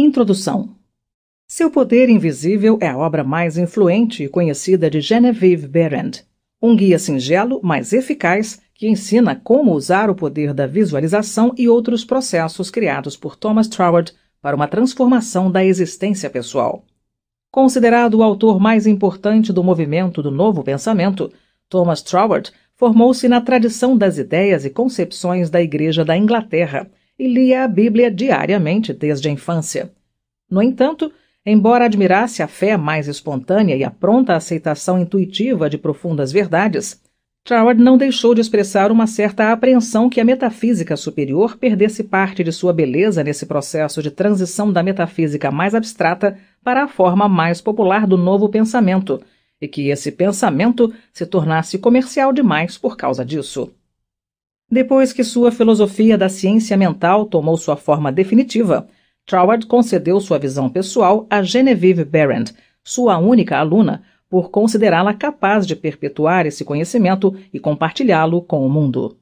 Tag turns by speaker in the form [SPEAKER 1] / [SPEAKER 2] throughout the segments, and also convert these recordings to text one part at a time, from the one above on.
[SPEAKER 1] Introdução Seu Poder Invisível é a obra mais influente e conhecida de Genevieve Berend, um guia singelo, mas eficaz, que ensina como usar o poder da visualização e outros processos criados por Thomas Troward para uma transformação da existência pessoal. Considerado o autor mais importante do movimento do novo pensamento, Thomas Troward formou-se na tradição das ideias e concepções da Igreja da Inglaterra e lia a Bíblia diariamente desde a infância. No entanto, embora admirasse a fé mais espontânea e a pronta aceitação intuitiva de profundas verdades, Troward não deixou de expressar uma certa apreensão que a metafísica superior perdesse parte de sua beleza nesse processo de transição da metafísica mais abstrata para a forma mais popular do novo pensamento, e que esse pensamento se tornasse comercial demais por causa disso. Depois que sua filosofia da ciência mental tomou sua forma definitiva, Troward concedeu sua visão pessoal a Genevieve Berendt, sua única aluna, por considerá-la capaz de perpetuar esse conhecimento e compartilhá-lo com o mundo.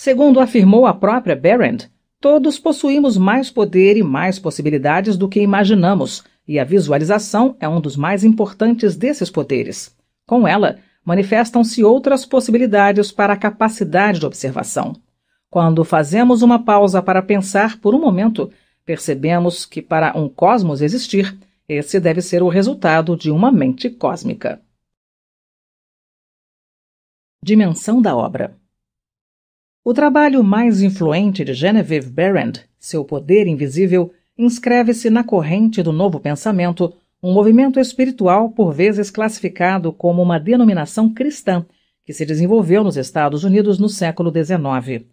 [SPEAKER 1] Segundo afirmou a própria Berendt, todos possuímos mais poder e mais possibilidades do que imaginamos, e a visualização é um dos mais importantes desses poderes. Com ela, manifestam-se outras possibilidades para a capacidade de observação. Quando fazemos uma pausa para pensar por um momento, percebemos que para um cosmos existir, esse deve ser o resultado de uma mente
[SPEAKER 2] cósmica. Dimensão da obra O trabalho mais influente de Genevieve Berend, Seu Poder Invisível,
[SPEAKER 1] inscreve-se na corrente do novo pensamento um movimento espiritual por vezes classificado como uma denominação cristã, que se desenvolveu nos Estados Unidos no século XIX.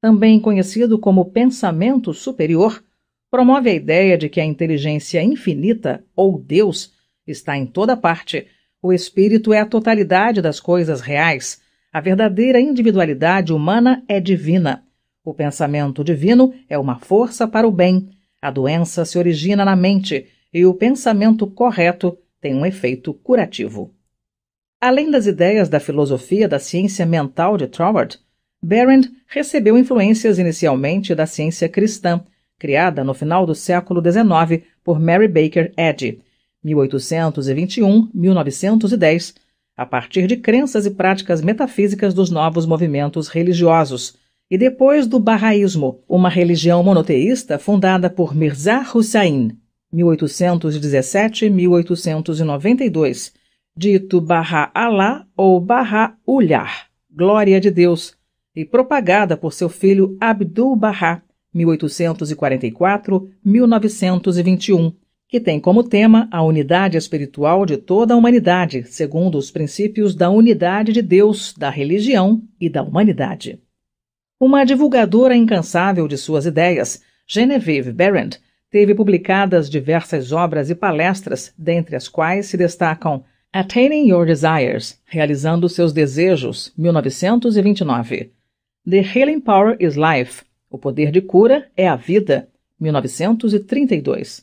[SPEAKER 1] Também conhecido como pensamento superior, promove a ideia de que a inteligência infinita, ou Deus, está em toda parte. O espírito é a totalidade das coisas reais. A verdadeira individualidade humana é divina. O pensamento divino é uma força para o bem. A doença se origina na mente e o pensamento correto tem um efeito curativo. Além das ideias da filosofia da ciência mental de Troward, Berend recebeu influências inicialmente da ciência cristã, criada no final do século XIX por Mary Baker Eddy, 1821-1910, a partir de crenças e práticas metafísicas dos novos movimentos religiosos, e depois do barraísmo, uma religião monoteísta fundada por Mirza Hussain, 1817-1892, dito Barra Alá ou Barra Ulhar, Glória de Deus, e propagada por seu filho Abdul Barra, 1844-1921, que tem como tema a unidade espiritual de toda a humanidade, segundo os princípios da unidade de Deus, da religião e da humanidade. Uma divulgadora incansável de suas ideias, Genevieve Berendt, teve publicadas diversas obras e palestras, dentre as quais se destacam Attaining Your Desires, Realizando Seus Desejos, 1929. The Healing Power is Life, O Poder de Cura é a Vida, 1932.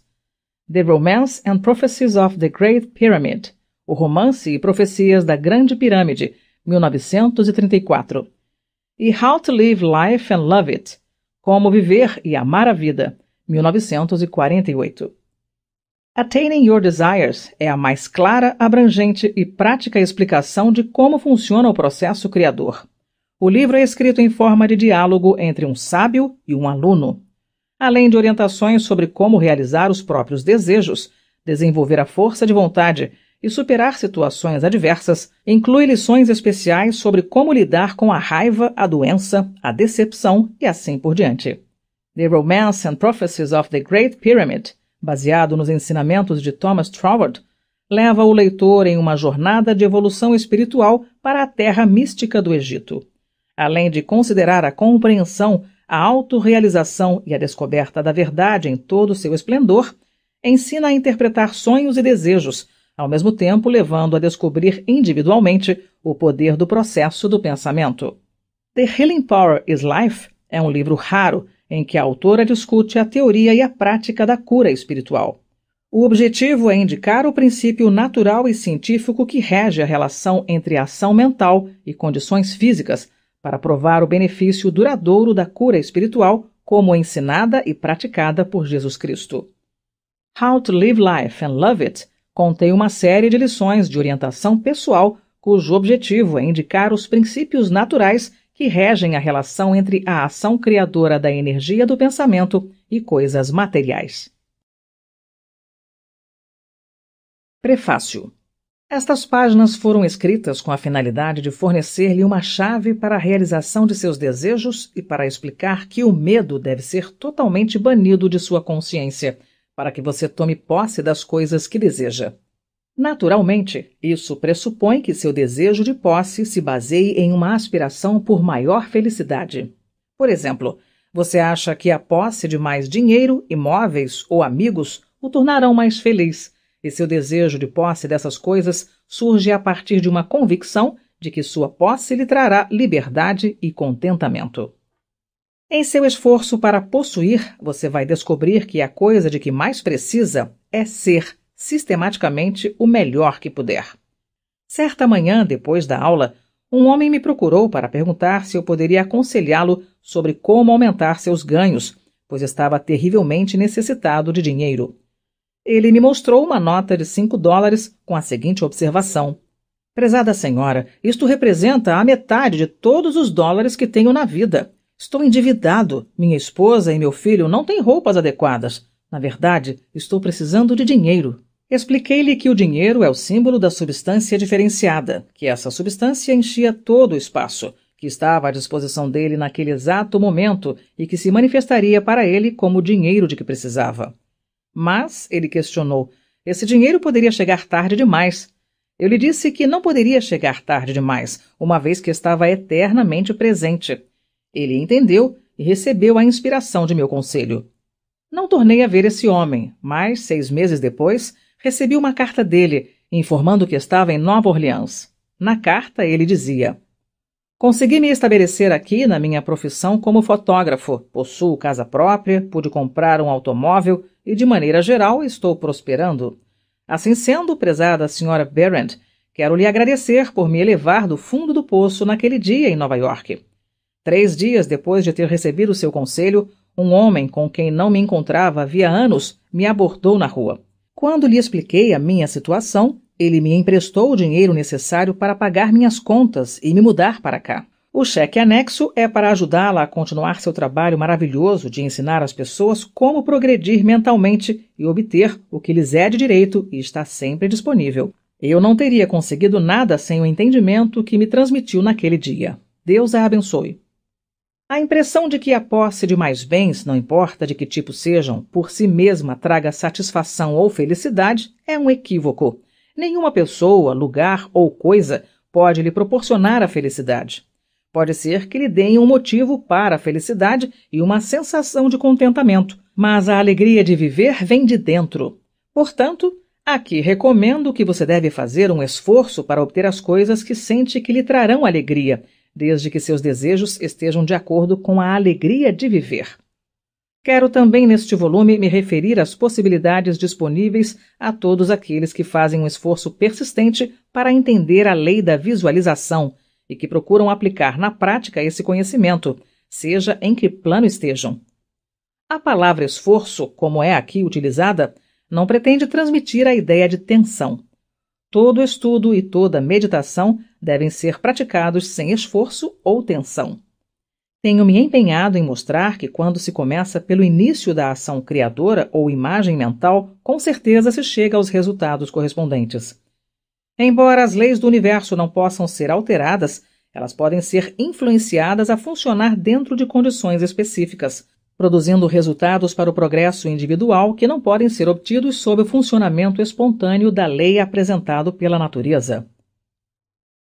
[SPEAKER 1] The Romance and Prophecies of the Great Pyramid, O Romance e Profecias da Grande Pirâmide, 1934. E How to Live Life and Love It, Como Viver e Amar a Vida, 1948. Attaining Your Desires é a mais clara, abrangente e prática explicação de como funciona o processo criador. O livro é escrito em forma de diálogo entre um sábio e um aluno, além de orientações sobre como realizar os próprios desejos, desenvolver a força de vontade e superar situações adversas, inclui lições especiais sobre como lidar com a raiva, a doença, a decepção e assim por diante. The Romance and Prophecies of the Great Pyramid, baseado nos ensinamentos de Thomas Troward, leva o leitor em uma jornada de evolução espiritual para a terra mística do Egito. Além de considerar a compreensão, a autorrealização e a descoberta da verdade em todo o seu esplendor, ensina a interpretar sonhos e desejos, ao mesmo tempo levando a descobrir individualmente o poder do processo do pensamento. The Healing Power is Life é um livro raro em que a autora discute a teoria e a prática da cura espiritual. O objetivo é indicar o princípio natural e científico que rege a relação entre ação mental e condições físicas para provar o benefício duradouro da cura espiritual como ensinada e praticada por Jesus Cristo. How to Live Life and Love It contém uma série de lições de orientação pessoal cujo objetivo é indicar os princípios naturais que regem
[SPEAKER 2] a relação entre a ação criadora da energia do pensamento e coisas materiais. Prefácio Estas páginas foram escritas com a finalidade de fornecer-lhe uma chave para a realização de
[SPEAKER 1] seus desejos e para explicar que o medo deve ser totalmente banido de sua consciência, para que você tome posse das coisas que deseja. Naturalmente, isso pressupõe que seu desejo de posse se baseie em uma aspiração por maior felicidade. Por exemplo, você acha que a posse de mais dinheiro, imóveis ou amigos o tornarão mais feliz, e seu desejo de posse dessas coisas surge a partir de uma convicção de que sua posse lhe trará liberdade e contentamento. Em seu esforço para possuir, você vai descobrir que a coisa de que mais precisa é ser, sistematicamente o melhor que puder. Certa manhã, depois da aula, um homem me procurou para perguntar se eu poderia aconselhá-lo sobre como aumentar seus ganhos, pois estava terrivelmente necessitado de dinheiro. Ele me mostrou uma nota de cinco dólares com a seguinte observação: Prezada senhora, isto representa a metade de todos os dólares que tenho na vida. Estou endividado. Minha esposa e meu filho não têm roupas adequadas. Na verdade, estou precisando de dinheiro. Expliquei-lhe que o dinheiro é o símbolo da substância diferenciada, que essa substância enchia todo o espaço, que estava à disposição dele naquele exato momento e que se manifestaria para ele como o dinheiro de que precisava. Mas, ele questionou, esse dinheiro poderia chegar tarde demais. Eu lhe disse que não poderia chegar tarde demais, uma vez que estava eternamente presente. Ele entendeu e recebeu a inspiração de meu conselho. Não tornei a ver esse homem, mas, seis meses depois, recebi uma carta dele, informando que estava em Nova Orleans. Na carta, ele dizia: Consegui me estabelecer aqui na minha profissão como fotógrafo. Possuo casa própria, pude comprar um automóvel e, de maneira geral, estou prosperando. Assim sendo, prezada senhora Berendt, quero lhe agradecer por me elevar do fundo do poço naquele dia em Nova York. Três dias depois de ter recebido seu conselho, um homem com quem não me encontrava havia anos me abordou na rua. Quando lhe expliquei a minha situação, ele me emprestou o dinheiro necessário para pagar minhas contas e me mudar para cá. O cheque anexo é para ajudá-la a continuar seu trabalho maravilhoso de ensinar as pessoas como progredir mentalmente e obter o que lhes é de direito e está sempre disponível. Eu não teria conseguido nada sem o entendimento que me transmitiu naquele dia. Deus a abençoe. A impressão de que a posse de mais bens, não importa de que tipo sejam, por si mesma traga satisfação ou felicidade é um equívoco. Nenhuma pessoa, lugar ou coisa pode lhe proporcionar a felicidade. Pode ser que lhe deem um motivo para a felicidade e uma sensação de contentamento, mas a alegria de viver vem de dentro. Portanto, aqui recomendo que você deve fazer um esforço para obter as coisas que sente que lhe trarão alegria desde que seus desejos estejam de acordo com a alegria de viver. Quero também neste volume me referir às possibilidades disponíveis a todos aqueles que fazem um esforço persistente para entender a lei da visualização e que procuram aplicar na prática esse conhecimento, seja em que plano estejam. A palavra esforço, como é aqui utilizada, não pretende transmitir a ideia de tensão. Todo estudo e toda meditação devem ser praticados sem esforço ou tensão. Tenho-me empenhado em mostrar que, quando se começa pelo início da ação criadora ou imagem mental, com certeza se chega aos resultados correspondentes. Embora as leis do universo não possam ser alteradas, elas podem ser influenciadas a funcionar dentro de condições específicas, produzindo resultados para o progresso individual que não podem ser obtidos sob o funcionamento espontâneo da lei apresentado pela natureza.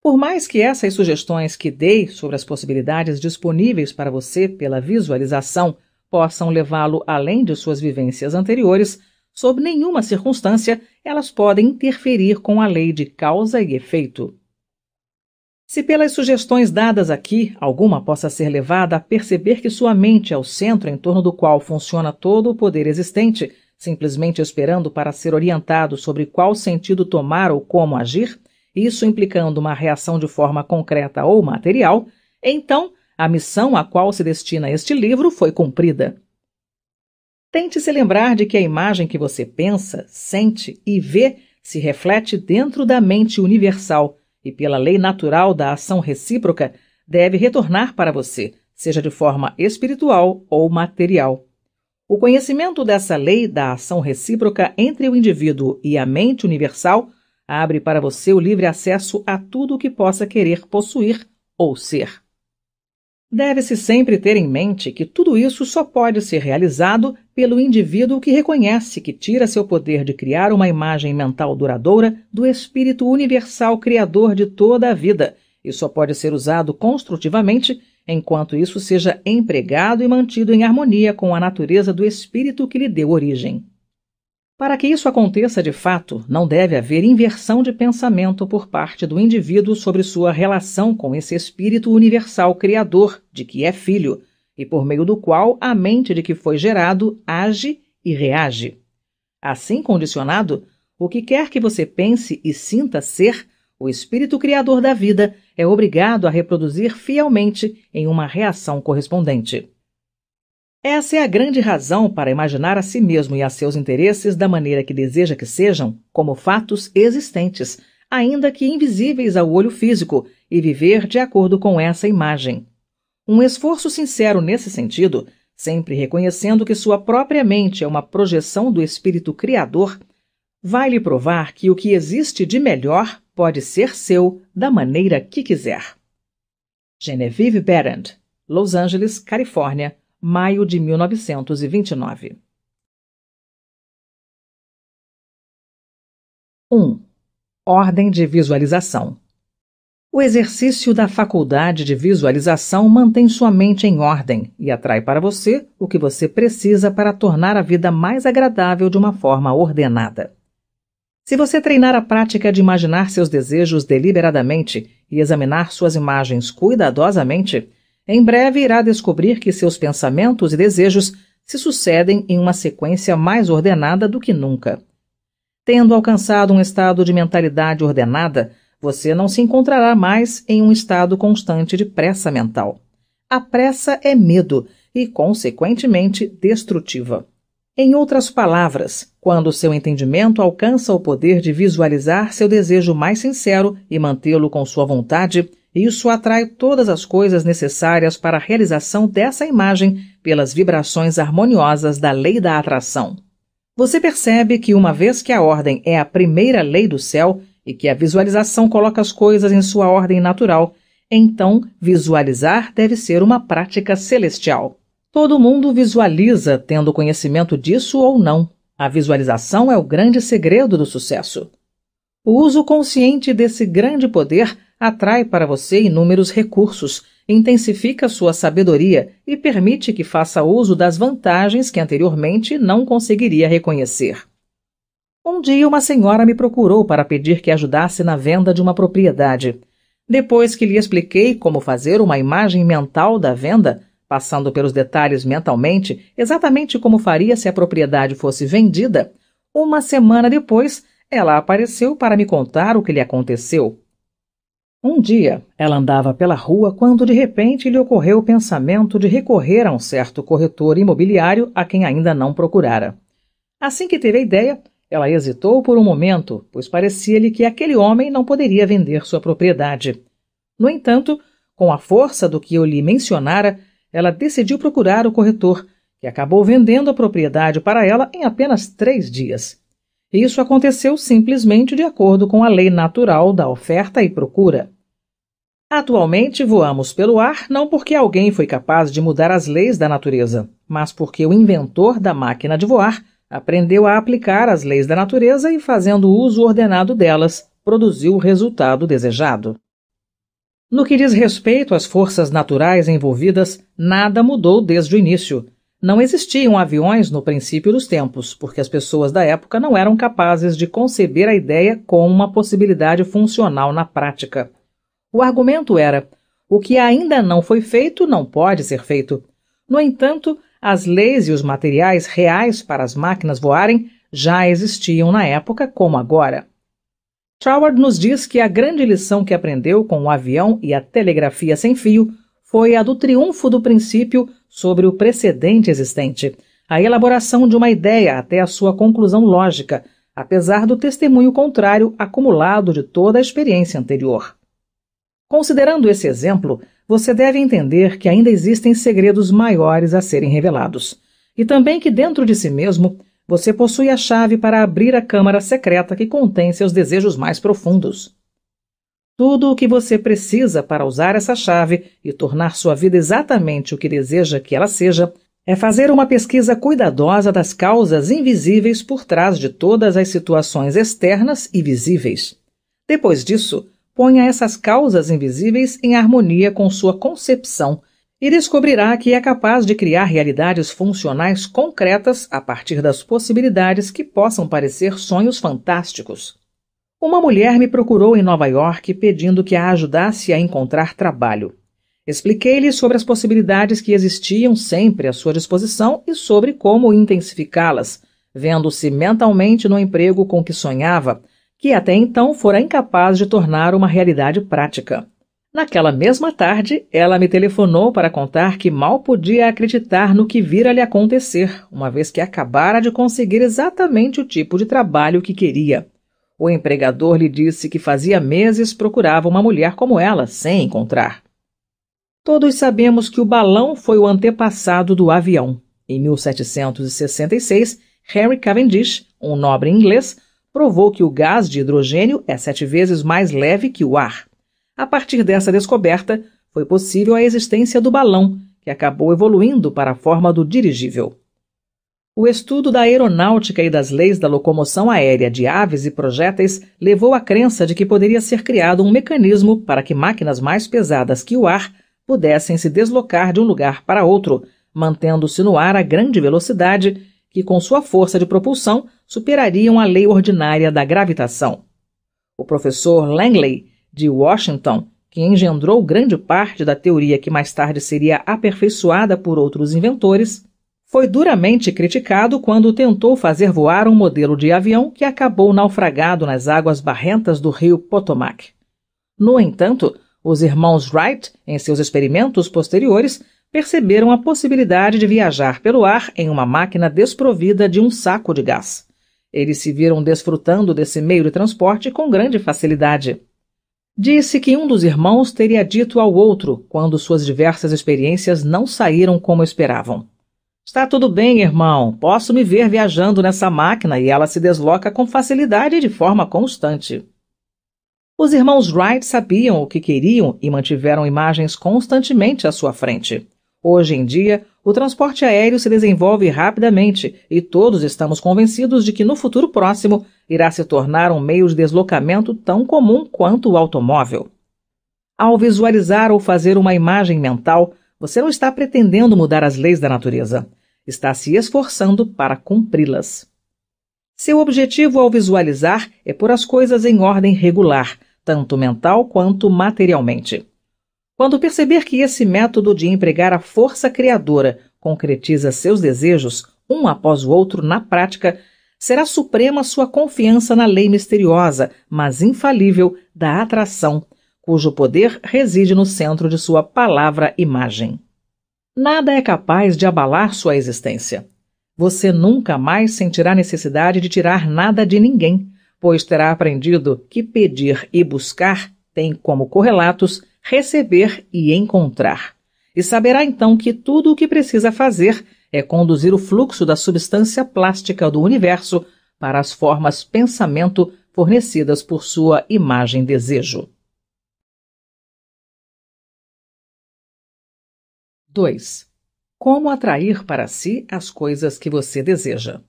[SPEAKER 1] Por mais que essas sugestões que dei sobre as possibilidades disponíveis para você pela visualização possam levá-lo além de suas vivências anteriores, sob nenhuma circunstância elas podem interferir com a lei de causa e efeito. Se pelas sugestões dadas aqui alguma possa ser levada a perceber que sua mente é o centro em torno do qual funciona todo o poder existente, simplesmente esperando para ser orientado sobre qual sentido tomar ou como agir, isso implicando uma reação de forma concreta ou material, então a missão a qual se destina este livro foi cumprida. Tente se lembrar de que a imagem que você pensa, sente e vê se reflete dentro da mente universal e, pela lei natural da ação recíproca, deve retornar para você, seja de forma espiritual ou material. O conhecimento dessa lei da ação recíproca entre o indivíduo e a mente universal abre para você o livre acesso a tudo o que possa querer possuir ou ser. Deve-se sempre ter em mente que tudo isso só pode ser realizado pelo indivíduo que reconhece que tira seu poder de criar uma imagem mental duradoura do espírito universal criador de toda a vida, e só pode ser usado construtivamente enquanto isso seja empregado e mantido em harmonia com a natureza do espírito que lhe deu origem. Para que isso aconteça de fato, não deve haver inversão de pensamento por parte do indivíduo sobre sua relação com esse espírito universal criador de que é filho e por meio do qual a mente de que foi gerado age e reage. Assim condicionado, o que quer que você pense e sinta ser, o espírito criador da vida é obrigado a reproduzir fielmente em uma reação correspondente. Essa é a grande razão para imaginar a si mesmo e a seus interesses da maneira que deseja que sejam, como fatos existentes, ainda que invisíveis ao olho físico, e viver de acordo com essa imagem. Um esforço sincero nesse sentido, sempre reconhecendo que sua própria mente é uma projeção do espírito criador, vai lhe provar que o que existe de melhor pode ser seu da maneira que quiser. Genevieve Berend,
[SPEAKER 2] Los Angeles, Califórnia, maio de 1929. 1. Ordem de visualização. O exercício da faculdade de visualização mantém sua
[SPEAKER 1] mente em ordem e atrai para você o que você precisa para tornar a vida mais agradável de uma forma ordenada. Se você treinar a prática de imaginar seus desejos deliberadamente e examinar suas imagens cuidadosamente, em breve irá descobrir que seus pensamentos e desejos se sucedem em uma sequência mais ordenada do que nunca. Tendo alcançado um estado de mentalidade ordenada, você não se encontrará mais em um estado constante de pressa mental. A pressa é medo e, consequentemente, destrutiva. Em outras palavras, quando seu entendimento alcança o poder de visualizar seu desejo mais sincero e mantê-lo com sua vontade, e isso atrai todas as coisas necessárias para a realização dessa imagem pelas vibrações harmoniosas da lei da atração. Você percebe que, uma vez que a ordem é a primeira lei do céu e que a visualização coloca as coisas em sua ordem natural, então visualizar deve ser uma prática celestial. Todo mundo visualiza, tendo conhecimento disso ou não. A visualização é o grande segredo do sucesso. O uso consciente desse grande poder atrai para você inúmeros recursos, intensifica sua sabedoria e permite que faça uso das vantagens que anteriormente não conseguiria reconhecer. Um dia, uma senhora me procurou para pedir que ajudasse na venda de uma propriedade. Depois que lhe expliquei como fazer uma imagem mental da venda, passando pelos detalhes mentalmente, exatamente como faria se a propriedade fosse vendida, uma semana depois ela apareceu para me contar o que lhe aconteceu. Um dia, ela andava pela rua quando de repente lhe ocorreu o pensamento de recorrer a um certo corretor imobiliário a quem ainda não procurara. Assim que teve a ideia, ela hesitou por um momento, pois parecia-lhe que aquele homem não poderia vender sua propriedade. No entanto, com a força do que eu lhe mencionara, ela decidiu procurar o corretor, que acabou vendendo a propriedade para ela em apenas três dias. Isso aconteceu simplesmente de acordo com a lei natural da oferta e procura. Atualmente voamos pelo ar não porque alguém foi capaz de mudar as leis da natureza, mas porque o inventor da máquina de voar aprendeu a aplicar as leis da natureza e, fazendo uso ordenado delas, produziu o resultado desejado. No que diz respeito às forças naturais envolvidas, nada mudou desde o início. Não existiam aviões no princípio dos tempos, porque as pessoas da época não eram capazes de conceber a ideia como uma possibilidade funcional na prática. O argumento era: o que ainda não foi feito não pode ser feito. No entanto, as leis e os materiais reais para as máquinas voarem já existiam na época como agora. Troward nos diz que a grande lição que aprendeu com o avião e a telegrafia sem fio foi a do triunfo do princípio sobre o precedente existente, a elaboração de uma ideia até a sua conclusão lógica, apesar do testemunho contrário acumulado de toda a experiência anterior. Considerando esse exemplo, você deve entender que ainda existem segredos maiores a serem revelados, e também que dentro de si mesmo você possui a chave para abrir a câmara secreta que contém seus desejos mais profundos. Tudo o que você precisa para usar essa chave e tornar sua vida exatamente o que deseja que ela seja é fazer uma pesquisa cuidadosa das causas invisíveis por trás de todas as situações externas e visíveis. Depois disso, ponha essas causas invisíveis em harmonia com sua concepção e descobrirá que é capaz de criar realidades funcionais concretas a partir das possibilidades que possam parecer sonhos fantásticos. Uma mulher me procurou em Nova York pedindo que a ajudasse a encontrar trabalho. Expliquei-lhe sobre as possibilidades que existiam sempre à sua disposição e sobre como intensificá-las, vendo-se mentalmente no emprego com que sonhava, que até então fora incapaz de tornar uma realidade prática. Naquela mesma tarde, ela me telefonou para contar que mal podia acreditar no que vira lhe acontecer, uma vez que acabara de conseguir exatamente o tipo de trabalho que queria. O empregador lhe disse que fazia meses procurava uma mulher como ela, sem encontrar. Todos sabemos que o balão foi o antepassado do avião. Em 1766, Harry Cavendish, um nobre inglês, provou que o gás de hidrogênio é sete vezes mais leve que o ar. A partir dessa descoberta, foi possível a existência do balão, que acabou evoluindo para a forma do dirigível. O estudo da aeronáutica e das leis da locomoção aérea de aves e projéteis levou à crença de que poderia ser criado um mecanismo para que máquinas mais pesadas que o ar pudessem se deslocar de um lugar para outro, mantendo-se no ar a grande velocidade que com sua força de propulsão superariam a lei ordinária da gravitação. O professor Langley, de Washington, que engendrou grande parte da teoria que mais tarde seria aperfeiçoada por outros inventores, foi duramente criticado quando tentou fazer voar um modelo de avião que acabou naufragado nas águas barrentas do rio Potomac. No entanto, os irmãos Wright, em seus experimentos posteriores, perceberam a possibilidade de viajar pelo ar em uma máquina desprovida de um saco de gás. Eles se viram desfrutando desse meio de transporte com grande facilidade. Disse que um dos irmãos teria dito ao outro quando suas diversas experiências não saíram como esperavam. Está tudo bem, irmão. Posso me ver viajando nessa máquina e ela se desloca com facilidade e de forma constante. Os irmãos Wright sabiam o que queriam e mantiveram imagens constantemente à sua frente. Hoje em dia, o transporte aéreo se desenvolve rapidamente e todos estamos convencidos de que no futuro próximo irá se tornar um meio de deslocamento tão comum quanto o automóvel. Ao visualizar ou fazer uma imagem mental, você não está pretendendo mudar as leis da natureza, está se esforçando para cumpri-las. Seu objetivo ao visualizar é pôr as coisas em ordem regular, tanto mental quanto materialmente. Quando perceber que esse método de empregar a força criadora concretiza seus desejos, um após o outro, na prática, será suprema sua confiança na lei misteriosa, mas infalível, da atração, cujo poder reside no centro de sua palavra-imagem. Nada é capaz de abalar sua existência. Você nunca mais sentirá necessidade de tirar nada de ninguém, pois terá aprendido que pedir e buscar têm como correlatos receber e encontrar. E saberá então que tudo o que precisa fazer é conduzir o fluxo da substância plástica do
[SPEAKER 2] universo para as formas pensamento fornecidas por sua imagem-desejo. 2. Como atrair para si as coisas que você deseja?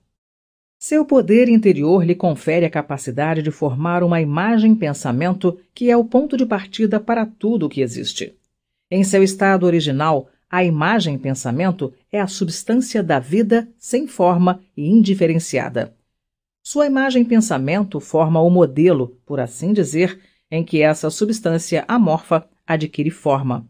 [SPEAKER 1] Seu poder interior lhe confere a capacidade de formar uma imagem-pensamento que é o ponto de partida para tudo o que existe. Em seu estado original, a imagem-pensamento é a substância da vida sem forma e indiferenciada. Sua imagem-pensamento forma o modelo, por assim dizer, em que essa substância amorfa adquire forma.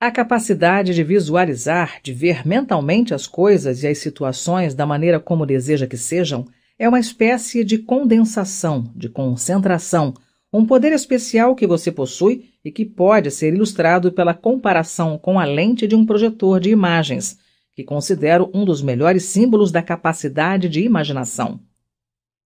[SPEAKER 1] A capacidade de visualizar, de ver mentalmente as coisas e as situações da maneira como deseja que sejam, é uma espécie de condensação, de concentração, um poder especial que você possui e que pode ser ilustrado pela comparação com a lente de um projetor de imagens, que considero um dos melhores símbolos da capacidade de imaginação.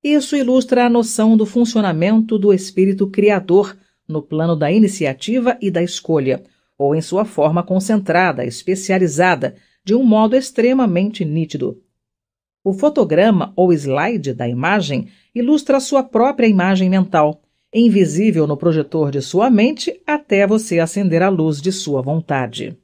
[SPEAKER 1] Isso ilustra a noção do funcionamento do espírito criador no plano da iniciativa e da escolha ou em sua forma concentrada, especializada, de um modo extremamente nítido. O fotograma ou slide da imagem ilustra sua própria imagem mental, invisível no projetor de sua mente até você acender a luz de sua vontade.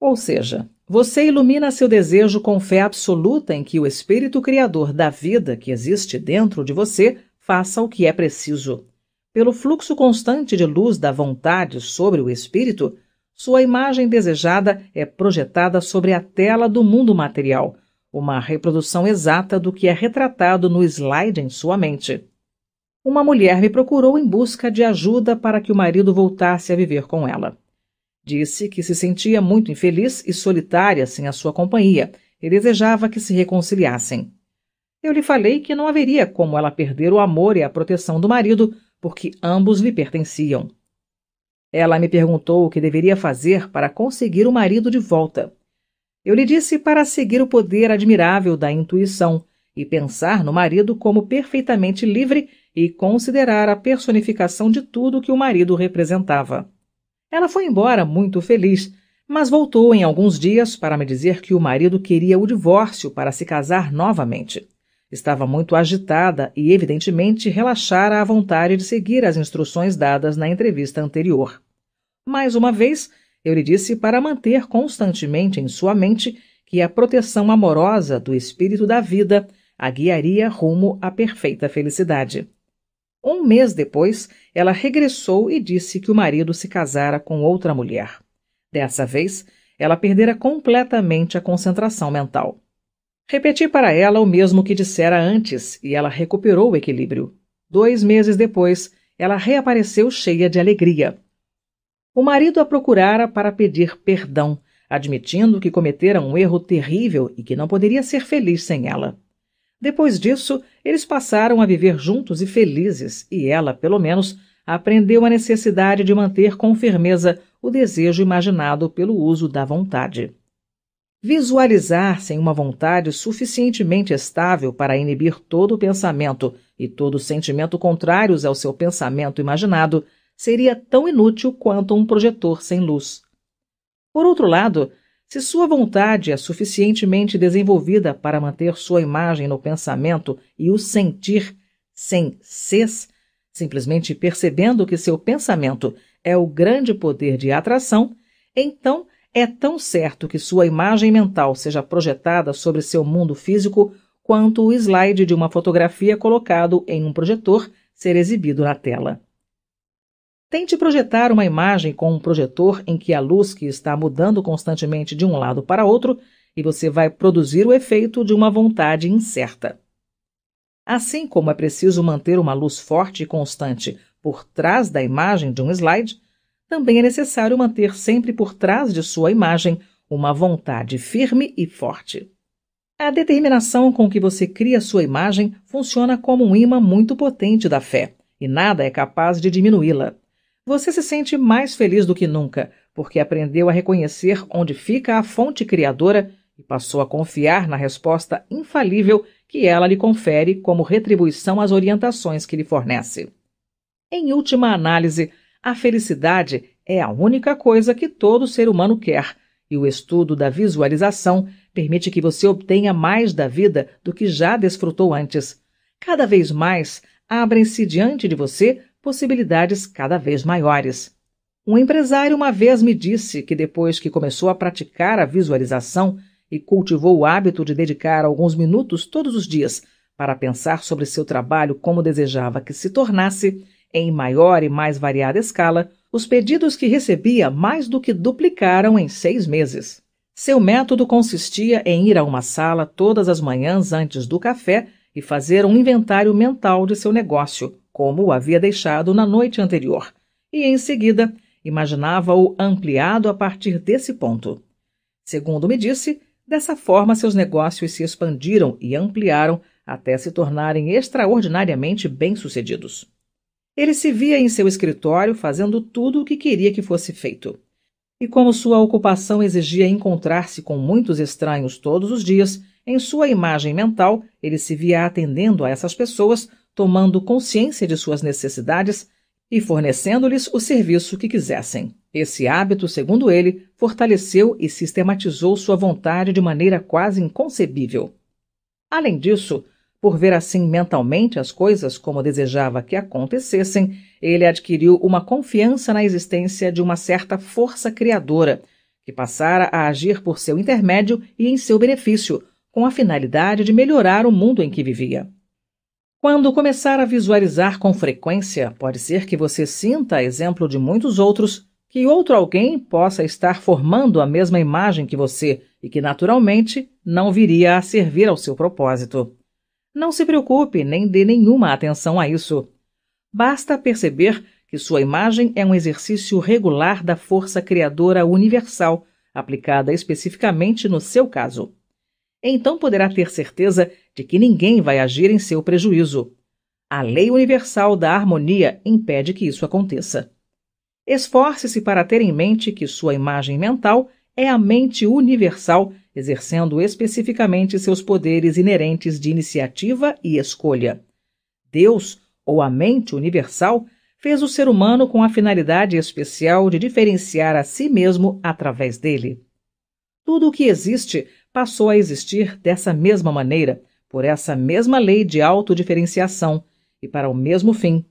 [SPEAKER 1] Ou seja, você ilumina seu desejo com fé absoluta em que o Espírito Criador da vida que existe dentro de você faça o que é preciso. Pelo fluxo constante de luz da vontade sobre o Espírito, sua imagem desejada é projetada sobre a tela do mundo material, uma reprodução exata do que é retratado no slide em sua mente. Uma mulher me procurou em busca de ajuda para que o marido voltasse a viver com ela. Disse que se sentia muito infeliz e solitária sem a sua companhia e desejava que se reconciliassem. Eu lhe falei que não haveria como ela perder o amor e a proteção do marido, porque ambos lhe pertenciam. Ela me perguntou o que deveria fazer para conseguir o marido de volta. Eu lhe disse para seguir o poder admirável da intuição e pensar no marido como perfeitamente livre e considerar a personificação de tudo que o marido representava. Ela foi embora muito feliz, mas voltou em alguns dias para me dizer que o marido queria o divórcio para se casar novamente. Estava muito agitada e, evidentemente, relaxara à vontade de seguir as instruções dadas na entrevista anterior. Mais uma vez, eu lhe disse para manter constantemente em sua mente que a proteção amorosa do espírito da vida a guiaria rumo à perfeita felicidade. Um mês depois, ela regressou e disse que o marido se casara com outra mulher. Dessa vez, ela perdera completamente a concentração mental. Repeti para ela o mesmo que dissera antes e ela recuperou o equilíbrio. Dois meses depois, ela reapareceu cheia de alegria. O marido a procurara para pedir perdão, admitindo que cometera um erro terrível e que não poderia ser feliz sem ela. Depois disso, eles passaram a viver juntos e felizes, e ela, pelo menos, aprendeu a necessidade de manter com firmeza o desejo imaginado pelo uso da vontade visualizar sem uma vontade suficientemente estável para inibir todo o pensamento e todo o sentimento contrários ao seu pensamento imaginado seria tão inútil quanto um projetor sem luz. Por outro lado, se sua vontade é suficientemente desenvolvida para manter sua imagem no pensamento e o sentir sem cess, simplesmente percebendo que seu pensamento é o grande poder de atração, então é tão certo que sua imagem mental seja projetada sobre seu mundo físico quanto o slide de uma fotografia colocado em um projetor ser exibido na tela. Tente projetar uma imagem com um projetor em que a luz que está mudando constantemente de um lado para outro e você vai produzir o efeito de uma vontade incerta. Assim como é preciso manter uma luz forte e constante por trás da imagem de um slide, também é necessário manter sempre por trás de sua imagem uma vontade firme e forte. A determinação com que você cria sua imagem funciona como um imã muito potente da fé, e nada é capaz de diminuí-la. Você se sente mais feliz do que nunca, porque aprendeu a reconhecer onde fica a fonte criadora e passou a confiar na resposta infalível que ela lhe confere como retribuição às orientações que lhe fornece. Em última análise, a felicidade é a única coisa que todo ser humano quer, e o estudo da visualização permite que você obtenha mais da vida do que já desfrutou antes. Cada vez mais abrem-se diante de você possibilidades cada vez maiores. Um empresário uma vez me disse que depois que começou a praticar a visualização e cultivou o hábito de dedicar alguns minutos todos os dias para pensar sobre seu trabalho como desejava que se tornasse, em maior e mais variada escala, os pedidos que recebia mais do que duplicaram em seis meses. Seu método consistia em ir a uma sala todas as manhãs antes do café e fazer um inventário mental de seu negócio, como o havia deixado na noite anterior, e em seguida imaginava-o ampliado a partir desse ponto. Segundo me disse, dessa forma seus negócios se expandiram e ampliaram até se tornarem extraordinariamente bem-sucedidos. Ele se via em seu escritório fazendo tudo o que queria que fosse feito. E como sua ocupação exigia encontrar-se com muitos estranhos todos os dias, em sua imagem mental ele se via atendendo a essas pessoas, tomando consciência de suas necessidades e fornecendo-lhes o serviço que quisessem. Esse hábito, segundo ele, fortaleceu e sistematizou sua vontade de maneira quase inconcebível. Além disso, por ver assim mentalmente as coisas como desejava que acontecessem, ele adquiriu uma confiança na existência de uma certa força criadora, que passara a agir por seu intermédio e em seu benefício, com a finalidade de melhorar o mundo em que vivia. Quando começar a visualizar com frequência, pode ser que você sinta, a exemplo de muitos outros, que outro alguém possa estar formando a mesma imagem que você e que, naturalmente, não viria a servir ao seu propósito. Não se preocupe nem dê nenhuma atenção a isso. Basta perceber que sua imagem é um exercício regular da força criadora universal, aplicada especificamente no seu caso. Então poderá ter certeza de que ninguém vai agir em seu prejuízo. A lei universal da harmonia impede que isso aconteça. Esforce-se para ter em mente que sua imagem mental é a mente universal exercendo especificamente seus poderes inerentes de iniciativa e escolha. Deus, ou a mente universal, fez o ser humano com a finalidade especial de diferenciar a si mesmo através dele. Tudo o que existe passou a existir dessa mesma maneira, por essa mesma lei de autodiferenciação e para o mesmo fim.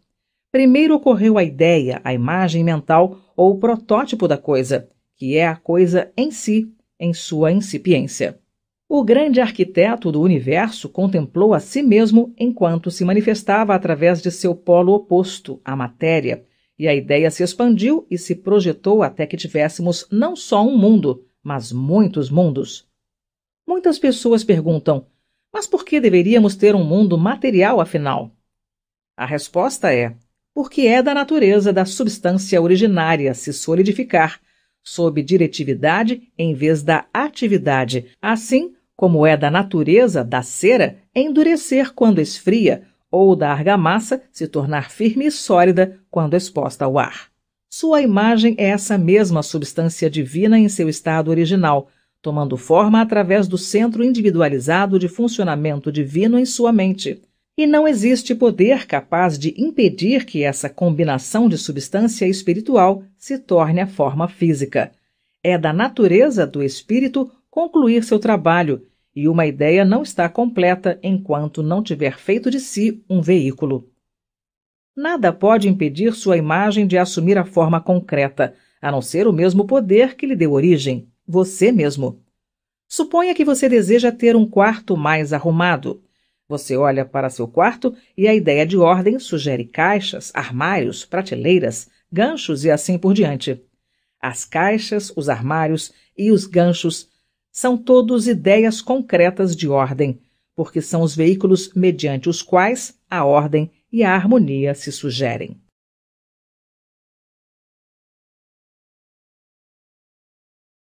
[SPEAKER 1] Primeiro ocorreu a ideia, a imagem mental ou o protótipo da coisa, que é a coisa em si, em sua incipiência. O grande arquiteto do universo contemplou a si mesmo enquanto se manifestava através de seu polo oposto, a matéria, e a ideia se expandiu e se projetou até que tivéssemos não só um mundo, mas muitos mundos. Muitas pessoas perguntam: mas por que deveríamos ter um mundo material afinal? A resposta é: porque é da natureza da substância originária se solidificar, sob diretividade em vez da atividade, assim como é da natureza da cera endurecer quando esfria ou da argamassa se tornar firme e sólida quando exposta ao ar. Sua imagem é essa mesma substância divina em seu estado original, tomando forma através do centro individualizado de funcionamento divino em sua mente e não existe poder capaz de impedir que essa combinação de substância espiritual se torne a forma física. É da natureza do espírito concluir seu trabalho, e uma ideia não está completa enquanto não tiver feito de si um veículo. Nada pode impedir sua imagem de assumir a forma concreta, a não ser o mesmo poder que lhe deu origem, você mesmo. Suponha que você deseja ter um quarto mais arrumado você olha para seu quarto e a ideia de ordem sugere caixas, armários, prateleiras, ganchos e assim por diante. As caixas, os armários e os ganchos são todos ideias concretas de ordem, porque são os veículos mediante os
[SPEAKER 2] quais a ordem e a harmonia se sugerem.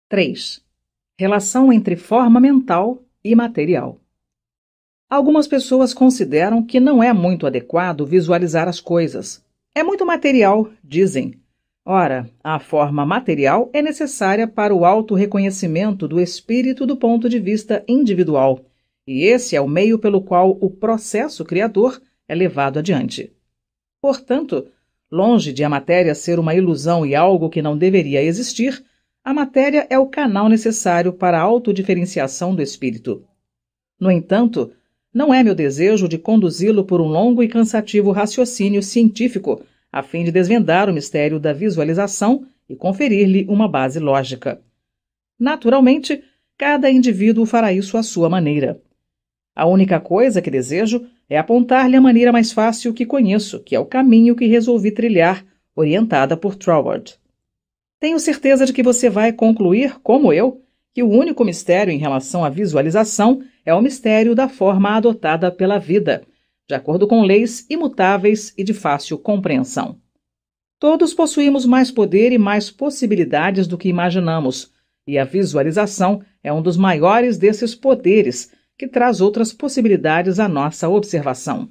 [SPEAKER 2] Três. Relação entre forma mental e material. Algumas pessoas consideram
[SPEAKER 1] que não é muito adequado visualizar as coisas. É muito material, dizem. Ora, a forma material é necessária para o auto-reconhecimento do espírito do ponto de vista individual, e esse é o meio pelo qual o processo criador é levado adiante. Portanto, longe de a matéria ser uma ilusão e algo que não deveria existir, a matéria é o canal necessário para a autodiferenciação do espírito. No entanto, não é meu desejo de conduzi-lo por um longo e cansativo raciocínio científico, a fim de desvendar o mistério da visualização e conferir-lhe uma base lógica. Naturalmente, cada indivíduo fará isso à sua maneira. A única coisa que desejo é apontar-lhe a maneira mais fácil que conheço, que é o caminho que resolvi trilhar, orientada por Troward. Tenho certeza de que você vai concluir, como eu, que o único mistério em relação à visualização é o mistério da forma adotada pela vida, de acordo com leis imutáveis e de fácil compreensão. Todos possuímos mais poder e mais possibilidades do que imaginamos, e a visualização é um dos maiores desses poderes, que traz outras possibilidades à nossa observação.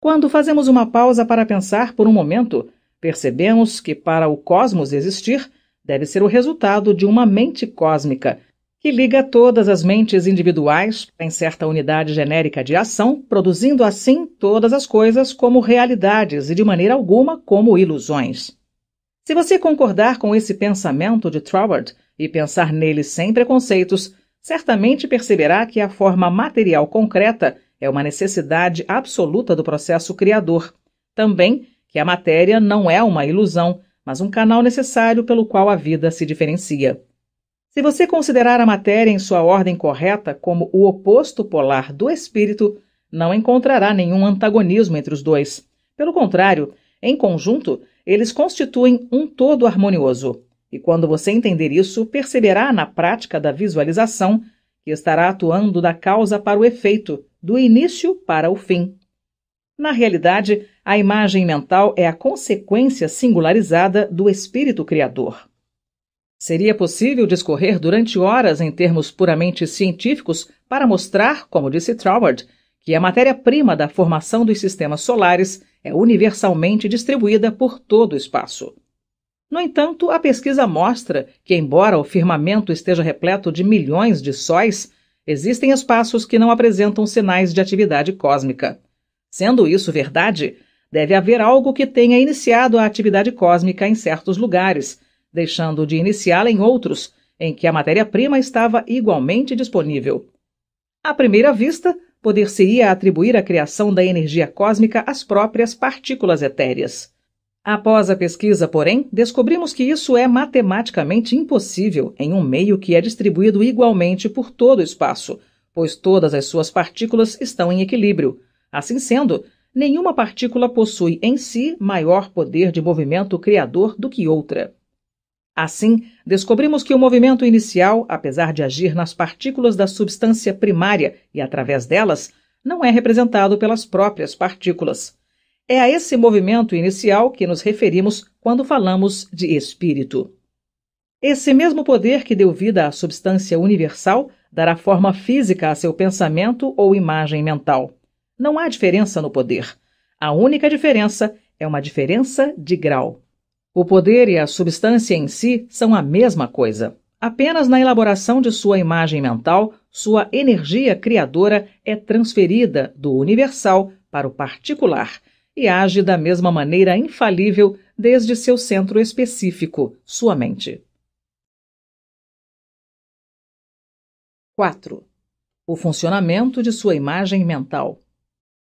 [SPEAKER 1] Quando fazemos uma pausa para pensar por um momento, percebemos que para o cosmos existir, deve ser o resultado de uma mente cósmica, que liga todas as mentes individuais em certa unidade genérica de ação, produzindo assim todas as coisas como realidades e de maneira alguma como ilusões. Se você concordar com esse pensamento de Troward e pensar nele sem preconceitos, certamente perceberá que a forma material concreta é uma necessidade absoluta do processo criador. Também que a matéria não é uma ilusão, mas um canal necessário pelo qual a vida se diferencia. Se você considerar a matéria em sua ordem correta como o oposto polar do espírito, não encontrará nenhum antagonismo entre os dois. Pelo contrário, em conjunto, eles constituem um todo harmonioso. E quando você entender isso, perceberá na prática da visualização que estará atuando da causa para o efeito, do início para o fim. Na realidade, a imagem mental é a consequência singularizada do espírito criador. Seria possível discorrer durante horas em termos puramente científicos para mostrar, como disse Troward, que a matéria-prima da formação dos sistemas solares é universalmente distribuída por todo o espaço. No entanto, a pesquisa mostra que, embora o firmamento esteja repleto de milhões de sóis, existem espaços que não apresentam sinais de atividade cósmica. Sendo isso verdade, deve haver algo que tenha iniciado a atividade cósmica em certos lugares, deixando de iniciá-la em outros, em que a matéria-prima estava igualmente disponível. À primeira vista, poder-se-ia atribuir a criação da energia cósmica às próprias partículas etéreas. Após a pesquisa, porém, descobrimos que isso é matematicamente impossível em um meio que é distribuído igualmente por todo o espaço, pois todas as suas partículas estão em equilíbrio Assim sendo, nenhuma partícula possui em si maior poder de movimento criador do que outra. Assim, descobrimos que o movimento inicial, apesar de agir nas partículas da substância primária e através delas, não é representado pelas próprias partículas. É a esse movimento inicial que nos referimos quando falamos de espírito. Esse mesmo poder que deu vida à substância universal dará forma física a seu pensamento ou imagem mental. Não há diferença no poder. A única diferença é uma diferença de grau. O poder e a substância em si são a mesma coisa. Apenas na elaboração de sua imagem mental, sua energia criadora é transferida do universal para o particular e age da mesma maneira infalível desde seu centro
[SPEAKER 2] específico, sua mente. 4. O funcionamento de sua imagem mental.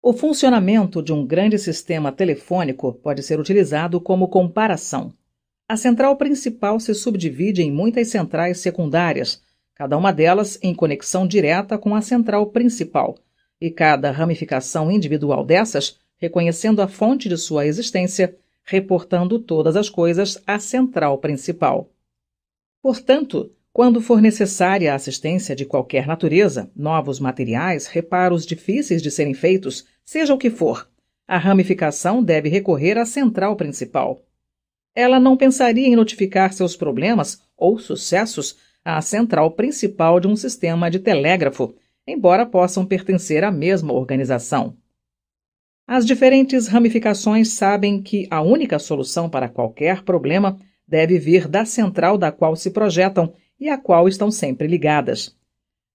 [SPEAKER 2] O
[SPEAKER 1] funcionamento de um grande sistema telefônico pode ser utilizado como comparação. A central principal se subdivide em muitas centrais secundárias, cada uma delas em conexão direta com a central principal, e cada ramificação individual dessas reconhecendo a fonte de sua existência, reportando todas as coisas à central principal. Portanto, quando for necessária a assistência de qualquer natureza, novos materiais, reparos difíceis de serem feitos, Seja o que for, a ramificação deve recorrer à central principal. Ela não pensaria em notificar seus problemas ou sucessos à central principal de um sistema de telégrafo, embora possam pertencer à mesma organização. As diferentes ramificações sabem que a única solução para qualquer problema deve vir da central da qual se projetam e à qual estão sempre ligadas.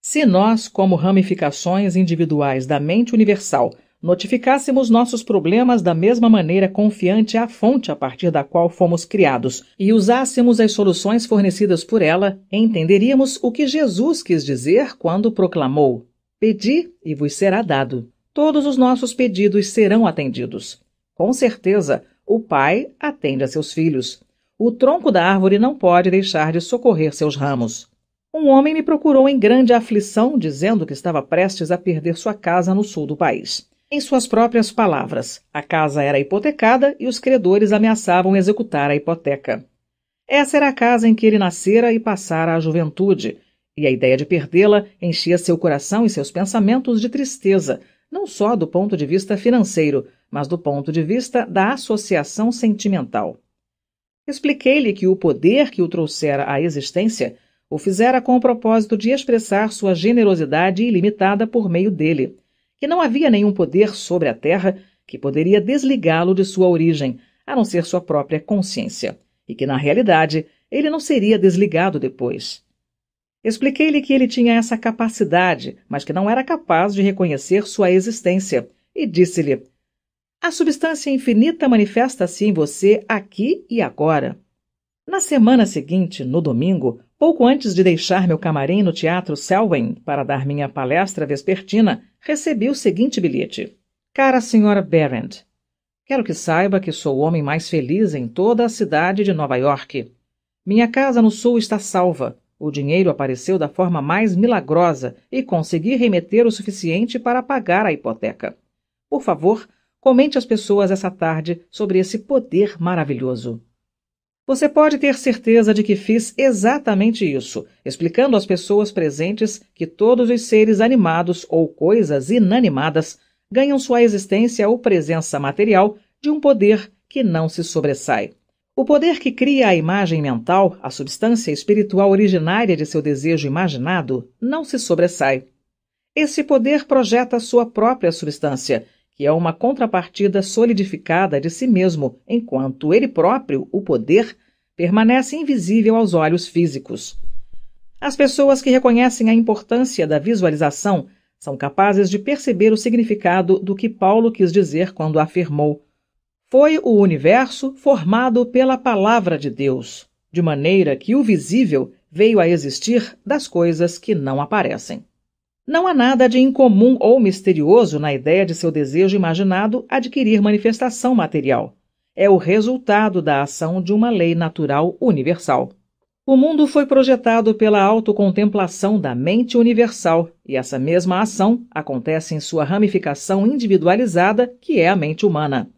[SPEAKER 1] Se nós, como ramificações individuais da mente universal, notificássemos nossos problemas da mesma maneira confiante à fonte a partir da qual fomos criados e usássemos as soluções fornecidas por ela, entenderíamos o que Jesus quis dizer quando proclamou: Pedi e vos será dado. Todos os nossos pedidos serão atendidos. Com certeza, o Pai atende a seus filhos. O tronco da árvore não pode deixar de socorrer seus ramos. Um homem me procurou em grande aflição, dizendo que estava prestes a perder sua casa no sul do país. Em suas próprias palavras, a casa era hipotecada e os credores ameaçavam executar a hipoteca. Essa era a casa em que ele nascera e passara a juventude, e a ideia de perdê-la enchia seu coração e seus pensamentos de tristeza, não só do ponto de vista financeiro, mas do ponto de vista da associação sentimental. Expliquei-lhe que o poder que o trouxera à existência o fizera com o propósito de expressar sua generosidade ilimitada por meio dele que não havia nenhum poder sobre a terra que poderia desligá-lo de sua origem, a não ser sua própria consciência, e que, na realidade, ele não seria desligado depois. Expliquei-lhe que ele tinha essa capacidade, mas que não era capaz de reconhecer sua existência, e disse-lhe: A substância infinita manifesta-se em você aqui e agora. Na semana seguinte, no domingo, pouco antes de deixar meu camarim no Teatro Selwyn para dar minha palestra vespertina, recebi o seguinte bilhete: Cara Senhora Berend, quero que saiba que sou o homem mais feliz em toda a cidade de Nova York. Minha casa no sul está salva. O dinheiro apareceu da forma mais milagrosa e consegui remeter o suficiente para pagar a hipoteca. Por favor, comente às pessoas essa tarde sobre esse poder maravilhoso. Você pode ter certeza de que fiz exatamente isso, explicando às pessoas presentes que todos os seres animados ou coisas inanimadas ganham sua existência ou presença material de um poder que não se sobressai. O poder que cria a imagem mental, a substância espiritual originária de seu desejo imaginado, não se sobressai. Esse poder projeta sua própria substância que é uma contrapartida solidificada de si mesmo, enquanto ele próprio, o poder, permanece invisível aos olhos físicos. As pessoas que reconhecem a importância da visualização são capazes de perceber o significado do que Paulo quis dizer quando afirmou: Foi o universo formado pela palavra de Deus, de maneira que o visível veio a existir das coisas que não aparecem. Não há nada de incomum ou misterioso na ideia de seu desejo imaginado adquirir manifestação material. É o resultado da ação de uma lei natural universal. O mundo foi projetado pela autocontemplação da mente universal, e essa mesma ação acontece em sua ramificação individualizada, que é a mente humana.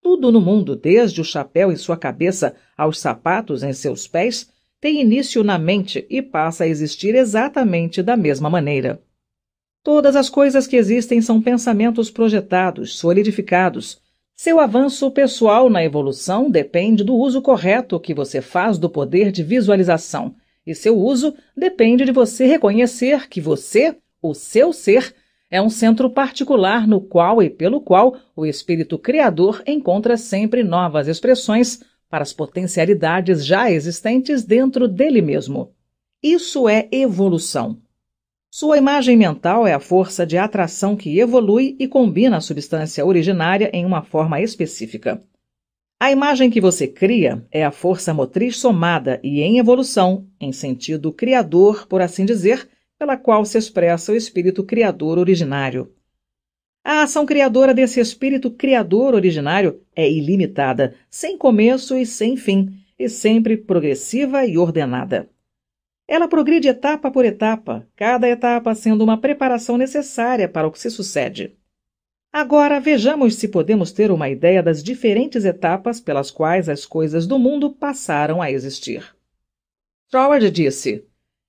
[SPEAKER 1] Tudo no mundo, desde o chapéu em sua cabeça aos sapatos em seus pés, tem início na mente e passa a existir exatamente da mesma maneira. Todas as coisas que existem são pensamentos projetados, solidificados. Seu avanço pessoal na evolução depende do uso correto que você faz do poder de visualização, e seu uso depende de você reconhecer que você, o seu ser, é um centro particular no qual e pelo qual o espírito criador encontra sempre novas expressões para as potencialidades já existentes dentro dele mesmo. Isso é evolução. Sua imagem mental é a força de atração que evolui e combina a substância originária em uma forma específica. A imagem que você cria é a força motriz somada e em evolução, em sentido criador, por assim dizer, pela qual se expressa o espírito criador originário. A ação criadora desse espírito criador originário é ilimitada, sem começo e sem fim, e sempre progressiva e ordenada. Ela progride etapa por etapa, cada etapa sendo uma preparação necessária para o que se sucede. Agora vejamos se podemos ter uma ideia das diferentes etapas pelas quais as coisas do mundo passaram a existir. Troward disse: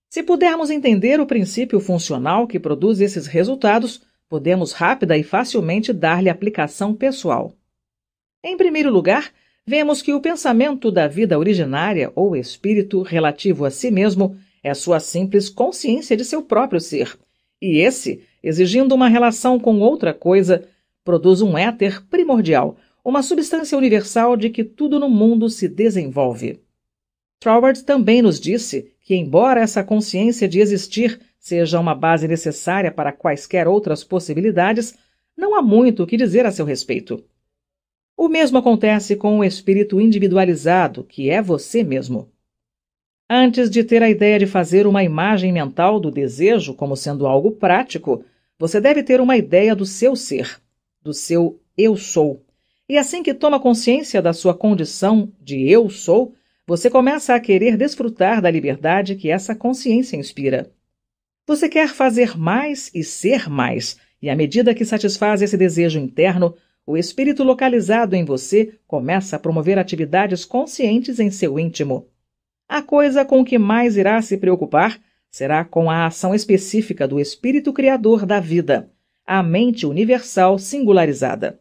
[SPEAKER 1] Se pudermos entender o princípio funcional que produz esses resultados, podemos rápida e facilmente dar-lhe aplicação pessoal. Em primeiro lugar, vemos que o pensamento da vida originária ou espírito relativo a si mesmo é sua simples consciência de seu próprio ser. E esse, exigindo uma relação com outra coisa, produz um éter primordial, uma substância universal de que tudo no mundo se desenvolve. Troward também nos disse que, embora essa consciência de existir seja uma base necessária para quaisquer outras possibilidades, não há muito o que dizer a seu respeito. O mesmo acontece com o espírito individualizado, que é você mesmo. Antes de ter a ideia de fazer uma imagem mental do desejo como sendo algo prático, você deve ter uma ideia do seu ser, do seu eu sou. E assim que toma consciência da sua condição de eu sou, você começa a querer desfrutar da liberdade que essa consciência inspira. Você quer fazer mais e ser mais, e à medida que satisfaz esse desejo interno, o espírito localizado em você começa a promover atividades conscientes em seu íntimo a coisa com que mais irá se preocupar será com a ação específica do espírito criador da vida, a mente universal singularizada.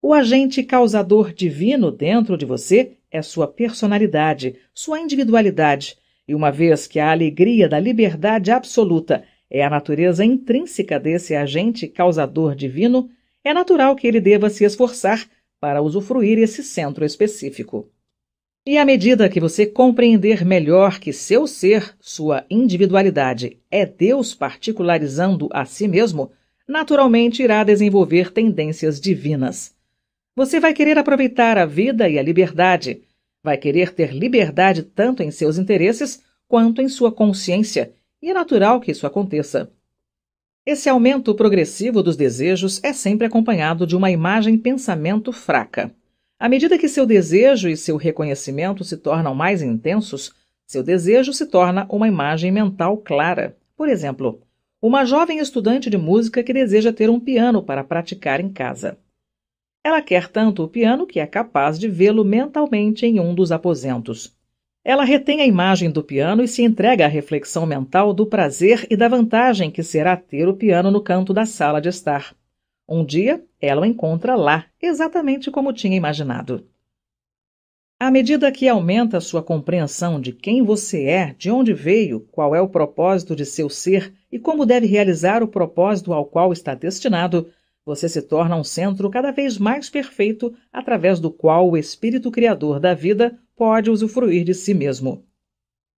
[SPEAKER 1] O agente causador divino dentro de você é sua personalidade, sua individualidade, e uma vez que a alegria da liberdade absoluta é a natureza intrínseca desse agente causador divino, é natural que ele deva se esforçar para usufruir esse centro específico. E à medida que você compreender melhor que seu ser, sua individualidade, é Deus particularizando a si mesmo, naturalmente irá desenvolver tendências divinas. Você vai querer aproveitar a vida e a liberdade, vai querer ter liberdade tanto em seus interesses quanto em sua consciência, e é natural que isso aconteça. Esse aumento progressivo dos desejos é sempre acompanhado de uma imagem-pensamento fraca. À medida que seu desejo e seu reconhecimento se tornam mais intensos, seu desejo se torna uma imagem mental clara. Por exemplo, uma jovem estudante de música que deseja ter um piano para praticar em casa. Ela quer tanto o piano que é capaz de vê-lo mentalmente em um dos aposentos. Ela retém a imagem do piano e se entrega à reflexão mental do prazer e da vantagem que será ter o piano no canto da sala de estar. Um dia, ela o encontra lá, exatamente como tinha imaginado. À medida que aumenta a sua compreensão de quem você é, de onde veio, qual é o propósito de seu ser e como deve realizar o propósito ao qual está destinado, você se torna um centro cada vez mais perfeito através do qual o Espírito Criador da vida pode usufruir de si mesmo.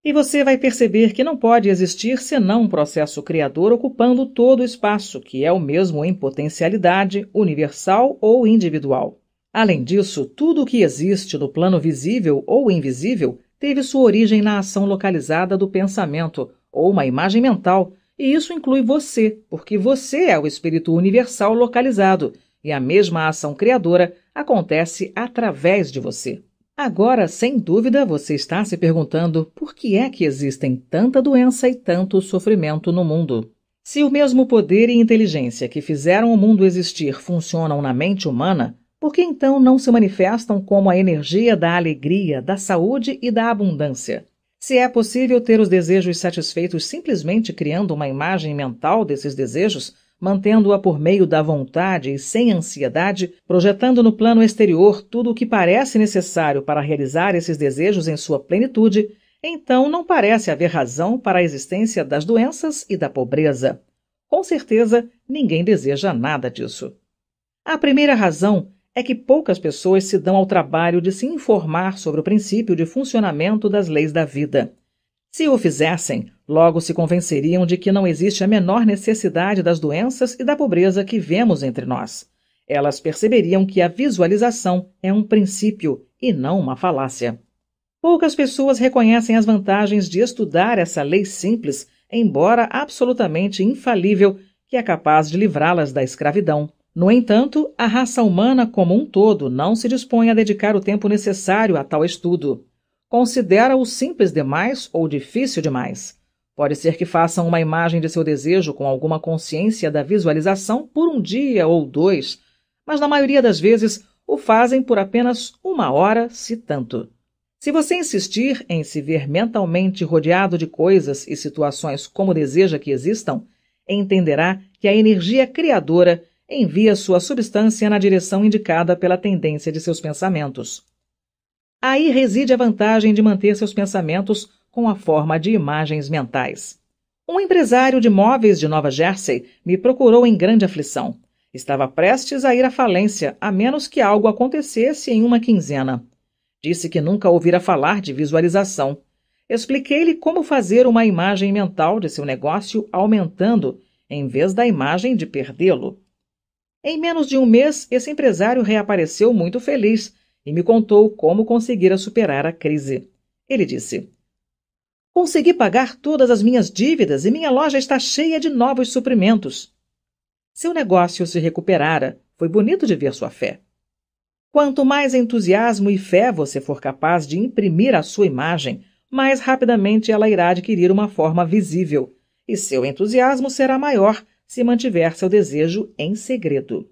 [SPEAKER 1] E você vai perceber que não pode existir senão um processo criador ocupando todo o espaço, que é o mesmo em potencialidade, universal ou individual. Além disso, tudo o que existe no plano visível ou invisível teve sua origem na ação localizada do pensamento, ou uma imagem mental, e isso inclui você, porque você é o espírito universal localizado, e a mesma ação criadora acontece através de você. Agora, sem dúvida, você está se perguntando por que é que existem tanta doença e tanto sofrimento no mundo. Se o mesmo poder e inteligência que fizeram o mundo existir funcionam na mente humana, por que então não se manifestam como a energia da alegria, da saúde e da abundância? Se é possível ter os desejos satisfeitos simplesmente criando uma imagem mental desses desejos, mantendo-a por meio da vontade e sem ansiedade, projetando no plano exterior tudo o que parece necessário para realizar esses desejos em sua plenitude, então não parece haver razão para a existência das doenças e da pobreza. Com certeza, ninguém deseja nada disso. A primeira razão é que poucas pessoas se dão ao trabalho de se informar sobre o princípio de funcionamento das leis da vida. Se o fizessem, logo se convenceriam de que não existe a menor necessidade das doenças e da pobreza que vemos entre nós. Elas perceberiam que a visualização é um princípio e não uma falácia. Poucas pessoas reconhecem as vantagens de estudar essa lei simples, embora absolutamente infalível, que é capaz de livrá-las da escravidão. No entanto, a raça humana como um todo não se dispõe a dedicar o tempo necessário a tal estudo considera-o simples demais ou difícil demais. Pode ser que façam uma imagem de seu desejo com alguma consciência da visualização por um dia ou dois, mas na maioria das vezes o fazem por apenas uma hora, se tanto. Se você insistir em se ver mentalmente rodeado de coisas e situações como deseja que existam, entenderá que a energia criadora envia sua substância na direção indicada pela tendência de seus pensamentos. Aí reside a vantagem de manter seus pensamentos com a forma de imagens mentais. Um empresário de móveis de Nova Jersey me procurou em grande aflição. Estava prestes a ir à falência, a menos que algo acontecesse em uma quinzena. Disse que nunca ouvira falar de visualização. Expliquei-lhe como fazer uma imagem mental de seu negócio aumentando, em vez da imagem de perdê-lo. Em menos de um mês, esse empresário reapareceu muito feliz, e me contou como conseguira superar a crise. Ele disse: Consegui pagar todas as minhas dívidas e minha loja está cheia de novos suprimentos. Seu negócio se recuperara. Foi bonito de ver sua fé. Quanto mais entusiasmo e fé você for capaz de imprimir à sua imagem, mais rapidamente ela irá adquirir uma forma visível, e seu entusiasmo será maior se mantiver seu desejo em segredo.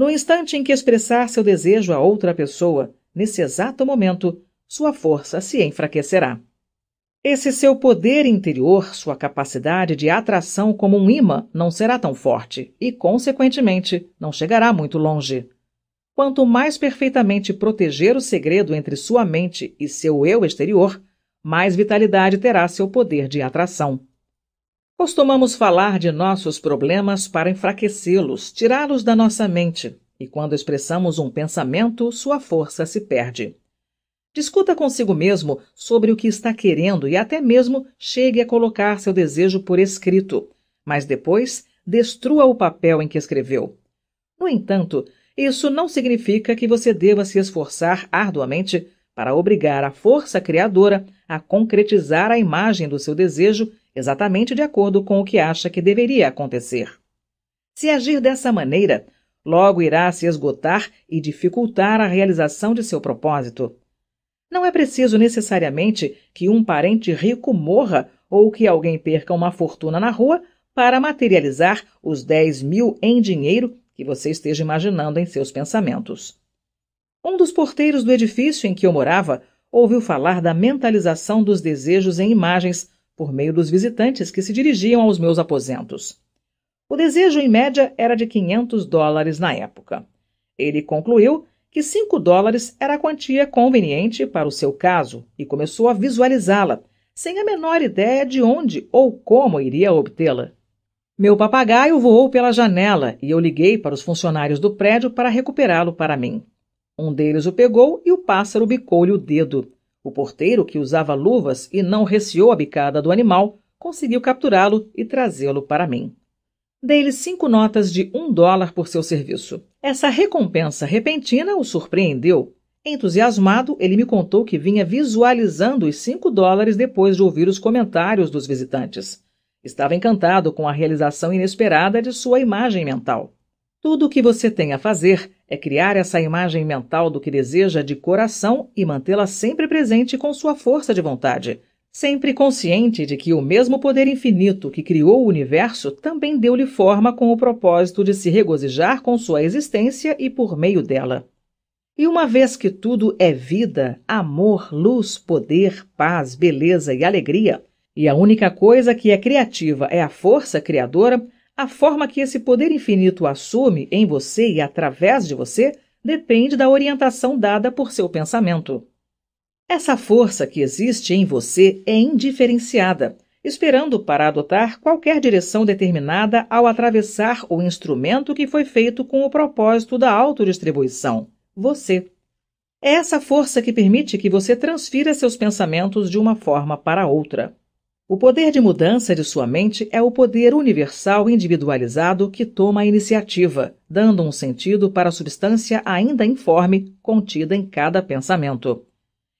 [SPEAKER 1] No instante em que expressar seu desejo a outra pessoa, nesse exato momento, sua força se enfraquecerá. Esse seu poder interior, sua capacidade de atração como um imã, não será tão forte e, consequentemente, não chegará muito longe. Quanto mais perfeitamente proteger o segredo entre sua mente e seu eu exterior, mais vitalidade terá seu poder de atração. Costumamos falar de nossos problemas para enfraquecê-los, tirá-los da nossa mente, e quando expressamos um pensamento, sua força se perde. Discuta consigo mesmo sobre o que está querendo e até mesmo chegue a colocar seu desejo por escrito, mas depois destrua o papel em que escreveu. No entanto, isso não significa que você deva se esforçar arduamente para obrigar a força criadora a concretizar a imagem do seu desejo exatamente de acordo com o que acha que deveria acontecer. Se agir dessa maneira, logo irá se esgotar e dificultar a realização de seu propósito. Não é preciso necessariamente que um parente rico morra ou que alguém perca uma fortuna na rua para materializar os 10 mil em dinheiro que você esteja imaginando em seus pensamentos. Um dos porteiros do edifício em que eu morava ouviu falar da mentalização dos desejos em imagens por meio dos visitantes que se dirigiam aos meus aposentos. O desejo, em média, era de 500 dólares na época. Ele concluiu que 5 dólares era a quantia conveniente para o seu caso e começou a visualizá-la, sem a menor ideia de onde ou como iria obtê-la. Meu papagaio voou pela janela e eu liguei para os funcionários do prédio para recuperá-lo para mim. Um deles o pegou e o pássaro bicou-lhe o dedo. O porteiro, que usava luvas e não receou a bicada do animal, conseguiu capturá-lo e trazê-lo para mim. Dei-lhe cinco notas de um dólar por seu serviço. Essa recompensa repentina o surpreendeu. Entusiasmado, ele me contou que vinha visualizando os cinco dólares depois de ouvir os comentários dos visitantes. Estava encantado com a realização inesperada de sua imagem mental. Tudo o que você tem a fazer é criar essa imagem mental do que deseja de coração e mantê-la sempre presente com sua força de vontade, sempre consciente de que o mesmo poder infinito que criou o universo também deu-lhe forma com o propósito de se regozijar com sua existência e por meio dela. E uma vez que tudo é vida, amor, luz, poder, paz, beleza e alegria, e a única coisa que é criativa é a força criadora, a forma que esse poder infinito assume em você e através de você depende da orientação dada por seu pensamento. Essa força que existe em você é indiferenciada, esperando para adotar qualquer direção determinada ao atravessar o instrumento que foi feito com o propósito da autodistribuição, você. É essa força que permite que você transfira seus pensamentos de uma forma para outra. O poder de mudança de sua mente é o poder universal individualizado que toma a iniciativa, dando um sentido para a substância ainda informe contida em cada pensamento.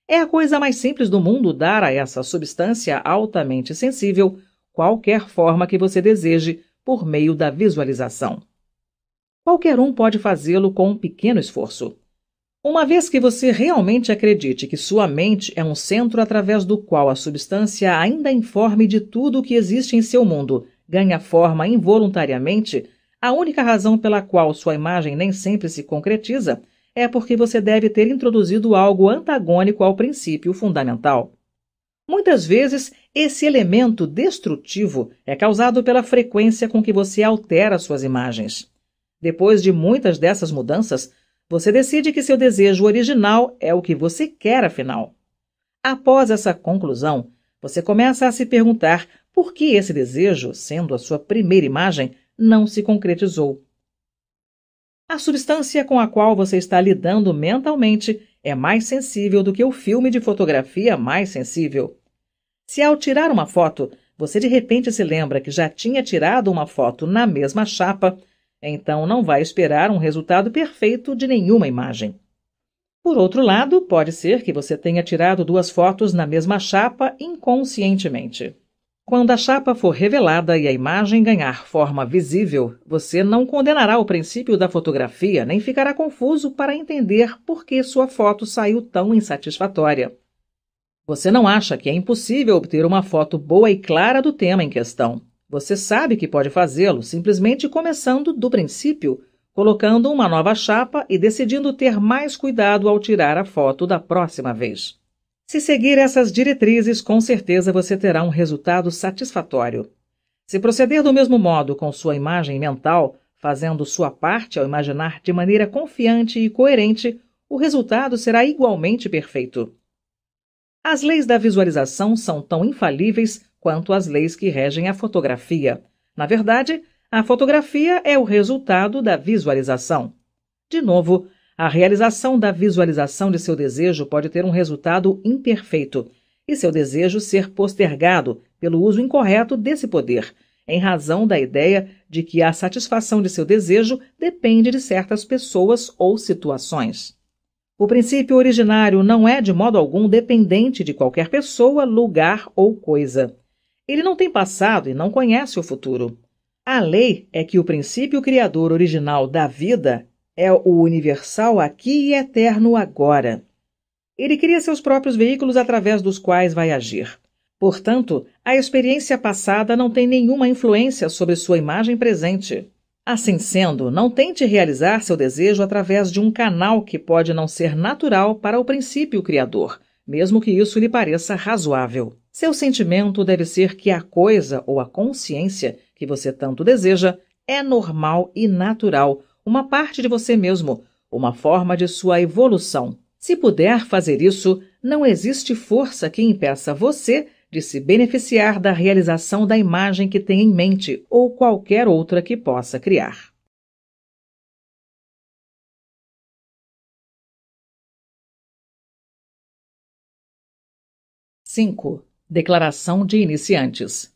[SPEAKER 1] É a coisa mais simples do mundo dar a essa substância altamente sensível qualquer forma que você deseje por meio da visualização. Qualquer um pode fazê-lo com um pequeno esforço. Uma vez que você realmente acredite que sua mente é um centro através do qual a substância ainda informe de tudo o que existe em seu mundo, ganha forma involuntariamente, a única razão pela qual sua imagem nem sempre se concretiza é porque você deve ter introduzido algo antagônico ao princípio fundamental. Muitas vezes, esse elemento destrutivo é causado pela frequência com que você altera suas imagens. Depois de muitas dessas mudanças, você decide que seu desejo original é o que você quer, afinal. Após essa conclusão, você começa a se perguntar por que esse desejo, sendo a sua primeira imagem, não se concretizou. A substância com a qual você está lidando mentalmente é mais sensível do que o filme de fotografia mais sensível. Se ao tirar uma foto, você de repente se lembra que já tinha tirado uma foto na mesma chapa, então, não vai esperar um resultado perfeito de nenhuma imagem. Por outro lado, pode ser que você tenha tirado duas fotos na mesma chapa inconscientemente. Quando a chapa for revelada e a imagem ganhar forma visível, você não condenará o princípio da fotografia nem ficará confuso para entender por que sua foto saiu tão insatisfatória. Você não acha que é impossível obter uma foto boa e clara do tema em questão. Você sabe que pode fazê-lo simplesmente começando do princípio, colocando uma nova chapa e decidindo ter mais cuidado ao tirar a foto da próxima vez. Se seguir essas diretrizes, com certeza você terá um resultado satisfatório. Se proceder do mesmo modo com sua imagem mental, fazendo sua parte ao imaginar de maneira confiante e coerente, o resultado será igualmente perfeito. As leis da visualização são tão infalíveis quanto às leis que regem a fotografia. Na verdade, a fotografia é o resultado da visualização. De novo, a realização da visualização de seu desejo pode ter um resultado imperfeito e seu desejo ser postergado pelo uso incorreto desse poder, em razão da ideia de que a satisfação de seu desejo depende de certas pessoas ou situações. O princípio originário não é de modo algum dependente de qualquer pessoa, lugar ou coisa. Ele não tem passado e não conhece o futuro. A lei é que o princípio criador original da vida é o universal aqui e eterno agora. Ele cria seus próprios veículos através dos quais vai agir. Portanto, a experiência passada não tem nenhuma influência sobre sua imagem presente. Assim sendo, não tente realizar seu desejo através de um canal que pode não ser natural para o princípio criador, mesmo que isso lhe pareça razoável. Seu sentimento deve ser que a coisa ou a consciência que você tanto deseja é normal e natural, uma parte de você mesmo, uma forma de sua evolução. Se puder fazer isso, não existe força que impeça você de se beneficiar da realização da imagem que tem em mente
[SPEAKER 2] ou qualquer outra que possa criar. Cinco Declaração de iniciantes.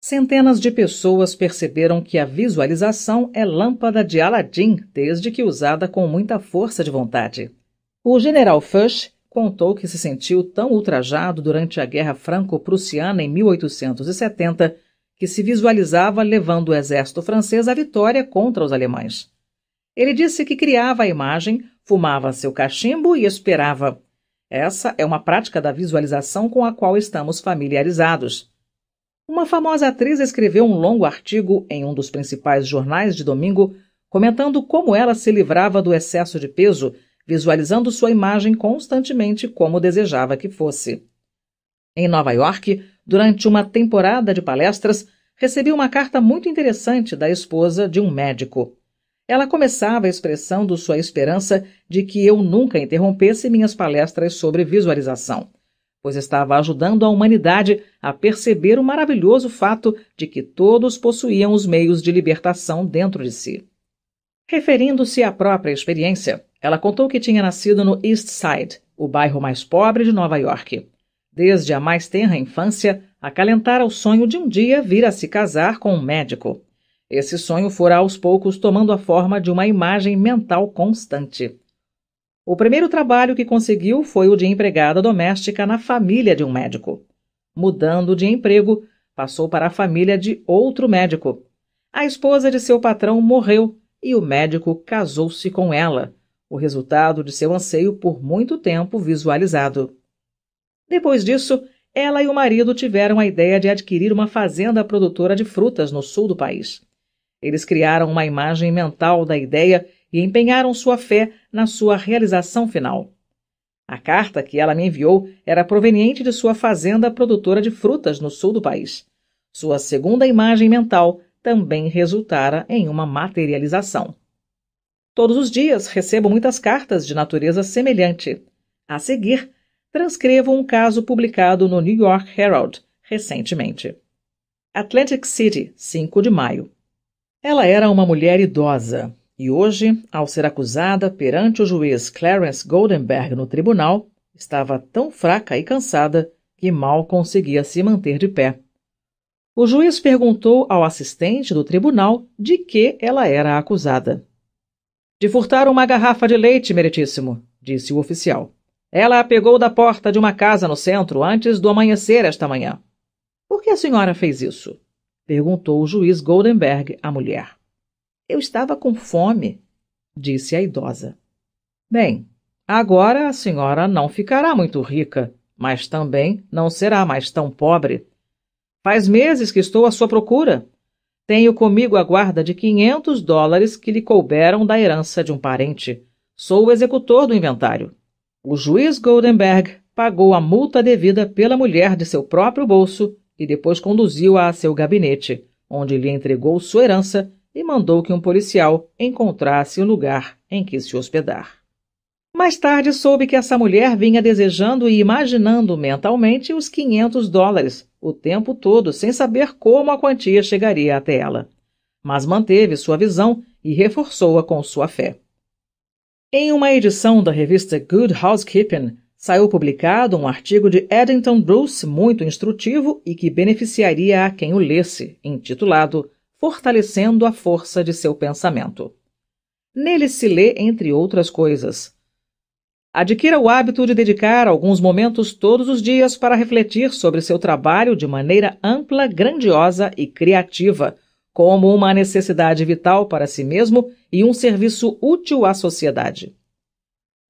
[SPEAKER 2] Centenas de
[SPEAKER 1] pessoas perceberam que a visualização é lâmpada de Aladim desde que usada com muita força de vontade. O general Fuchs contou que se sentiu tão ultrajado durante a Guerra Franco-Prussiana em 1870 que se visualizava levando o exército francês à vitória contra os alemães. Ele disse que criava a imagem, fumava seu cachimbo e esperava, essa é uma prática da visualização com a qual estamos familiarizados. Uma famosa atriz escreveu um longo artigo em um dos principais jornais de domingo comentando como ela se livrava do excesso de peso, visualizando sua imagem constantemente como desejava que fosse. Em Nova York, durante uma temporada de palestras, recebi uma carta muito interessante da esposa de um médico. Ela começava expressando sua esperança de que eu nunca interrompesse minhas palestras sobre visualização, pois estava ajudando a humanidade a perceber o maravilhoso fato de que todos possuíam os meios de libertação dentro de si. Referindo-se à própria experiência, ela contou que tinha nascido no East Side, o bairro mais pobre de Nova York. Desde a mais tenra infância, acalentara o sonho de um dia vir a se casar com um médico. Esse sonho fora aos poucos tomando a forma de uma imagem mental constante. O primeiro trabalho que conseguiu foi o de empregada doméstica na família de um médico. Mudando de emprego, passou para a família de outro médico. A esposa de seu patrão morreu e o médico casou-se com ela, o resultado de seu anseio por muito tempo visualizado. Depois disso, ela e o marido tiveram a ideia de adquirir uma fazenda produtora de frutas no sul do país. Eles criaram uma imagem mental da ideia e empenharam sua fé na sua realização final. A carta que ela me enviou era proveniente de sua fazenda produtora de frutas no sul do país. Sua segunda imagem mental também resultara em uma materialização. Todos os dias recebo muitas cartas de natureza semelhante. A seguir, transcrevo um caso publicado no New York Herald recentemente. Atlantic City, 5 de maio. Ela era uma mulher idosa e hoje, ao ser acusada perante o juiz Clarence Goldenberg no tribunal, estava tão fraca e cansada que mal conseguia se manter de pé. O juiz perguntou ao assistente do tribunal de que ela era acusada. De furtar uma garrafa de leite, meritíssimo, disse o oficial. Ela a pegou da porta de uma casa no centro antes do amanhecer esta manhã. Por que a senhora fez isso? perguntou o juiz Goldenberg à mulher. Eu estava com fome, disse a idosa. Bem, agora a senhora não ficará muito rica, mas também não será mais tão pobre. Faz meses que estou à sua procura. Tenho comigo a guarda de quinhentos dólares que lhe couberam da herança de um parente. Sou o executor do inventário. O juiz Goldenberg pagou a multa devida pela mulher de seu próprio bolso e depois conduziu-a a seu gabinete, onde lhe entregou sua herança e mandou que um policial encontrasse o lugar em que se hospedar. Mais tarde soube que essa mulher vinha desejando e imaginando mentalmente os 500 dólares o tempo todo, sem saber como a quantia chegaria até ela. Mas manteve sua visão e reforçou-a com sua fé. Em uma edição da revista Good Housekeeping, saiu publicado um artigo de Eddington Bruce muito instrutivo e que beneficiaria a quem o lesse, intitulado Fortalecendo a Força de Seu Pensamento. Nele se lê, entre outras coisas, Adquira o hábito de dedicar alguns momentos todos os dias para refletir sobre seu trabalho de maneira ampla, grandiosa e criativa, como uma necessidade vital para si mesmo e um serviço útil à sociedade.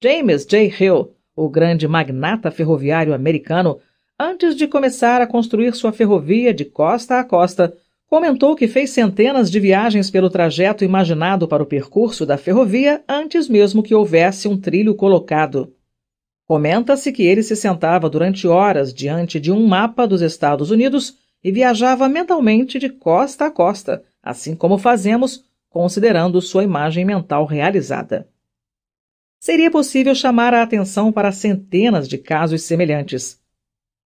[SPEAKER 1] James J. Hill o grande magnata ferroviário americano, antes de começar a construir sua ferrovia de costa a costa, comentou que fez centenas de viagens pelo trajeto imaginado para o percurso da ferrovia antes mesmo que houvesse um trilho colocado. Comenta-se que ele se sentava durante horas diante de um mapa dos Estados Unidos e viajava mentalmente de costa a costa, assim como fazemos, considerando sua imagem mental realizada seria possível chamar a atenção para centenas de casos semelhantes.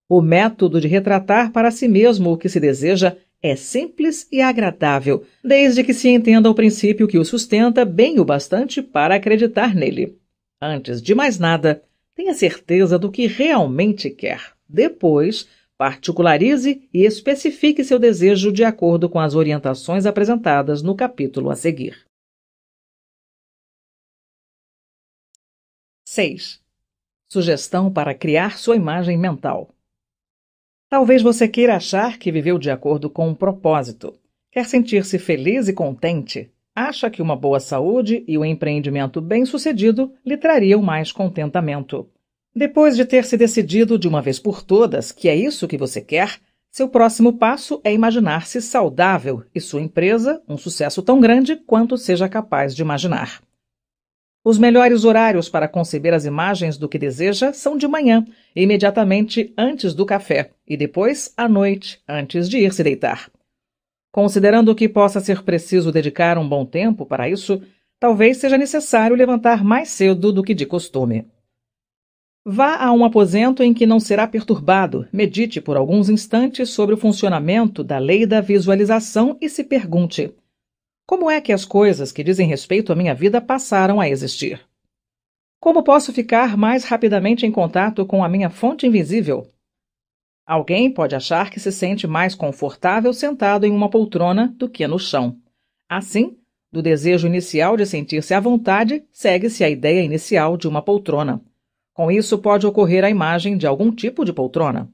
[SPEAKER 1] O método de retratar para si mesmo o que se deseja é simples e agradável, desde que se entenda o princípio que o sustenta bem o bastante para acreditar nele. Antes de mais nada, tenha certeza do que realmente quer. Depois, particularize e especifique seu desejo de acordo com as
[SPEAKER 2] orientações apresentadas no capítulo a seguir. 6. Sugestão para criar sua imagem mental.
[SPEAKER 1] Talvez você queira achar que viveu de acordo com um propósito. Quer sentir-se feliz e contente? Acha que uma boa saúde e um empreendimento bem-sucedido lhe trariam mais contentamento. Depois de ter se decidido de uma vez por todas que é isso que você quer, seu próximo passo é imaginar-se saudável e sua empresa um sucesso tão grande quanto seja capaz de imaginar. Os melhores horários para conceber as imagens do que deseja são de manhã, imediatamente antes do café, e depois à noite, antes de ir se deitar. Considerando que possa ser preciso dedicar um bom tempo para isso, talvez seja necessário levantar mais cedo do que de costume. Vá a um aposento em que não será perturbado, medite por alguns instantes sobre o funcionamento da lei da visualização e se pergunte: como é que as coisas que dizem respeito à minha vida passaram a existir? Como posso ficar mais rapidamente em contato com a minha fonte invisível? Alguém pode achar que se sente mais confortável sentado em uma poltrona do que no chão. Assim, do desejo inicial de sentir-se à vontade, segue-se a ideia inicial de uma poltrona. Com isso, pode ocorrer a imagem de algum tipo de poltrona.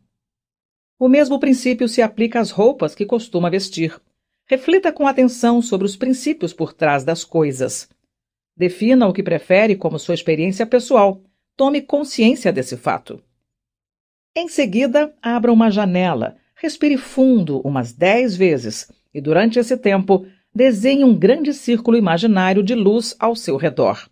[SPEAKER 1] O mesmo princípio se aplica às roupas que costuma vestir. Reflita com atenção sobre os princípios por trás das coisas. Defina o que prefere como sua experiência pessoal. Tome consciência desse fato. Em seguida, abra uma janela, respire fundo umas dez vezes e, durante esse tempo, desenhe um grande círculo imaginário de luz ao seu redor.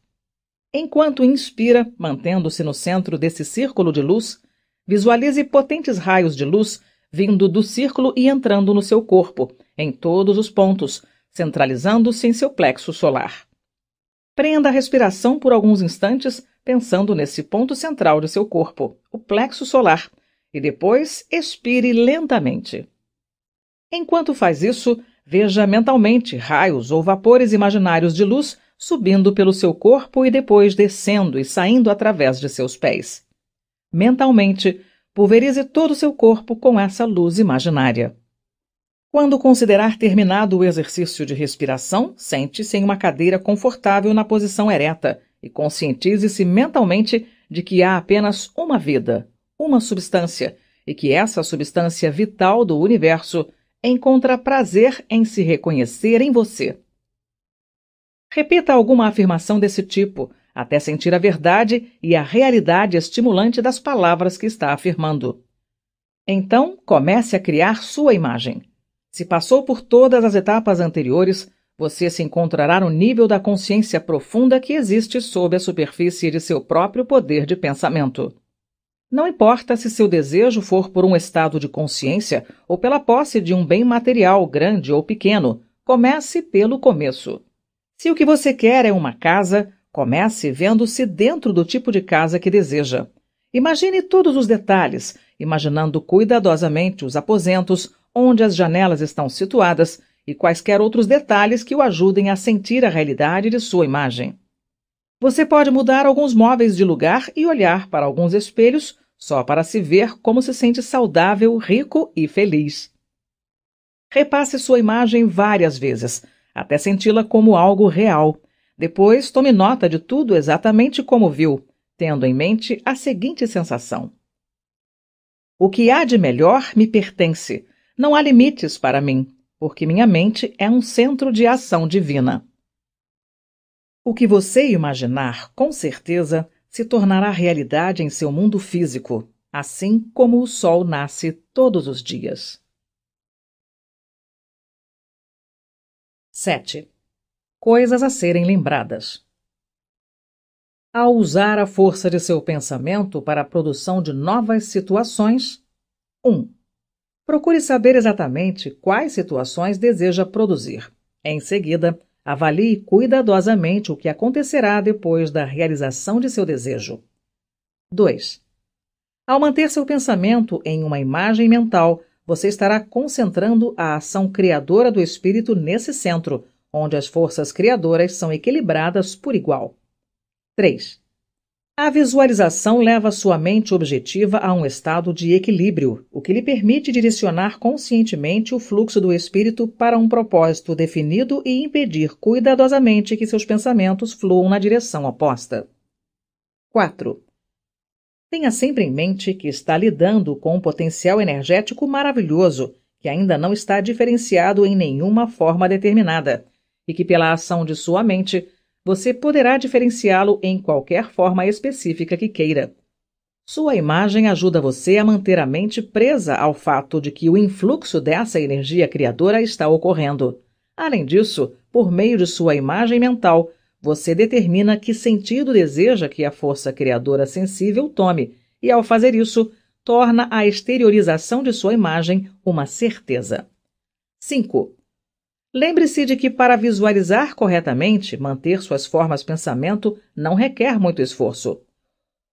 [SPEAKER 1] Enquanto inspira, mantendo-se no centro desse círculo de luz, visualize potentes raios de luz vindo do círculo e entrando no seu corpo, em todos os pontos, centralizando-se em seu plexo solar. Prenda a respiração por alguns instantes, pensando nesse ponto central de seu corpo, o plexo solar, e depois expire lentamente. Enquanto faz isso, veja mentalmente raios ou vapores imaginários de luz subindo pelo seu corpo e depois descendo e saindo através de seus pés. Mentalmente, Pulverize todo o seu corpo com essa luz imaginária. Quando considerar terminado o exercício de respiração, sente-se em uma cadeira confortável na posição ereta e conscientize-se mentalmente de que há apenas uma vida, uma substância, e que essa substância vital do universo encontra prazer em se reconhecer em você. Repita alguma afirmação desse tipo até sentir a verdade e a realidade estimulante das palavras que está afirmando. Então, comece a criar sua imagem. Se passou por todas as etapas anteriores, você se encontrará no nível da consciência profunda que existe sob a superfície de seu próprio poder de pensamento. Não importa se seu desejo for por um estado de consciência ou pela posse de um bem material grande ou pequeno, comece pelo começo. Se o que você quer é uma casa, Comece vendo-se dentro do tipo de casa que deseja. Imagine todos os detalhes, imaginando cuidadosamente os aposentos, onde as janelas estão situadas e quaisquer outros detalhes que o ajudem a sentir a realidade de sua imagem. Você pode mudar alguns móveis de lugar e olhar para alguns espelhos só para se ver como se sente saudável, rico e feliz. Repasse sua imagem várias vezes, até senti-la como algo real. Depois, tome nota de tudo exatamente como viu, tendo em mente a seguinte sensação: O que há de melhor me pertence. Não há limites para mim, porque minha mente é um centro de ação divina. O que você imaginar, com certeza, se tornará realidade em seu mundo físico, assim como o
[SPEAKER 2] sol nasce todos os dias. 7 coisas a serem lembradas.
[SPEAKER 1] Ao usar a força de seu pensamento para a produção de novas situações, 1. Um, procure saber exatamente quais situações deseja produzir. Em seguida, avalie cuidadosamente o que acontecerá depois da realização de seu desejo. 2. Ao manter seu pensamento em uma imagem mental, você estará concentrando a ação criadora do espírito nesse centro onde as forças criadoras são equilibradas por igual. 3. A visualização leva sua mente objetiva a um estado de equilíbrio, o que lhe permite direcionar conscientemente o fluxo do espírito para um propósito definido e impedir cuidadosamente que seus pensamentos fluam na direção oposta. 4. Tenha sempre em mente que está lidando com um potencial energético maravilhoso, que ainda não está diferenciado em nenhuma forma determinada e que, pela ação de sua mente, você poderá diferenciá-lo em qualquer forma específica que queira. Sua imagem ajuda você a manter a mente presa ao fato de que o influxo dessa energia criadora está ocorrendo. Além disso, por meio de sua imagem mental, você determina que sentido deseja que a força criadora sensível tome, e ao fazer isso, torna a exteriorização de sua imagem uma certeza. 5. Lembre-se de que para visualizar corretamente, manter suas formas pensamento não requer muito esforço.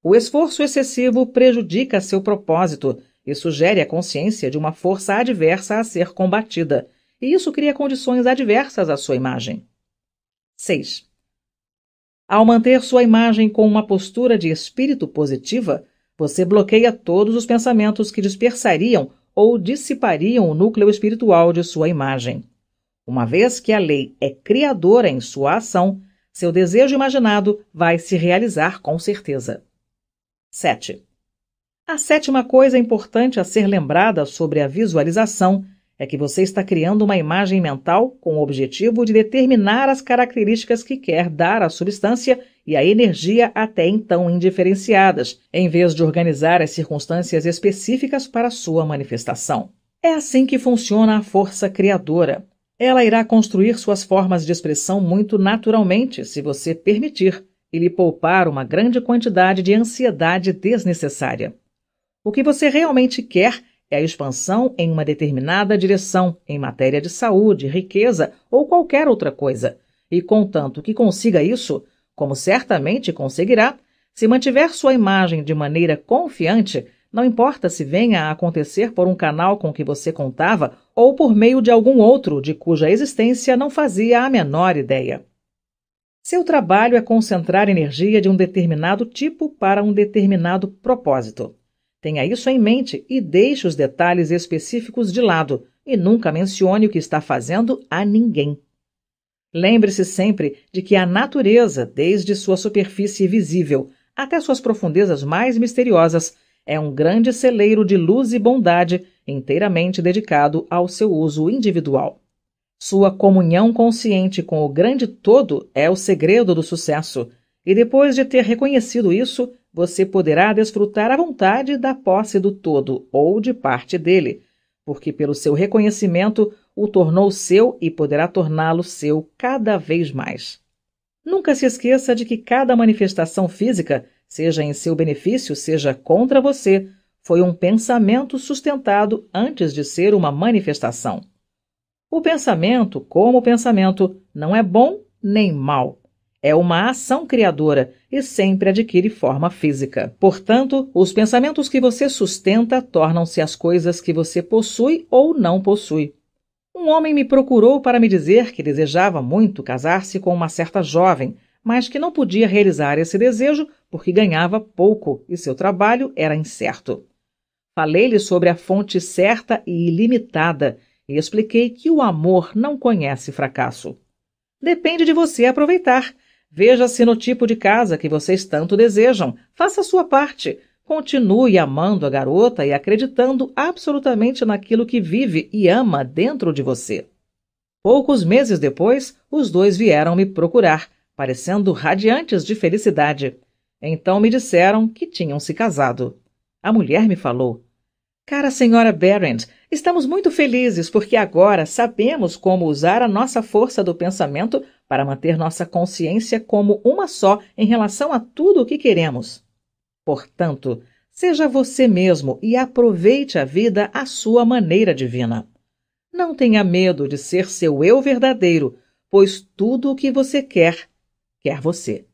[SPEAKER 1] O esforço excessivo prejudica seu propósito e sugere a consciência de uma força adversa a ser combatida, e isso cria condições adversas à sua imagem. 6. Ao manter sua imagem com uma postura de espírito positiva, você bloqueia todos os pensamentos que dispersariam ou dissipariam o núcleo espiritual de sua imagem. Uma vez que a lei é criadora em sua ação, seu desejo imaginado vai se realizar com certeza. 7. A sétima coisa importante a ser lembrada sobre a visualização é que você está criando uma imagem mental com o objetivo de determinar as características que quer dar à substância e à energia até então indiferenciadas, em vez de organizar as circunstâncias específicas para sua manifestação. É assim que funciona a força criadora. Ela irá construir suas formas de expressão muito naturalmente, se você permitir, e lhe poupar uma grande quantidade de ansiedade desnecessária. O que você realmente quer é a expansão em uma determinada direção em matéria de saúde, riqueza ou qualquer outra coisa. E contanto que consiga isso, como certamente conseguirá, se mantiver sua imagem de maneira confiante, não importa se venha a acontecer por um canal com que você contava ou por meio de algum outro de cuja existência não fazia a menor ideia. Seu trabalho é concentrar energia de um determinado tipo para um determinado propósito. Tenha isso em mente e deixe os detalhes específicos de lado e nunca mencione o que está fazendo a ninguém. Lembre-se sempre de que a natureza, desde sua superfície visível até suas profundezas mais misteriosas, é um grande celeiro de luz e bondade inteiramente dedicado ao seu uso individual. Sua comunhão consciente com o grande todo é o segredo do sucesso, e depois de ter reconhecido isso, você poderá desfrutar à vontade da posse do todo ou de parte dele, porque pelo seu reconhecimento o tornou seu e poderá torná-lo seu cada vez mais. Nunca se esqueça de que cada manifestação física seja em seu benefício, seja contra você, foi um pensamento sustentado antes de ser uma manifestação. O pensamento, como pensamento, não é bom nem mal. É uma ação criadora e sempre adquire forma física. Portanto, os pensamentos que você sustenta tornam-se as coisas que você possui ou não possui. Um homem me procurou para me dizer que desejava muito casar-se com uma certa jovem, mas que não podia realizar esse desejo porque ganhava pouco e seu trabalho era incerto. Falei-lhe sobre a fonte certa e ilimitada e expliquei que o amor não conhece fracasso. Depende de você aproveitar. Veja se no tipo de casa que vocês tanto desejam. Faça a sua parte. Continue amando a garota e acreditando absolutamente naquilo que vive e ama dentro de você. Poucos meses depois, os dois vieram me procurar, parecendo radiantes de felicidade. Então me disseram que tinham se casado. A mulher me falou: Cara senhora Berend, estamos muito felizes porque agora sabemos como usar a nossa força do pensamento para manter nossa consciência como uma só em relação a tudo o que queremos. Portanto, seja você mesmo e aproveite a vida à sua maneira divina. Não tenha medo de ser seu eu
[SPEAKER 2] verdadeiro, pois tudo o que você quer, quer você.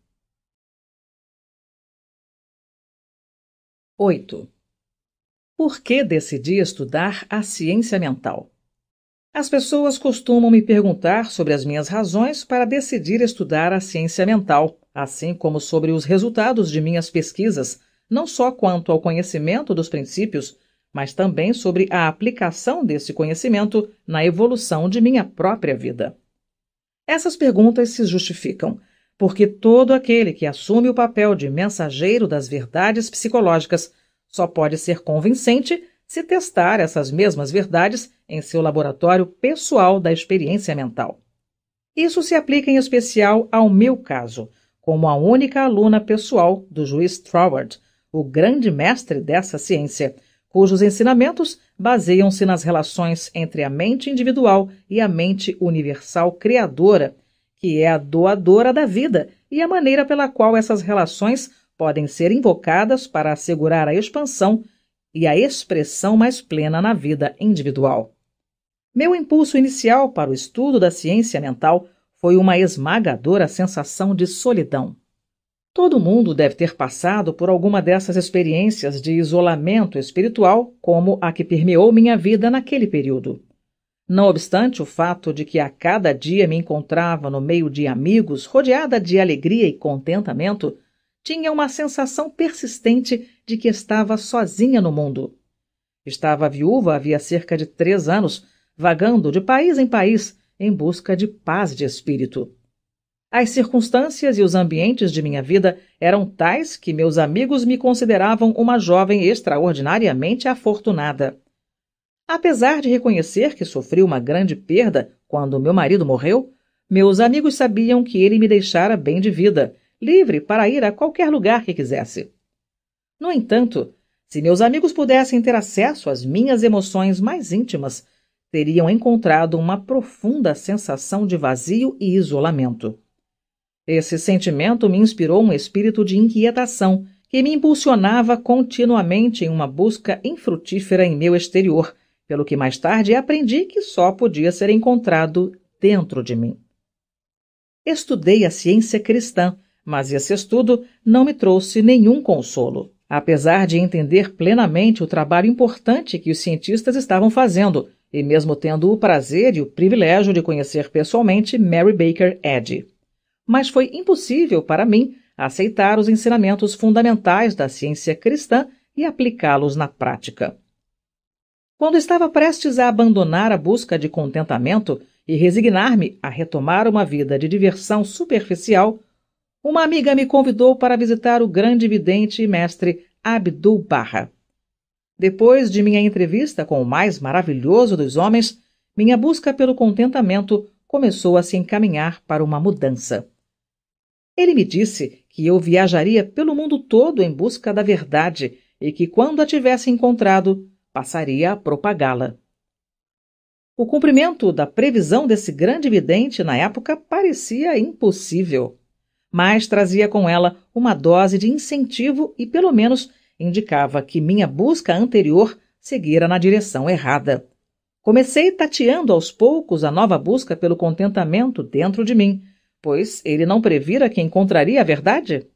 [SPEAKER 2] 8. Por que decidi estudar a ciência mental? As pessoas costumam me
[SPEAKER 1] perguntar sobre as minhas razões para decidir estudar a ciência mental, assim como sobre os resultados de minhas pesquisas, não só quanto ao conhecimento dos princípios, mas também sobre a aplicação desse conhecimento na evolução de minha própria vida. Essas perguntas se justificam, porque todo aquele que assume o papel de mensageiro das verdades psicológicas só pode ser convincente se testar essas mesmas verdades em seu laboratório pessoal da experiência mental. Isso se aplica em especial ao meu caso, como a única aluna pessoal do juiz Troward, o grande mestre dessa ciência, cujos ensinamentos baseiam-se nas relações entre a mente individual e a mente universal criadora que é a doadora da vida e a maneira pela qual essas relações podem ser invocadas para assegurar a expansão e a expressão mais plena na vida individual. Meu impulso inicial para o estudo da ciência mental foi uma esmagadora sensação de solidão. Todo mundo deve ter passado por alguma dessas experiências de isolamento espiritual, como a que permeou minha vida naquele período. Não obstante o fato de que a cada dia me encontrava no meio de amigos, rodeada de alegria e contentamento, tinha uma sensação persistente de que estava sozinha no mundo. Estava viúva havia cerca de três anos, vagando de país em país em busca de paz de espírito. As circunstâncias e os ambientes de minha vida eram tais que meus amigos me consideravam uma jovem extraordinariamente afortunada. Apesar de reconhecer que sofri uma grande perda quando meu marido morreu, meus amigos sabiam que ele me deixara bem de vida, livre para ir a qualquer lugar que quisesse. No entanto, se meus amigos pudessem ter acesso às minhas emoções mais íntimas, teriam encontrado uma profunda sensação de vazio e isolamento. Esse sentimento me inspirou um espírito de inquietação que me impulsionava continuamente em uma busca infrutífera em meu exterior pelo que mais tarde aprendi que só podia ser encontrado dentro de mim. Estudei a ciência cristã, mas esse estudo não me trouxe nenhum consolo, apesar de entender plenamente o trabalho importante que os cientistas estavam fazendo e mesmo tendo o prazer e o privilégio de conhecer pessoalmente Mary Baker Eddy. Mas foi impossível para mim aceitar os ensinamentos fundamentais da ciência cristã e aplicá-los na prática. Quando estava prestes a abandonar a busca de contentamento e resignar-me a retomar uma vida de diversão superficial, uma amiga me convidou para visitar o grande vidente e mestre Abdul Barra. Depois de minha entrevista com o mais maravilhoso dos homens, minha busca pelo contentamento começou a se encaminhar para uma mudança. Ele me disse que eu viajaria pelo mundo todo em busca da verdade e que, quando a tivesse encontrado, passaria a propagá-la. O cumprimento da previsão desse grande vidente na época parecia impossível, mas trazia com ela uma dose de incentivo e, pelo menos, indicava que minha busca anterior seguira na direção errada. Comecei tateando aos poucos a nova busca pelo contentamento dentro de mim, pois ele não previra que encontraria a verdade?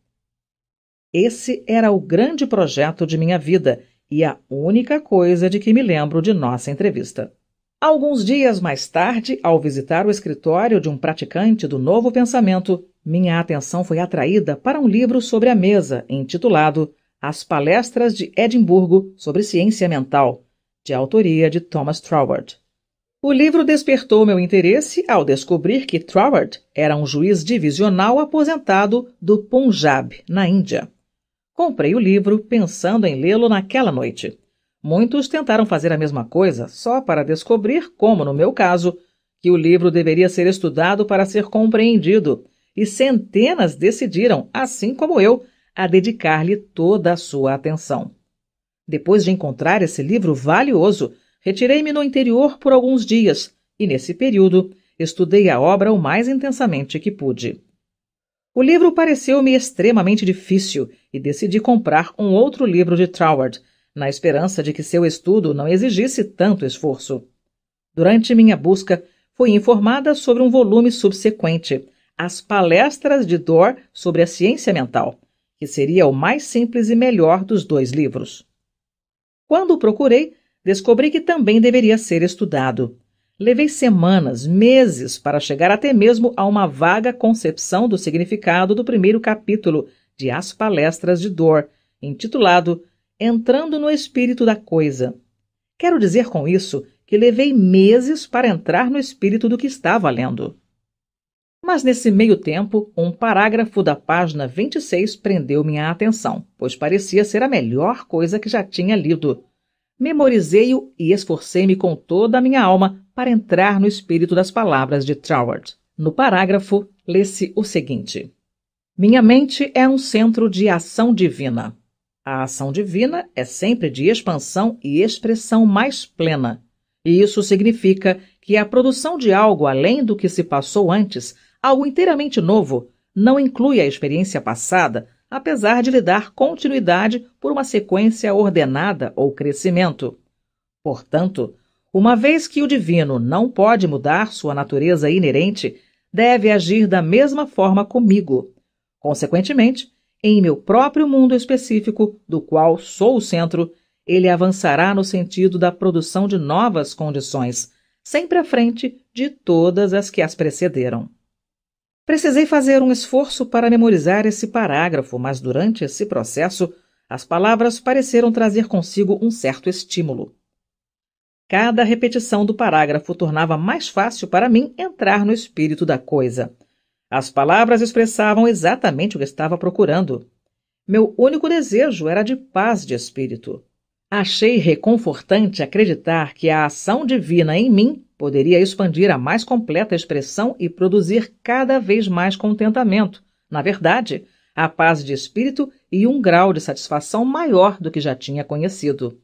[SPEAKER 1] Esse era o grande projeto de minha vida e a única coisa de que me lembro de nossa entrevista. Alguns dias mais tarde, ao visitar o escritório de um praticante do Novo Pensamento, minha atenção foi atraída para um livro sobre a mesa, intitulado As Palestras de Edimburgo sobre Ciência Mental, de autoria de Thomas Troward. O livro despertou meu interesse ao descobrir que Troward era um juiz divisional aposentado do Punjab, na Índia. Comprei o livro pensando em lê-lo naquela noite. Muitos tentaram fazer a mesma coisa só para descobrir como, no meu caso, que o livro deveria ser estudado para ser compreendido, e centenas decidiram, assim como eu, a dedicar-lhe toda a sua atenção. Depois de encontrar esse livro valioso, retirei-me no interior por alguns dias e, nesse período, estudei a obra o mais intensamente que pude. O livro pareceu-me extremamente difícil e decidi comprar um outro livro de Troward, na esperança de que seu estudo não exigisse tanto esforço. Durante minha busca, fui informada sobre um volume subsequente, As Palestras de Dorr sobre a Ciência Mental, que seria o mais simples e melhor dos dois livros. Quando o procurei, descobri que também deveria ser estudado. Levei semanas, meses para chegar até mesmo a uma vaga concepção do significado do primeiro capítulo de As Palestras de Dor, intitulado Entrando no Espírito da Coisa. Quero dizer com isso que levei meses para entrar no espírito do que estava lendo. Mas nesse meio tempo, um parágrafo da página 26 prendeu minha atenção, pois parecia ser a melhor coisa que já tinha lido memorizei-o e esforcei-me com toda a minha alma para entrar no espírito das palavras de Troward. No parágrafo, lê-se o seguinte: Minha mente é um centro de ação divina. A ação divina é sempre de expansão e expressão mais plena, e isso significa que a produção de algo além do que se passou antes, algo inteiramente novo, não inclui a experiência passada, apesar de lhe dar continuidade por uma sequência ordenada ou crescimento. Portanto, uma vez que o divino não pode mudar sua natureza inerente, deve agir da mesma forma comigo. Consequentemente, em meu próprio mundo específico, do qual sou o centro, ele avançará no sentido da produção de novas condições, sempre à frente de todas as que as precederam. Precisei fazer um esforço para memorizar esse parágrafo, mas durante esse processo, as palavras pareceram trazer consigo um certo estímulo. Cada repetição do parágrafo tornava mais fácil para mim entrar no espírito da coisa. As palavras expressavam exatamente o que estava procurando. Meu único desejo era de paz de espírito. Achei reconfortante acreditar que a ação divina em mim poderia expandir a mais completa expressão e produzir cada vez mais contentamento, na verdade, a paz de espírito e um grau de satisfação maior do que já tinha conhecido.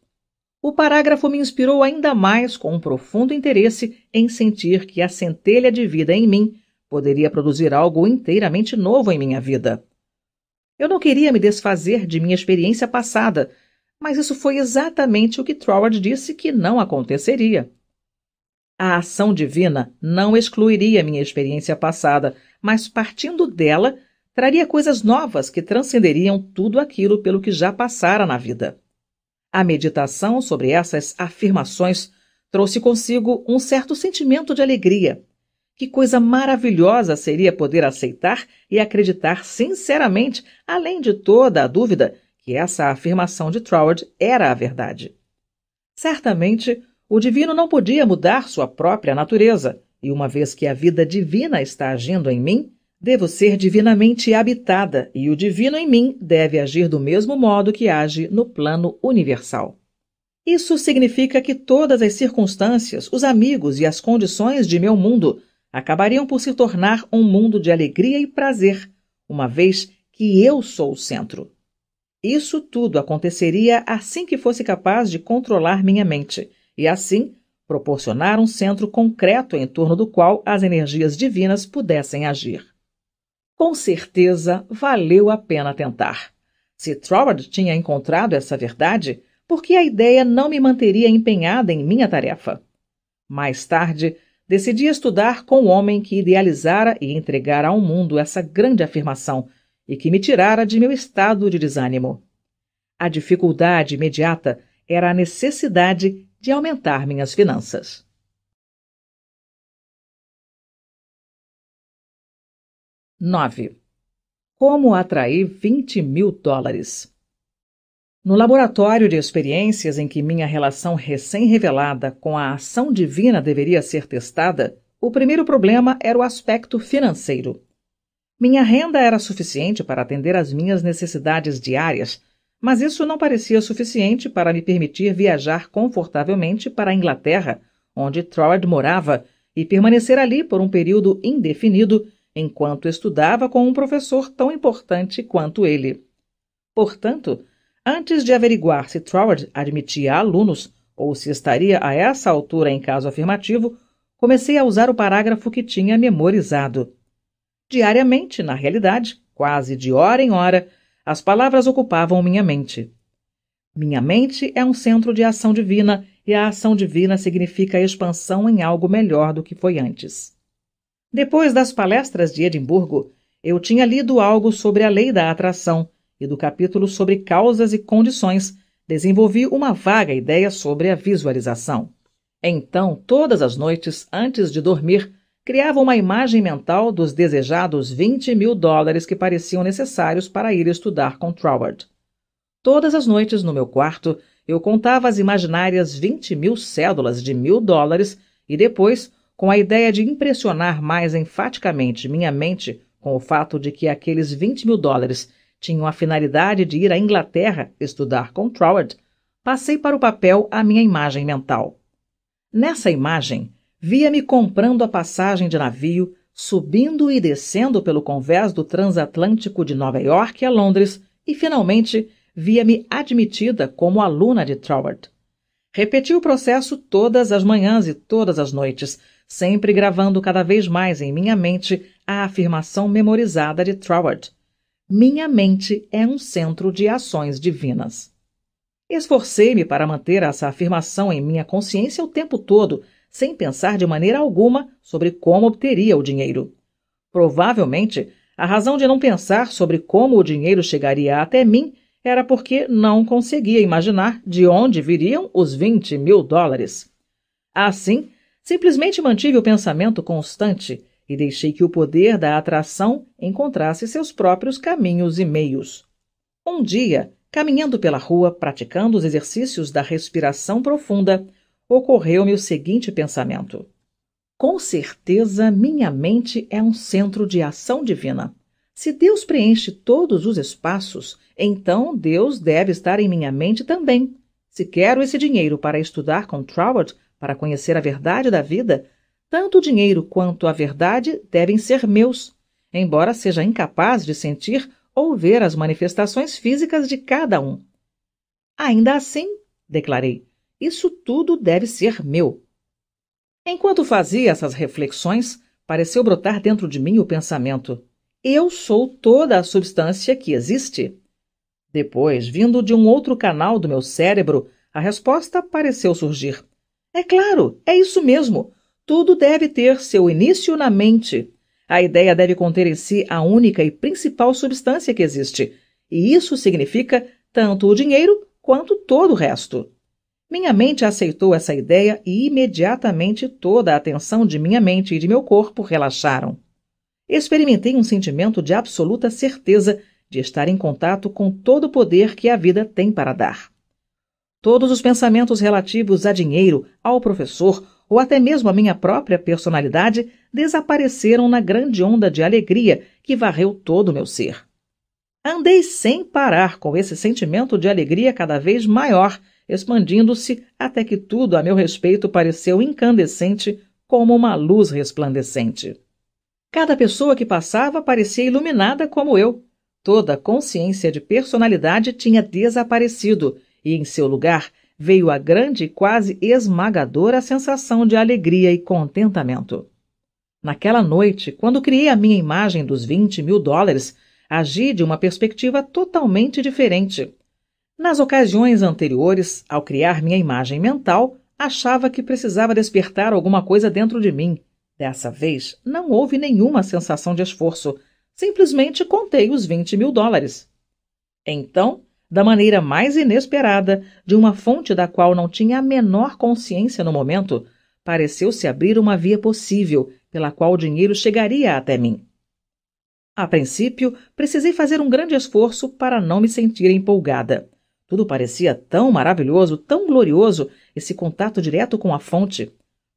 [SPEAKER 1] O parágrafo me inspirou ainda mais com um profundo interesse em sentir que a centelha de vida em mim poderia produzir algo inteiramente novo em minha vida. Eu não queria me desfazer de minha experiência passada, mas isso foi exatamente o que Troward disse que não aconteceria. A ação divina não excluiria minha experiência passada, mas partindo dela, traria coisas novas que transcenderiam tudo aquilo pelo que já passara na vida. A meditação sobre essas afirmações trouxe consigo um certo sentimento de alegria. Que coisa maravilhosa seria poder aceitar e acreditar sinceramente, além de toda a dúvida, que essa afirmação de Troward era a verdade. Certamente, o divino não podia mudar sua própria natureza, e uma vez que a vida divina está agindo em mim, devo ser divinamente habitada, e o divino em mim deve agir do mesmo modo que age no plano universal. Isso significa que todas as circunstâncias, os amigos e as condições de meu mundo acabariam por se tornar um mundo de alegria e prazer, uma vez que eu sou o centro. Isso tudo aconteceria assim que fosse capaz de controlar minha mente, e assim proporcionar um centro concreto em torno do qual as energias divinas pudessem agir. Com certeza, valeu a pena tentar. Se Troward tinha encontrado essa verdade, por que a ideia não me manteria empenhada em minha tarefa? Mais tarde, decidi estudar com o homem que idealizara e entregara ao mundo essa grande afirmação e que me tirara de meu estado de desânimo. A dificuldade imediata era a necessidade
[SPEAKER 2] de aumentar minhas finanças. Nove. Como atrair 20 mil dólares? No laboratório de experiências em que minha relação
[SPEAKER 1] recém-revelada com a ação divina deveria ser testada, o primeiro problema era o aspecto financeiro. Minha renda era suficiente para atender às minhas necessidades diárias, mas isso não parecia suficiente para me permitir viajar confortavelmente para a Inglaterra, onde Troward morava, e permanecer ali por um período indefinido enquanto estudava com um professor tão importante quanto ele. Portanto, antes de averiguar se Troward admitia alunos ou se estaria a essa altura em caso afirmativo, comecei a usar o parágrafo que tinha memorizado. Diariamente, na realidade, quase de hora em hora, as palavras ocupavam minha mente. Minha mente é um centro de ação divina e a ação divina significa expansão em algo melhor do que foi antes. Depois das palestras de Edimburgo, eu tinha lido algo sobre a lei da atração e do capítulo sobre causas e condições, desenvolvi uma vaga ideia sobre a visualização. Então, todas as noites, antes de dormir, criava uma imagem mental dos desejados 20 mil dólares que pareciam necessários para ir estudar com Troward. Todas as noites, no meu quarto, eu contava as imaginárias 20 mil cédulas de mil dólares e depois, com a ideia de impressionar mais enfaticamente minha mente com o fato de que aqueles 20 mil dólares tinham a finalidade de ir à Inglaterra estudar com Troward, passei para o papel a minha imagem mental. Nessa imagem, via-me comprando a passagem de navio, subindo e descendo pelo convés do transatlântico de Nova York a Londres e, finalmente, via-me admitida como aluna de Troward. Repeti o processo todas as manhãs e todas as noites, sempre gravando cada vez mais em minha mente a afirmação memorizada de Troward. Minha mente é um centro de ações divinas. Esforcei-me para manter essa afirmação em minha consciência o tempo todo, sem pensar de maneira alguma sobre como obteria o dinheiro. Provavelmente, a razão de não pensar sobre como o dinheiro chegaria até mim era porque não conseguia imaginar de onde viriam os 20 mil dólares. Assim, simplesmente mantive o pensamento constante e deixei que o poder da atração encontrasse seus próprios caminhos e meios. Um dia, caminhando pela rua, praticando os exercícios da respiração profunda, ocorreu-me o seguinte pensamento: Com certeza, minha mente é um centro de ação divina. Se Deus preenche todos os espaços, então Deus deve estar em minha mente também. Se quero esse dinheiro para estudar com Troward, para conhecer a verdade da vida, tanto o dinheiro quanto a verdade devem ser meus, embora seja incapaz de sentir ou ver as manifestações físicas de cada um. Ainda assim, declarei, isso tudo deve ser meu. Enquanto fazia essas reflexões, pareceu brotar dentro de mim o pensamento: eu sou toda a substância que existe. Depois, vindo de um outro canal do meu cérebro, a resposta pareceu surgir. É claro, é isso mesmo. Tudo deve ter seu início na mente. A ideia deve conter em si a única e principal substância que existe, e isso significa tanto o dinheiro quanto todo o resto. Minha mente aceitou essa ideia e imediatamente toda a atenção de minha mente e de meu corpo relaxaram. Experimentei um sentimento de absoluta certeza de estar em contato com todo o poder que a vida tem para dar. Todos os pensamentos relativos a dinheiro, ao professor ou até mesmo à minha própria personalidade desapareceram na grande onda de alegria que varreu todo o meu ser. Andei sem parar com esse sentimento de alegria cada vez maior expandindo-se até que tudo a meu respeito pareceu incandescente como uma luz resplandecente. Cada pessoa que passava parecia iluminada como eu. Toda a consciência de personalidade tinha desaparecido e, em seu lugar, veio a grande e quase esmagadora sensação de alegria e contentamento. Naquela noite, quando criei a minha imagem dos 20 mil dólares, agi de uma perspectiva totalmente diferente. Nas ocasiões anteriores, ao criar minha imagem mental, achava que precisava despertar alguma coisa dentro de mim. Dessa vez, não houve nenhuma sensação de esforço. Simplesmente contei os 20 mil dólares. Então, da maneira mais inesperada, de uma fonte da qual não tinha a menor consciência no momento, pareceu se abrir uma via possível pela qual o dinheiro chegaria até mim. A princípio, precisei fazer um grande esforço para não me sentir empolgada. Tudo parecia tão maravilhoso, tão glorioso, esse contato direto com a fonte.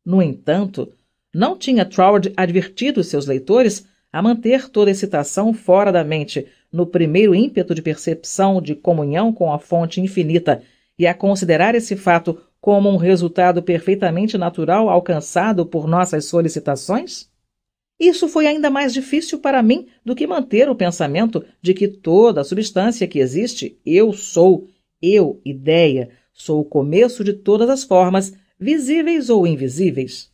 [SPEAKER 1] No entanto, não tinha Troward advertido seus leitores a manter toda excitação fora da mente, no primeiro ímpeto de percepção de comunhão com a fonte infinita, e a considerar esse fato como um resultado perfeitamente natural alcançado por nossas solicitações? Isso foi ainda mais difícil para mim do que manter o pensamento de que toda a substância que existe, eu sou, eu, ideia, sou o começo de todas as formas, visíveis ou invisíveis.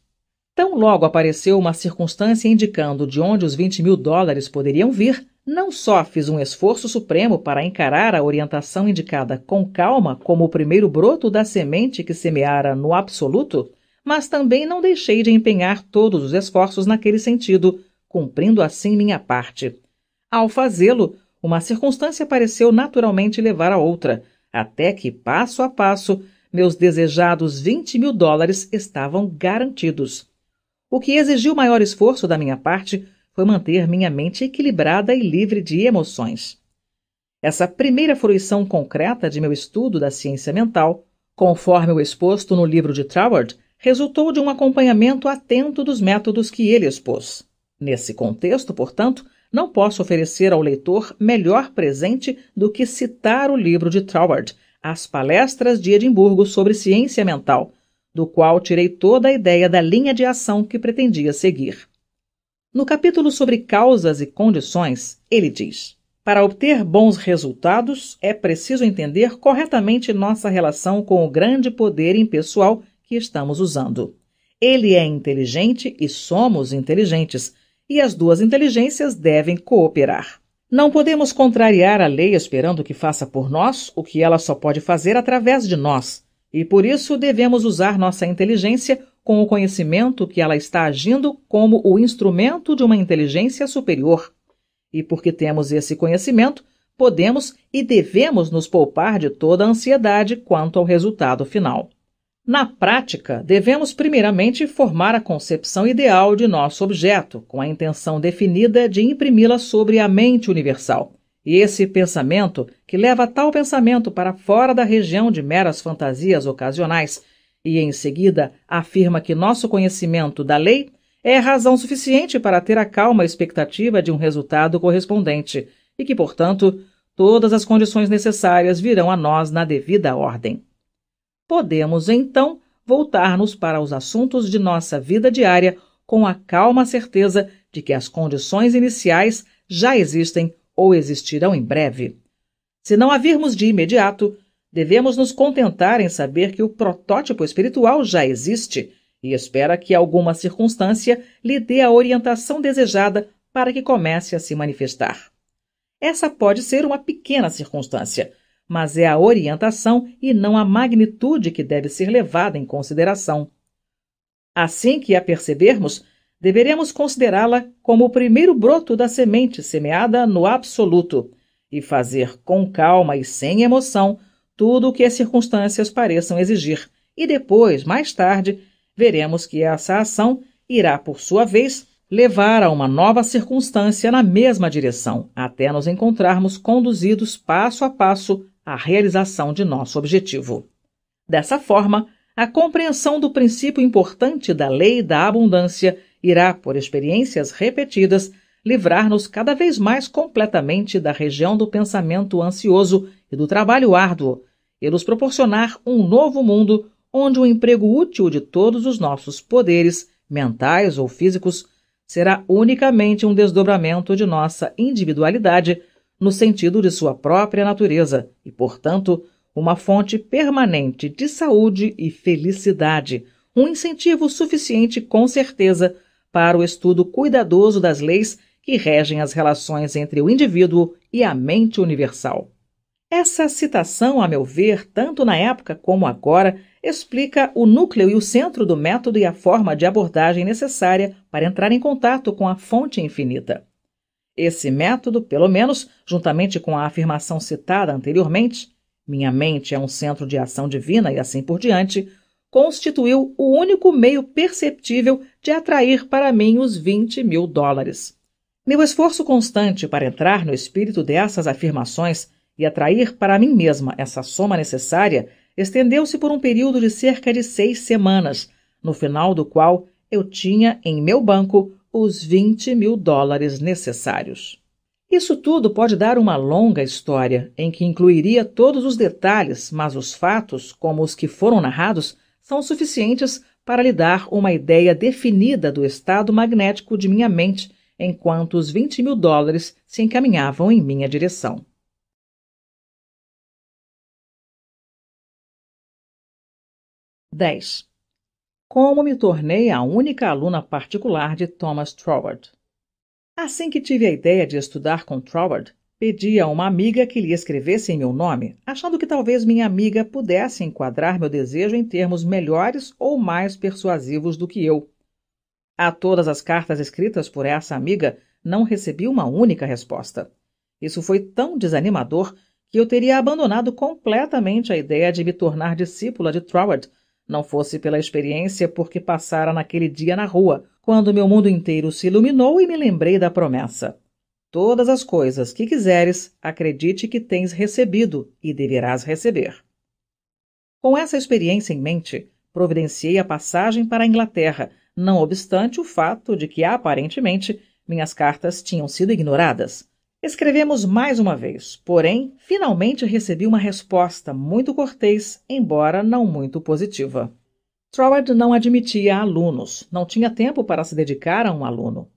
[SPEAKER 1] Tão logo apareceu uma circunstância indicando de onde os 20 mil dólares poderiam vir, não só fiz um esforço supremo para encarar a orientação indicada com calma como o primeiro broto da semente que semeara no absoluto, mas também não deixei de empenhar todos os esforços naquele sentido, cumprindo assim minha parte. Ao fazê-lo, uma circunstância pareceu naturalmente levar a outra, até que, passo a passo, meus desejados 20 mil dólares estavam garantidos. O que exigiu maior esforço da minha parte foi manter minha mente equilibrada e livre de emoções. Essa primeira fruição concreta de meu estudo da ciência mental, conforme o exposto no livro de Troward, resultou de um acompanhamento atento dos métodos que ele expôs. Nesse contexto, portanto, não posso oferecer ao leitor melhor presente do que citar o livro de Troward, As Palestras de Edimburgo sobre Ciência Mental, do qual tirei toda a ideia da linha de ação que pretendia seguir. No capítulo sobre causas e condições, ele diz: Para obter bons resultados, é preciso entender corretamente nossa relação com o grande poder impessoal que estamos usando. Ele é inteligente e somos inteligentes, e as duas inteligências devem cooperar. Não podemos contrariar a lei esperando que faça por nós o que ela só pode fazer através de nós, e por isso devemos usar nossa inteligência com o conhecimento que ela está agindo como o instrumento de uma inteligência superior. E porque temos esse conhecimento, podemos e devemos nos poupar de toda a ansiedade quanto ao resultado final. Na prática, devemos primeiramente formar a concepção ideal de nosso objeto, com a intenção definida de imprimi-la sobre a mente universal. E esse pensamento, que leva tal pensamento para fora da região de meras fantasias ocasionais, e em seguida afirma que nosso conhecimento da lei é razão suficiente para ter a calma expectativa de um resultado correspondente, e que, portanto, todas as condições necessárias virão a nós na devida ordem podemos então voltar-nos para os assuntos de nossa vida diária com a calma certeza de que as condições iniciais já existem ou existirão em breve. Se não a virmos de imediato, devemos nos contentar em saber que o protótipo espiritual já existe e espera que alguma circunstância lhe dê a orientação desejada para que comece a se manifestar. Essa pode ser uma pequena circunstância, mas é a orientação e não a magnitude que deve ser levada em consideração. Assim que a percebermos, deveremos considerá-la como o primeiro broto da semente semeada no absoluto e fazer com calma e sem emoção tudo o que as circunstâncias pareçam exigir, e depois, mais tarde, veremos que essa ação irá, por sua vez, levar a uma nova circunstância na mesma direção, até nos encontrarmos conduzidos passo a passo a realização de nosso objetivo. Dessa forma, a compreensão do princípio importante da lei da abundância irá, por experiências repetidas, livrar-nos cada vez mais completamente da região do pensamento ansioso e do trabalho árduo e nos proporcionar um novo mundo onde o emprego útil de todos os nossos poderes, mentais ou físicos, será unicamente um desdobramento de nossa individualidade no sentido de sua própria natureza e, portanto, uma fonte permanente de saúde e felicidade, um incentivo suficiente, com certeza, para o estudo cuidadoso das leis que regem as relações entre o indivíduo e a mente universal. Essa citação, a meu ver, tanto na época como agora, explica o núcleo e o centro do método e a forma de abordagem necessária para entrar em contato com a fonte infinita. Esse método, pelo menos, juntamente com a afirmação citada anteriormente, minha mente é um centro de ação divina e assim por diante, constituiu o único meio perceptível de atrair para mim os 20 mil dólares. Meu esforço constante para entrar no espírito dessas afirmações e atrair para mim mesma essa soma necessária estendeu-se por um período de cerca de seis semanas, no final do qual eu tinha em meu banco os 20 mil dólares necessários. Isso tudo pode dar uma longa história, em que incluiria todos os detalhes, mas os fatos, como os que foram narrados, são suficientes para lhe dar uma ideia definida do estado magnético de minha mente
[SPEAKER 2] enquanto os 20 mil dólares se encaminhavam em minha direção. Dez como me tornei a única aluna particular de Thomas Troward.
[SPEAKER 1] Assim que tive a ideia de estudar com Troward, pedi a uma amiga que lhe escrevesse em meu nome, achando que talvez minha amiga pudesse enquadrar meu desejo em termos melhores ou mais persuasivos do que eu. A todas as cartas escritas por essa amiga, não recebi uma única resposta. Isso foi tão desanimador que eu teria abandonado completamente a ideia de me tornar discípula de Troward não fosse pela experiência porque passara naquele dia na rua, quando meu mundo inteiro se iluminou e me lembrei da promessa. Todas as coisas que quiseres, acredite que tens recebido e deverás receber. Com essa experiência em mente, providenciei a passagem para a Inglaterra, não obstante o fato de que, aparentemente, minhas cartas tinham sido ignoradas. Escrevemos mais uma vez, porém, finalmente recebi uma resposta muito cortês, embora não muito positiva. Troward não admitia alunos, não tinha tempo para se dedicar a um aluno.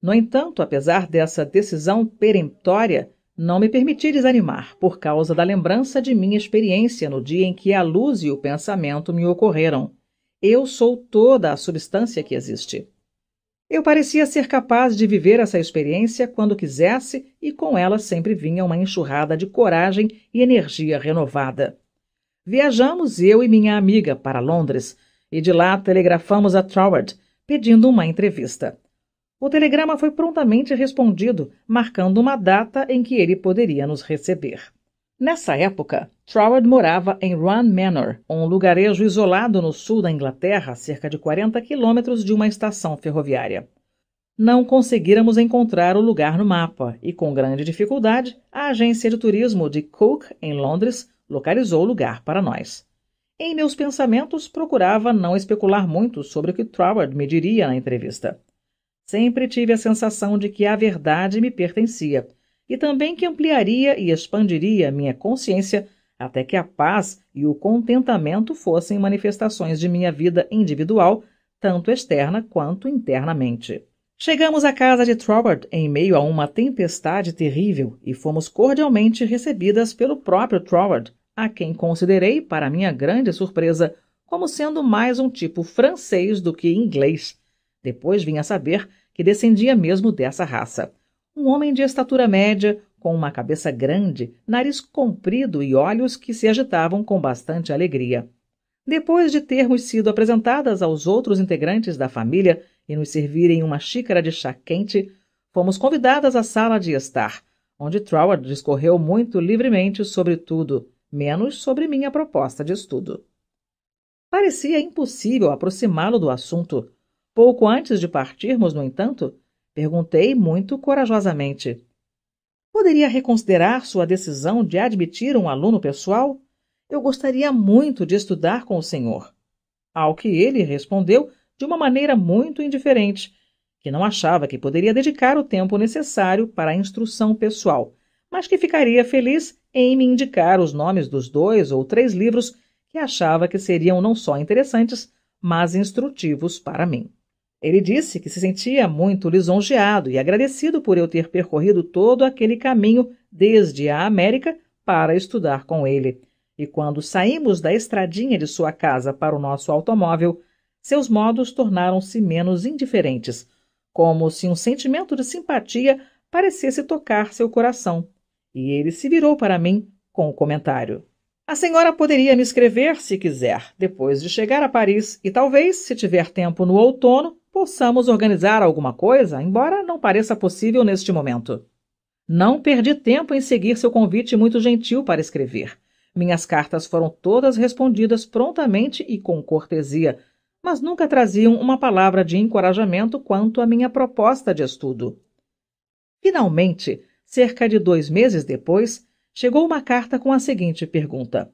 [SPEAKER 1] No entanto, apesar dessa decisão peremptória, não me permiti desanimar por causa da lembrança de minha experiência no dia em que a luz e o pensamento me ocorreram. Eu sou toda a substância que existe. Eu parecia ser capaz de viver essa experiência quando quisesse e com ela sempre vinha uma enxurrada de coragem e energia renovada. Viajamos eu e minha amiga para Londres e de lá telegrafamos a Troward pedindo uma entrevista. O telegrama foi prontamente respondido, marcando uma data em que ele poderia nos receber. Nessa época, Troward morava em Run Manor, um lugarejo isolado no sul da Inglaterra, a cerca de 40 quilômetros de uma estação ferroviária. Não conseguíramos encontrar o lugar no mapa e, com grande dificuldade, a agência de turismo de Cook, em Londres, localizou o lugar para nós. Em meus pensamentos, procurava não especular muito sobre o que Troward me diria na entrevista. Sempre tive a sensação de que a verdade me pertencia e também que ampliaria e expandiria minha consciência até que a paz e o contentamento fossem manifestações de minha vida individual, tanto externa quanto internamente. Chegamos à casa de Troward em meio a uma tempestade terrível e fomos cordialmente recebidas pelo próprio Troward, a quem considerei, para minha grande surpresa, como sendo mais um tipo francês do que inglês. Depois vim a saber que descendia mesmo dessa raça um homem de estatura média, com uma cabeça grande, nariz comprido e olhos que se agitavam com bastante alegria. Depois de termos sido apresentadas aos outros integrantes da família e nos servirem uma xícara de chá quente, fomos convidadas à sala de estar, onde Troward discorreu muito livremente sobre tudo, menos sobre minha proposta de estudo. Parecia impossível aproximá-lo do assunto. Pouco antes de partirmos, no entanto, Perguntei muito corajosamente. Poderia reconsiderar sua decisão de admitir um aluno pessoal? Eu gostaria muito de estudar com o senhor. Ao que ele respondeu de uma maneira muito indiferente, que não achava que poderia dedicar o tempo necessário para a instrução pessoal, mas que ficaria feliz em me indicar os nomes dos dois ou três livros que achava que seriam não só interessantes, mas instrutivos para mim. Ele disse que se sentia muito lisonjeado e agradecido por eu ter percorrido todo aquele caminho desde a América para estudar com ele. E quando saímos da estradinha de sua casa para o nosso automóvel, seus modos tornaram-se menos indiferentes, como se um sentimento de simpatia parecesse tocar seu coração. E ele se virou para mim com o comentário. A senhora poderia me escrever se quiser, depois de chegar a Paris, e talvez, se tiver tempo no outono, possamos organizar alguma coisa, embora não pareça possível neste momento. Não perdi tempo em seguir seu convite muito gentil para escrever. Minhas cartas foram todas respondidas prontamente e com cortesia, mas nunca traziam uma palavra de encorajamento quanto à minha proposta de estudo. Finalmente, cerca de dois meses depois, chegou uma carta com a seguinte pergunta: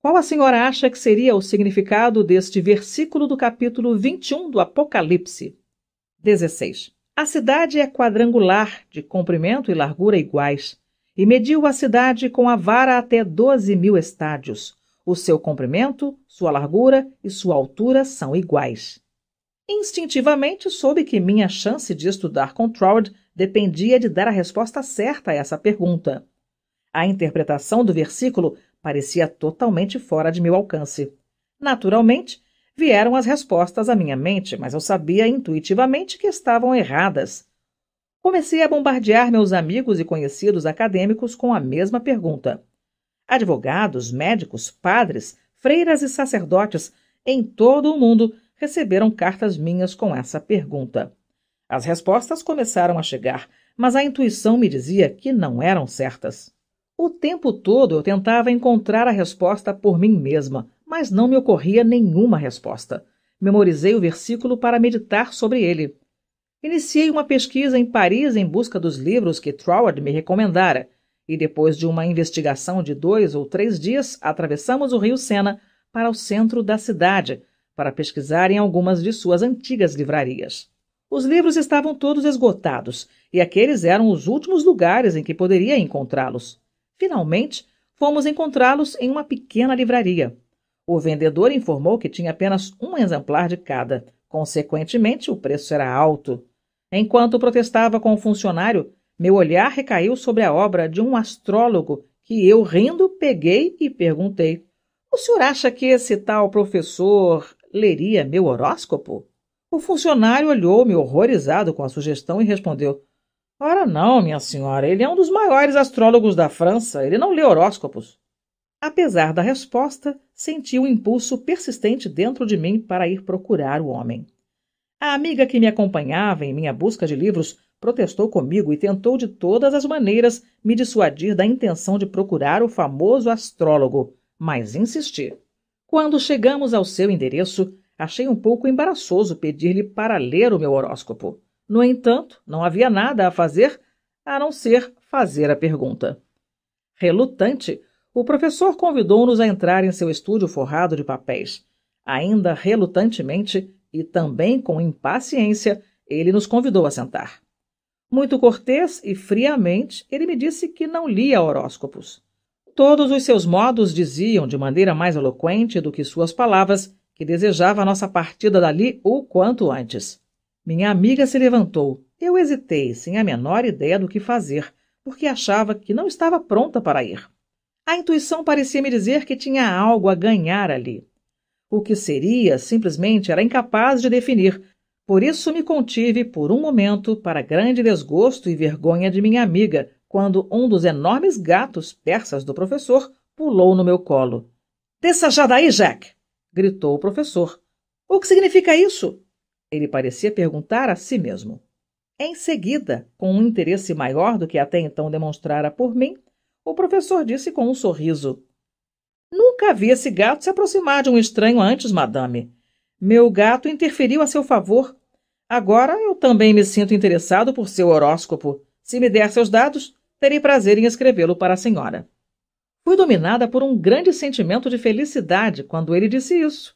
[SPEAKER 1] qual a senhora acha que seria o significado deste versículo do capítulo 21 do Apocalipse? 16. A cidade é quadrangular, de comprimento e largura iguais, e mediu a cidade com a vara até 12 mil estádios. O seu comprimento, sua largura e sua altura são iguais. Instintivamente soube que minha chance de estudar com Controlled dependia de dar a resposta certa a essa pergunta. A interpretação do versículo parecia totalmente fora de meu alcance. Naturalmente, vieram as respostas à minha mente, mas eu sabia intuitivamente que estavam erradas. Comecei a bombardear meus amigos e conhecidos acadêmicos com a mesma pergunta. Advogados, médicos, padres, freiras e sacerdotes em todo o mundo receberam cartas minhas com essa pergunta. As respostas começaram a chegar, mas a intuição me dizia que não eram certas. O tempo todo eu tentava encontrar a resposta por mim mesma, mas não me ocorria nenhuma resposta. Memorizei o versículo para meditar sobre ele. Iniciei uma pesquisa em Paris em busca dos livros que Troward me recomendara, e depois de uma investigação de dois ou três dias, atravessamos o rio Sena para o centro da cidade, para pesquisar em algumas de suas antigas livrarias. Os livros estavam todos esgotados, e aqueles eram os últimos lugares em que poderia encontrá-los. Finalmente, fomos encontrá-los em uma pequena livraria. O vendedor informou que tinha apenas um exemplar de cada, consequentemente, o preço era alto. Enquanto protestava com o funcionário, meu olhar recaiu sobre a obra de um astrólogo que eu, rindo, peguei e perguntei: O senhor acha que esse tal professor leria meu horóscopo? O funcionário olhou-me horrorizado com a sugestão e respondeu: Ora não, minha senhora, ele é um dos maiores astrólogos da França, ele não lê horóscopos. Apesar da resposta, senti um impulso persistente dentro de mim para ir procurar o homem. A amiga que me acompanhava em minha busca de livros protestou comigo e tentou de todas as maneiras me dissuadir da intenção de procurar o famoso astrólogo, mas insisti. Quando chegamos ao seu endereço, achei um pouco embaraçoso pedir-lhe para ler o meu horóscopo. No entanto, não havia nada a fazer a não ser fazer a pergunta. Relutante, o professor convidou-nos a entrar em seu estúdio forrado de papéis. Ainda relutantemente e também com impaciência, ele nos convidou a sentar. Muito cortês e friamente, ele me disse que não lia horóscopos. Todos os seus modos diziam, de maneira mais eloquente do que suas palavras, que desejava a nossa partida dali o quanto antes. Minha amiga se levantou. Eu hesitei, sem a menor ideia do que fazer, porque achava que não estava pronta para ir. A intuição parecia me dizer que tinha algo a ganhar ali. O que seria, simplesmente era incapaz de definir, por isso me contive por um momento para grande desgosto e vergonha de minha amiga, quando um dos enormes gatos persas do professor pulou no meu colo. Desça já daí, Jack! gritou o professor. O que significa isso? Ele parecia perguntar a si mesmo. Em seguida, com um interesse maior do que até então demonstrara por mim, o professor disse com um sorriso: Nunca vi esse gato se aproximar de um estranho antes, madame. Meu gato interferiu a seu favor. Agora eu também me sinto interessado por seu horóscopo. Se me der seus dados, terei prazer em escrevê-lo para a senhora. Fui dominada por um grande sentimento de felicidade quando ele disse isso,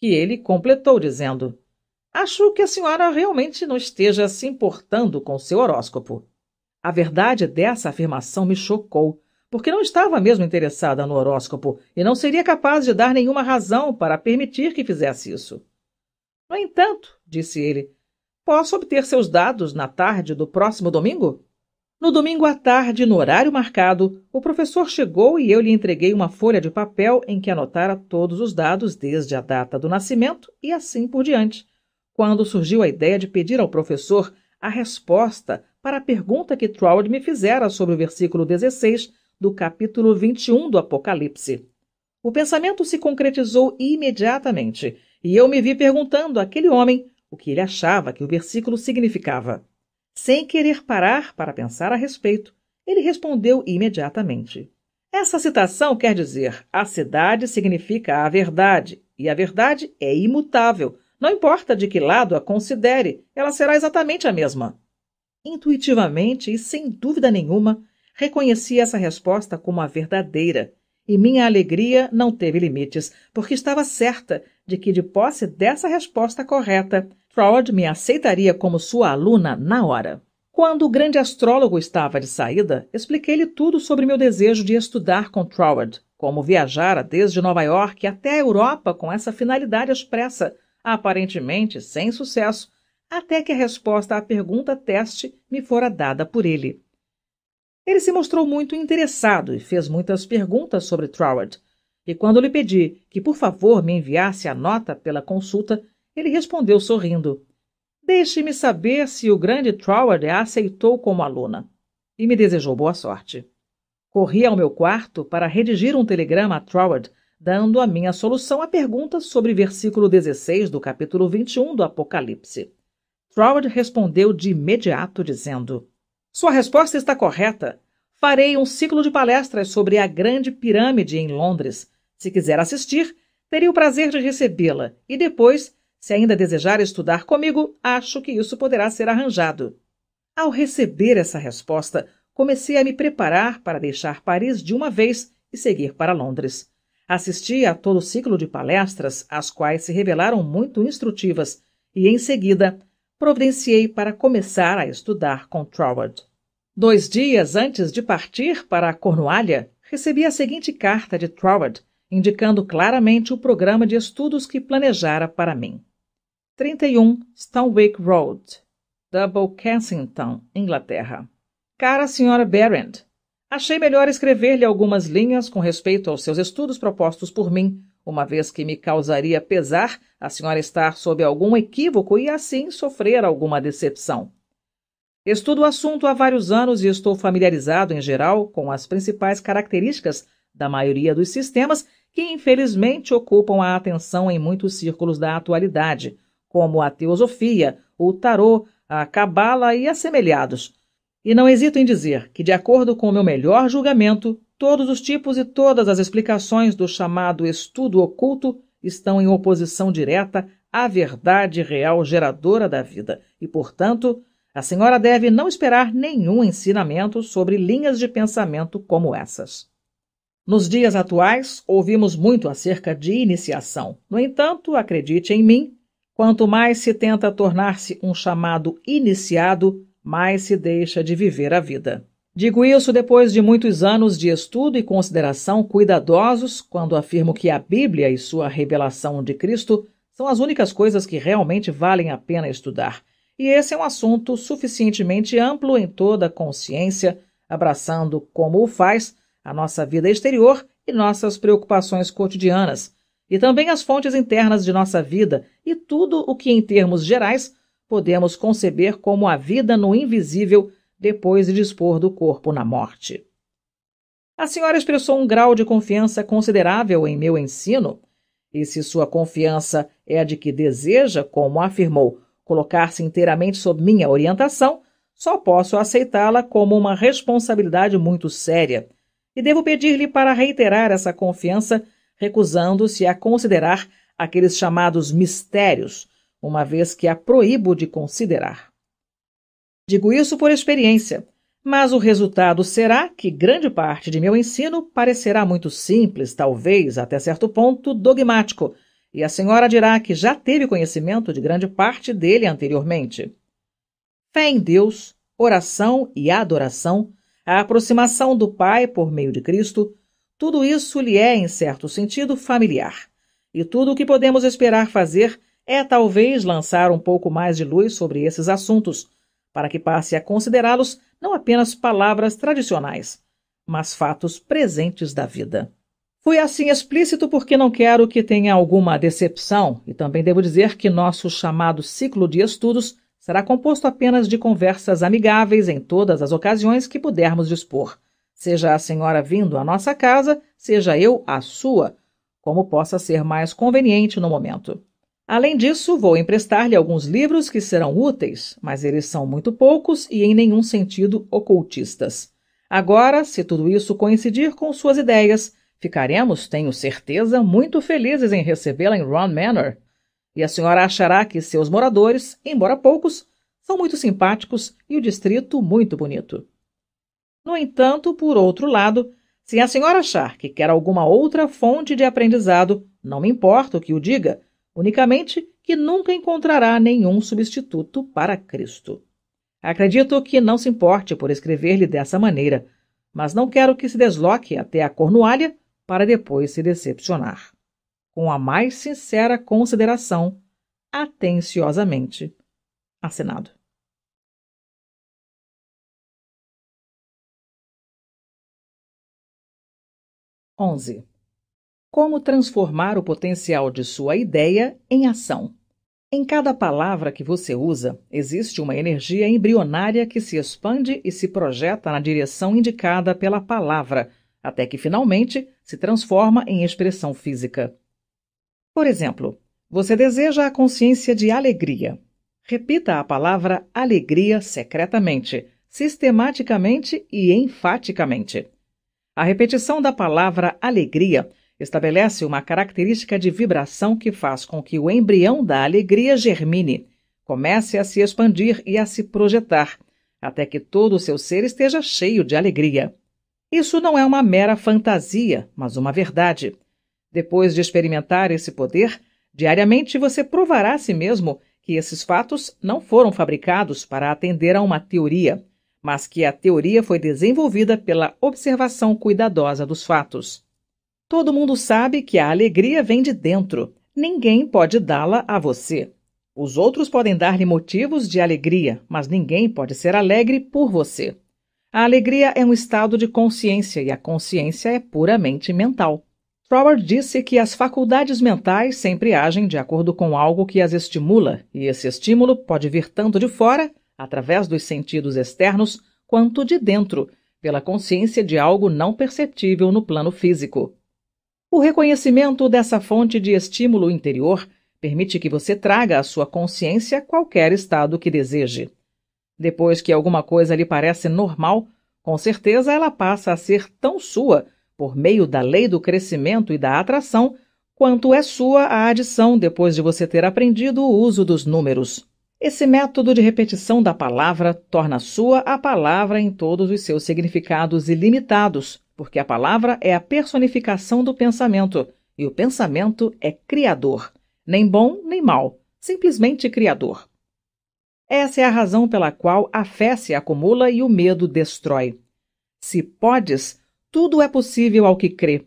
[SPEAKER 1] que ele completou dizendo: Acho que a senhora realmente não esteja se importando com seu horóscopo. A verdade dessa afirmação me chocou, porque não estava mesmo interessada no horóscopo e não seria capaz de dar nenhuma razão para permitir que fizesse isso. No entanto, disse ele, posso obter seus dados na tarde do próximo domingo? No domingo à tarde, no horário marcado, o professor chegou e eu lhe entreguei uma folha de papel em que anotara todos os dados desde a data do nascimento e assim por diante, quando surgiu a ideia de pedir ao professor a resposta para a pergunta que Troud me fizera sobre o versículo 16 do capítulo 21 do Apocalipse. O pensamento se concretizou imediatamente e eu me vi perguntando àquele homem o que ele achava que o versículo significava. Sem querer parar para pensar a respeito, ele respondeu imediatamente. Essa citação quer dizer: a cidade significa a verdade, e a verdade é imutável, não importa de que lado a considere, ela será exatamente a mesma. Intuitivamente e sem dúvida nenhuma, reconheci essa resposta como a verdadeira, e minha alegria não teve limites, porque estava certa de que, de posse dessa resposta correta, Freud me aceitaria como sua aluna na hora. Quando o grande astrólogo estava de saída, expliquei-lhe tudo sobre meu desejo de estudar com Troward, como viajara desde Nova York até a Europa com essa finalidade expressa, aparentemente sem sucesso, até que a resposta à pergunta teste me fora dada por ele. Ele se mostrou muito interessado e fez muitas perguntas sobre Troward, e quando lhe pedi que por favor me enviasse a nota pela consulta, ele respondeu sorrindo: Deixe-me saber se o grande Troward a aceitou como aluna. E me desejou boa sorte. Corri ao meu quarto para redigir um telegrama a Troward dando a minha solução à pergunta sobre versículo 16 do capítulo 21 do Apocalipse. Troward respondeu de imediato, dizendo: Sua resposta está correta. Farei um ciclo de palestras sobre a Grande Pirâmide em Londres. Se quiser assistir, teria o prazer de recebê-la e depois, se ainda desejar estudar comigo, acho que isso poderá ser arranjado. Ao receber essa resposta, comecei a me preparar para deixar Paris de uma vez e seguir para Londres. Assisti a todo o ciclo de palestras, as quais se revelaram muito instrutivas, e em seguida providenciei para começar a estudar com Troward. Dois dias antes de partir para a Cornualha, recebi a seguinte carta de Troward, indicando claramente o programa de estudos que planejara para mim. 31 Stanwick Road, Double Kensington, Inglaterra. Cara Sra. Berend, achei melhor escrever-lhe algumas linhas com respeito aos seus estudos propostos por mim, uma vez que me causaria pesar a senhora estar sob algum equívoco e assim sofrer alguma decepção. Estudo o assunto há vários anos e estou familiarizado, em geral, com as principais características da maioria dos sistemas que, infelizmente, ocupam a atenção em muitos círculos da atualidade, como a teosofia, o tarô, a cabala e assemelhados e não hesito em dizer que, de acordo com o meu melhor julgamento, todos os tipos e todas as explicações do chamado estudo oculto estão em oposição direta à verdade real geradora da vida e, portanto, a senhora deve não esperar nenhum ensinamento sobre linhas de pensamento como essas. Nos dias atuais, ouvimos muito acerca de iniciação. No entanto, acredite em mim, quanto mais se tenta tornar-se um chamado iniciado, mais se deixa de viver a vida. Digo isso depois de muitos anos de estudo e consideração cuidadosos quando afirmo que a Bíblia e sua revelação de Cristo são as únicas coisas que realmente valem a pena estudar. E esse é um assunto suficientemente amplo em toda a consciência, abraçando, como o faz, a nossa vida exterior e nossas preocupações cotidianas, e também as fontes internas de nossa vida e tudo o que, em termos gerais, podemos conceber como a vida no invisível depois de dispor do corpo na morte. A senhora expressou um grau de confiança considerável em meu ensino, e se sua confiança é a de que deseja, como afirmou, colocar-se inteiramente sob minha orientação, só posso aceitá-la como uma responsabilidade muito séria, e devo pedir-lhe para reiterar essa confiança, recusando-se a considerar aqueles chamados mistérios, uma vez que a proíbo de considerar. Digo isso por experiência, mas o resultado será que grande parte de meu ensino parecerá muito simples, talvez até certo ponto dogmático, e a senhora dirá que já teve conhecimento de grande parte dele anteriormente. Fé em Deus, oração e adoração, a aproximação do Pai por meio de Cristo, tudo isso lhe é, em certo sentido, familiar. E tudo o que podemos esperar fazer é talvez lançar um pouco mais de luz sobre esses assuntos, para que passe a considerá-los não apenas palavras tradicionais, mas fatos presentes da vida. Fui assim explícito porque não quero que tenha alguma decepção, e também devo dizer que nosso chamado ciclo de estudos será composto apenas de conversas amigáveis em todas as ocasiões que pudermos dispor, seja a senhora vindo à nossa casa, seja eu à sua, como possa ser mais conveniente no momento. Além disso, vou emprestar-lhe alguns livros que serão úteis, mas eles são muito poucos e em nenhum sentido ocultistas. Agora, se tudo isso coincidir com suas ideias, ficaremos, tenho certeza, muito felizes em recebê-la em Ron Manor. E a senhora achará que seus moradores, embora poucos, são muito simpáticos e o distrito muito bonito. No entanto, por outro lado, se a senhora achar que quer alguma outra fonte de aprendizado, não me importo que o diga unicamente que nunca encontrará nenhum substituto para Cristo. Acredito que não se importe por escrever-lhe dessa maneira, mas não quero que se desloque até a Cornualha para depois se decepcionar. Com a mais sincera consideração,
[SPEAKER 2] atenciosamente. Assinado. Onze. Como transformar o potencial de sua ideia em ação?
[SPEAKER 1] Em cada palavra que você usa, existe uma energia embrionária que se expande e se projeta na direção indicada pela palavra, até que finalmente se transforma em expressão física. Por exemplo, você deseja a consciência de alegria. Repita a palavra alegria secretamente, sistematicamente e enfaticamente. A repetição da palavra alegria estabelece uma característica de vibração que faz com que o embrião da alegria germine, comece a se expandir e a se projetar, até que todo o seu ser esteja cheio de alegria. Isso não é uma mera fantasia, mas uma verdade. Depois de experimentar esse poder, diariamente você provará a si mesmo que esses fatos não foram fabricados para atender a uma teoria, mas que a teoria foi desenvolvida pela observação cuidadosa dos fatos. Todo mundo sabe que a alegria vem de dentro. Ninguém pode dá-la a você. Os outros podem dar-lhe motivos de alegria, mas ninguém pode ser alegre por você. A alegria é um estado de consciência e a consciência é puramente mental. Troward disse que as faculdades mentais sempre agem de acordo com algo que as estimula, e esse estímulo pode vir tanto de fora, através dos sentidos externos, quanto de dentro, pela consciência de algo não perceptível no plano físico. O reconhecimento dessa fonte de estímulo interior permite que você traga à sua consciência qualquer estado que deseje. Depois que alguma coisa lhe parece normal, com certeza ela passa a ser tão sua, por meio da lei do crescimento e da atração, quanto é sua a adição depois de você ter aprendido o uso dos números. Esse método de repetição da palavra torna sua a palavra em todos os seus significados ilimitados, porque a palavra é a personificação do pensamento e o pensamento é criador, nem bom nem mal, simplesmente criador. Essa é a razão pela qual a fé se acumula e o medo destrói. Se podes, tudo é possível ao que crê.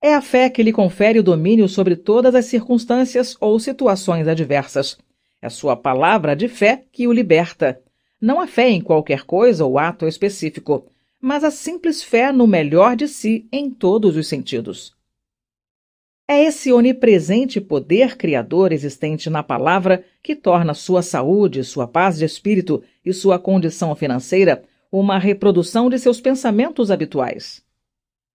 [SPEAKER 1] É a fé que lhe confere o domínio sobre todas as circunstâncias ou situações adversas. É sua palavra de fé que o liberta. Não a fé em qualquer coisa ou ato específico, mas a simples fé no melhor de si em todos os sentidos. É esse onipresente poder criador existente na palavra que torna sua saúde, sua paz de espírito e sua condição financeira uma reprodução de seus pensamentos habituais.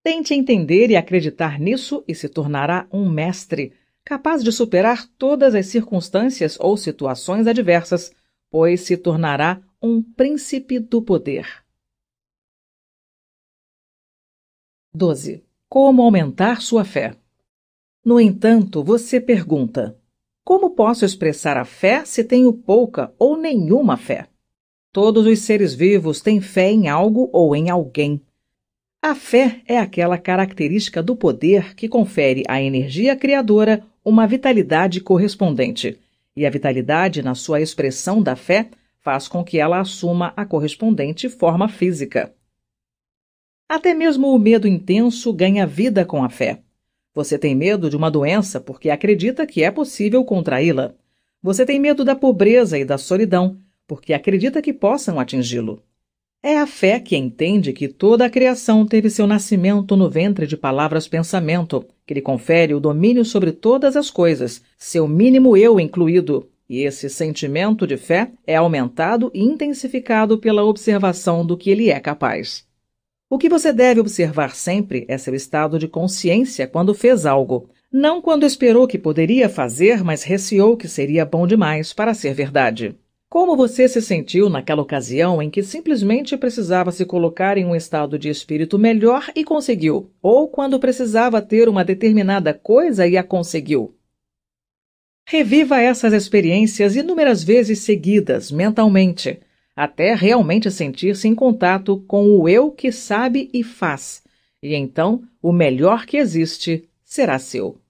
[SPEAKER 1] Tente entender e acreditar nisso e se tornará um mestre, capaz de superar todas as circunstâncias ou situações adversas, pois se tornará um príncipe do
[SPEAKER 2] poder. 12. Como aumentar sua fé? No entanto, você pergunta: como posso
[SPEAKER 1] expressar a fé se tenho pouca ou nenhuma fé? Todos os seres vivos têm fé em algo ou em alguém. A fé é aquela característica do poder que confere à energia criadora uma vitalidade correspondente, e a vitalidade, na sua expressão da fé, faz com que ela assuma a correspondente forma física. Até mesmo o medo intenso ganha vida com a fé. Você tem medo de uma doença porque acredita que é possível contraí-la. Você tem medo da pobreza e da solidão porque acredita que possam atingi-lo. É a fé que entende que toda a criação teve seu nascimento no ventre de palavras-pensamento, que lhe confere o domínio sobre todas as coisas, seu mínimo eu incluído. E esse sentimento de fé é aumentado e intensificado pela observação do que ele é capaz. O que você deve observar sempre é seu estado de consciência quando fez algo, não quando esperou que poderia fazer, mas receou que seria bom demais para ser verdade. Como você se sentiu naquela ocasião em que simplesmente precisava se colocar em um estado de espírito melhor e conseguiu, ou quando precisava ter uma determinada coisa e a conseguiu? Reviva essas experiências inúmeras vezes seguidas mentalmente até realmente sentir-se em contato com o eu que sabe e faz, e então o melhor que
[SPEAKER 2] existe será seu.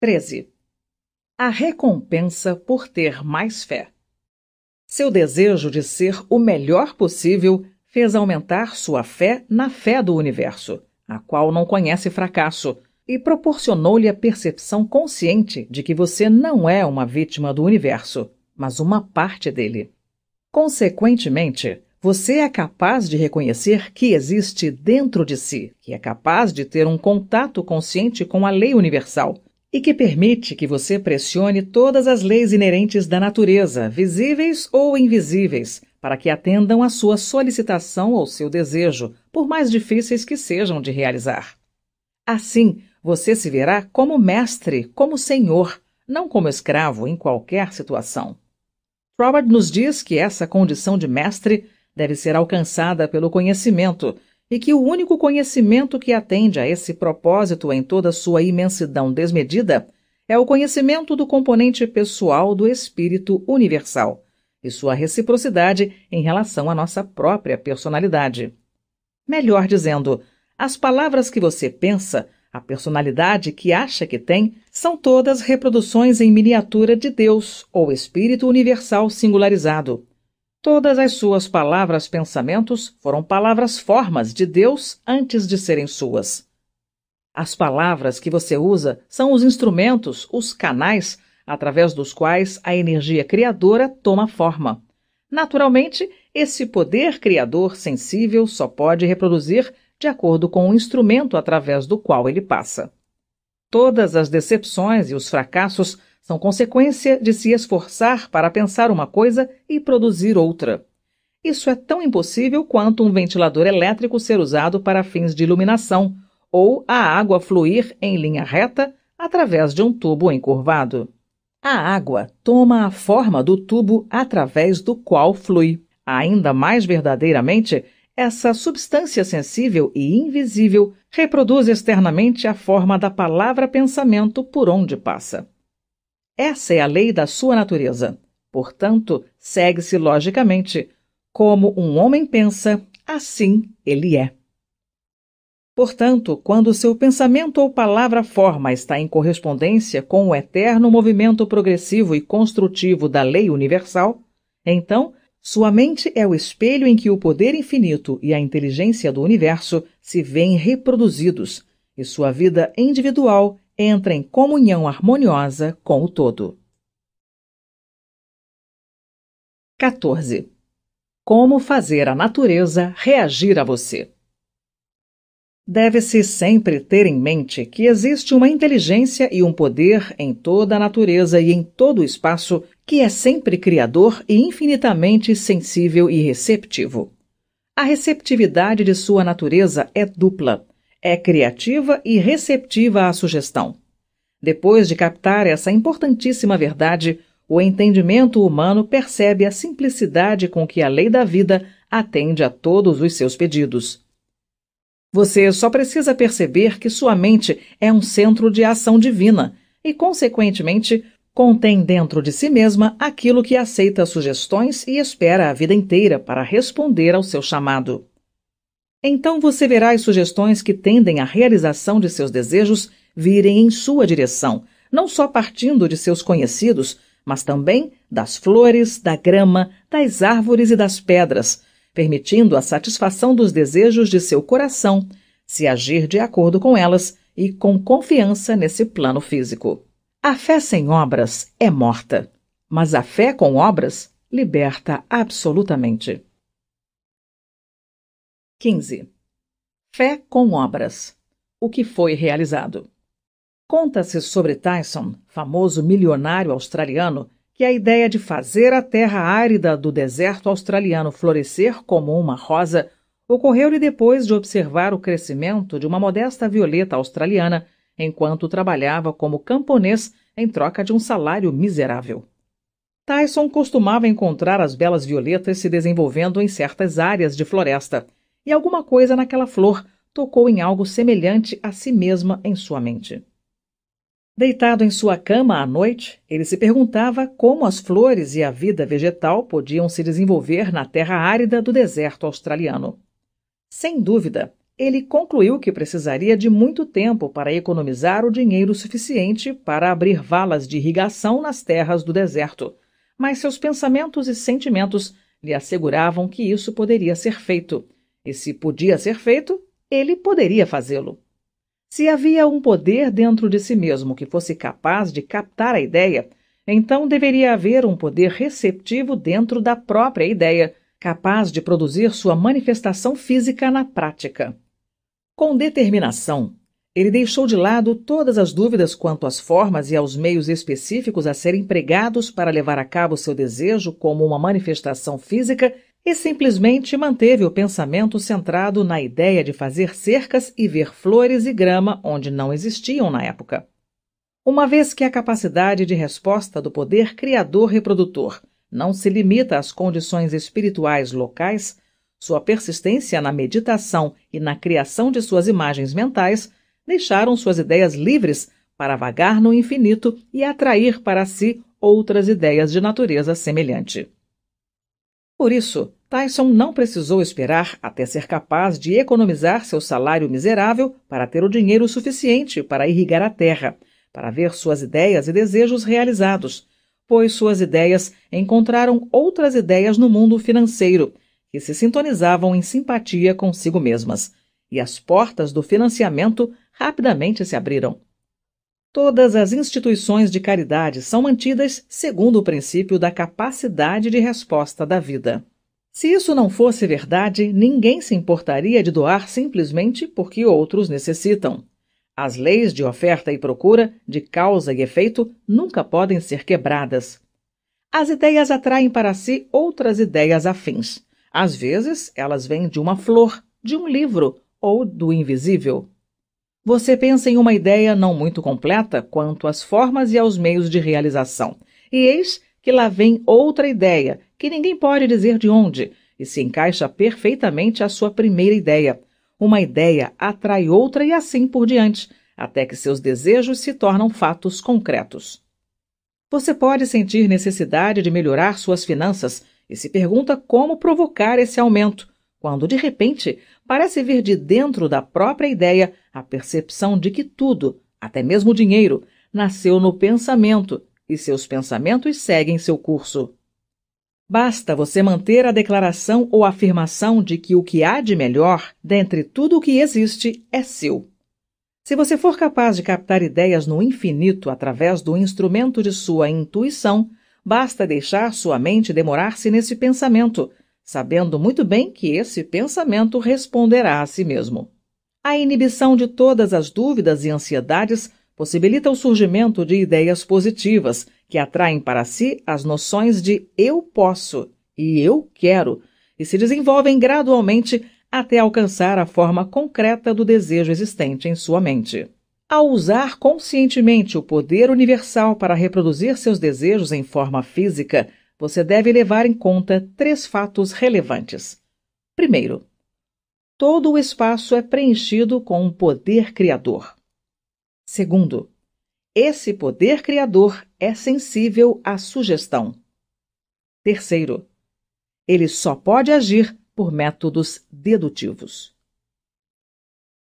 [SPEAKER 2] 13. A recompensa por ter mais fé. Seu desejo
[SPEAKER 1] de ser o melhor possível fez aumentar sua fé na fé do universo, a qual não conhece fracasso, e proporcionou-lhe a percepção consciente de que você não é uma vítima do universo, mas uma parte dele. Consequentemente, você é capaz de reconhecer que existe dentro de si, que é capaz de ter um contato consciente com a lei universal e que permite que você pressione todas as leis inerentes da natureza, visíveis ou invisíveis, para que atendam à sua solicitação ou seu desejo, por mais difíceis que sejam de realizar. Assim, você se verá como mestre, como senhor, não como escravo em qualquer situação. Robert nos diz que essa condição de mestre deve ser alcançada pelo conhecimento e que o único conhecimento que atende a esse propósito em toda sua imensidão desmedida é o conhecimento do componente pessoal do espírito universal e sua reciprocidade em relação à nossa própria personalidade. Melhor dizendo, as palavras que você pensa a personalidade que acha que tem são todas reproduções em miniatura de Deus ou Espírito Universal singularizado. Todas as suas palavras, pensamentos foram palavras formas de Deus antes de serem suas. As palavras que você usa são os instrumentos, os canais, através dos quais a energia criadora toma forma. Naturalmente, esse poder criador sensível só pode reproduzir de acordo com o instrumento através do qual ele passa. Todas as decepções e os fracassos são consequência de se esforçar para pensar uma coisa e produzir outra. Isso é tão impossível quanto um ventilador elétrico ser usado para fins de iluminação ou a água fluir em linha reta através de um tubo encurvado. A água toma a forma do tubo através do qual flui. Ainda mais verdadeiramente, essa substância sensível e invisível reproduz externamente a forma da palavra-pensamento por onde passa. Essa é a lei da sua natureza. Portanto, segue-se logicamente: como um homem pensa, assim ele é. Portanto, quando seu pensamento ou palavra-forma está em correspondência com o eterno movimento progressivo e construtivo da lei universal, então sua mente é o espelho em que o poder infinito e a inteligência do universo se veem reproduzidos, e sua vida individual entra em comunhão harmoniosa
[SPEAKER 2] com o todo. 14. Como fazer a natureza reagir a você?
[SPEAKER 1] Deve-se sempre ter em mente que existe uma inteligência e um poder em toda a natureza e em todo o espaço que é sempre criador e infinitamente sensível e receptivo. A receptividade de sua natureza é dupla. É criativa e receptiva à sugestão. Depois de captar essa importantíssima verdade, o entendimento humano percebe a simplicidade com que a lei da vida atende a todos os seus pedidos. Você só precisa perceber que sua mente é um centro de ação divina e, consequentemente, contém dentro de si mesma aquilo que aceita sugestões e espera a vida inteira para responder ao seu chamado. Então você verá as sugestões que tendem à realização de seus desejos virem em sua direção, não só partindo de seus conhecidos, mas também das flores, da grama, das árvores e das pedras, permitindo a satisfação dos desejos de seu coração, se agir de acordo com elas e com confiança nesse plano físico. A fé sem obras é morta, mas a fé com obras liberta absolutamente. 15. Fé com obras. O que foi realizado? Conta-se sobre Tyson, famoso milionário australiano, que a ideia de fazer a terra árida do deserto australiano florescer como uma rosa ocorreu-lhe depois de observar o crescimento de uma modesta violeta australiana enquanto trabalhava como camponês em troca de um salário miserável. Tyson costumava encontrar as belas violetas se desenvolvendo em certas áreas de floresta, e alguma coisa naquela flor tocou em algo semelhante a si mesma em sua mente. Deitado em sua cama à noite, ele se perguntava como as flores e a vida vegetal podiam se desenvolver na terra árida do deserto australiano. Sem dúvida, ele concluiu que precisaria de muito tempo para economizar o dinheiro suficiente para abrir valas de irrigação nas terras do deserto, mas seus pensamentos e sentimentos lhe asseguravam que isso poderia ser feito, e se podia ser feito, ele poderia fazê-lo. Se havia um poder dentro de si mesmo que fosse capaz de captar a ideia, então deveria haver um poder receptivo dentro da própria ideia, capaz de produzir sua manifestação física na prática. Com determinação, ele deixou de lado todas as dúvidas quanto às formas e aos meios específicos a serem empregados para levar a cabo seu desejo como uma manifestação física e simplesmente manteve o pensamento centrado na ideia de fazer cercas e ver flores e grama onde não existiam na época. Uma vez que a capacidade de resposta do poder criador reprodutor não se limita às condições espirituais locais, sua persistência na meditação e na criação de suas imagens mentais deixaram suas ideias livres para vagar no infinito e atrair para si outras ideias de natureza semelhante. Por isso, Tyson não precisou esperar até ser capaz de economizar seu salário miserável para ter o dinheiro suficiente para irrigar a terra, para ver suas ideias e desejos realizados, pois suas ideias encontraram outras ideias no mundo financeiro que se sintonizavam em simpatia consigo mesmas, e as portas do financiamento rapidamente se abriram. Todas as instituições de caridade são mantidas segundo o princípio da capacidade de resposta da vida. Se isso não fosse verdade, ninguém se importaria de doar simplesmente porque outros necessitam. As leis de oferta e procura, de causa e efeito, nunca podem ser quebradas. As ideias atraem para si outras ideias afins. Às vezes, elas vêm de uma flor, de um livro ou do invisível. Você pensa em uma ideia não muito completa quanto às formas e aos meios de realização. E eis que lá vem outra ideia, que ninguém pode dizer de onde, e se encaixa perfeitamente à sua primeira ideia. Uma ideia atrai outra e assim por diante, até que seus desejos se tornam fatos concretos. Você pode sentir necessidade de melhorar suas finanças e se pergunta como provocar esse aumento, quando de repente parece vir de dentro da própria ideia a percepção de que tudo, até mesmo o dinheiro, nasceu no pensamento e seus pensamentos seguem seu curso. Basta você manter a declaração ou afirmação de que o que há de melhor, dentre tudo o que existe, é seu. Se você for capaz de captar ideias no infinito através do instrumento de sua intuição, Basta deixar sua mente demorar-se nesse pensamento, sabendo muito bem que esse pensamento responderá a si mesmo. A inibição de todas as dúvidas e ansiedades possibilita o surgimento de ideias positivas que atraem para si as noções de eu posso e eu quero e se desenvolvem gradualmente até alcançar a forma concreta do desejo existente em sua mente. Ao usar conscientemente o poder universal para reproduzir seus desejos em forma física, você deve levar em conta três fatos relevantes. Primeiro, todo o espaço é preenchido com um poder criador. Segundo, esse poder criador é sensível à sugestão. Terceiro, ele só pode agir por métodos dedutivos.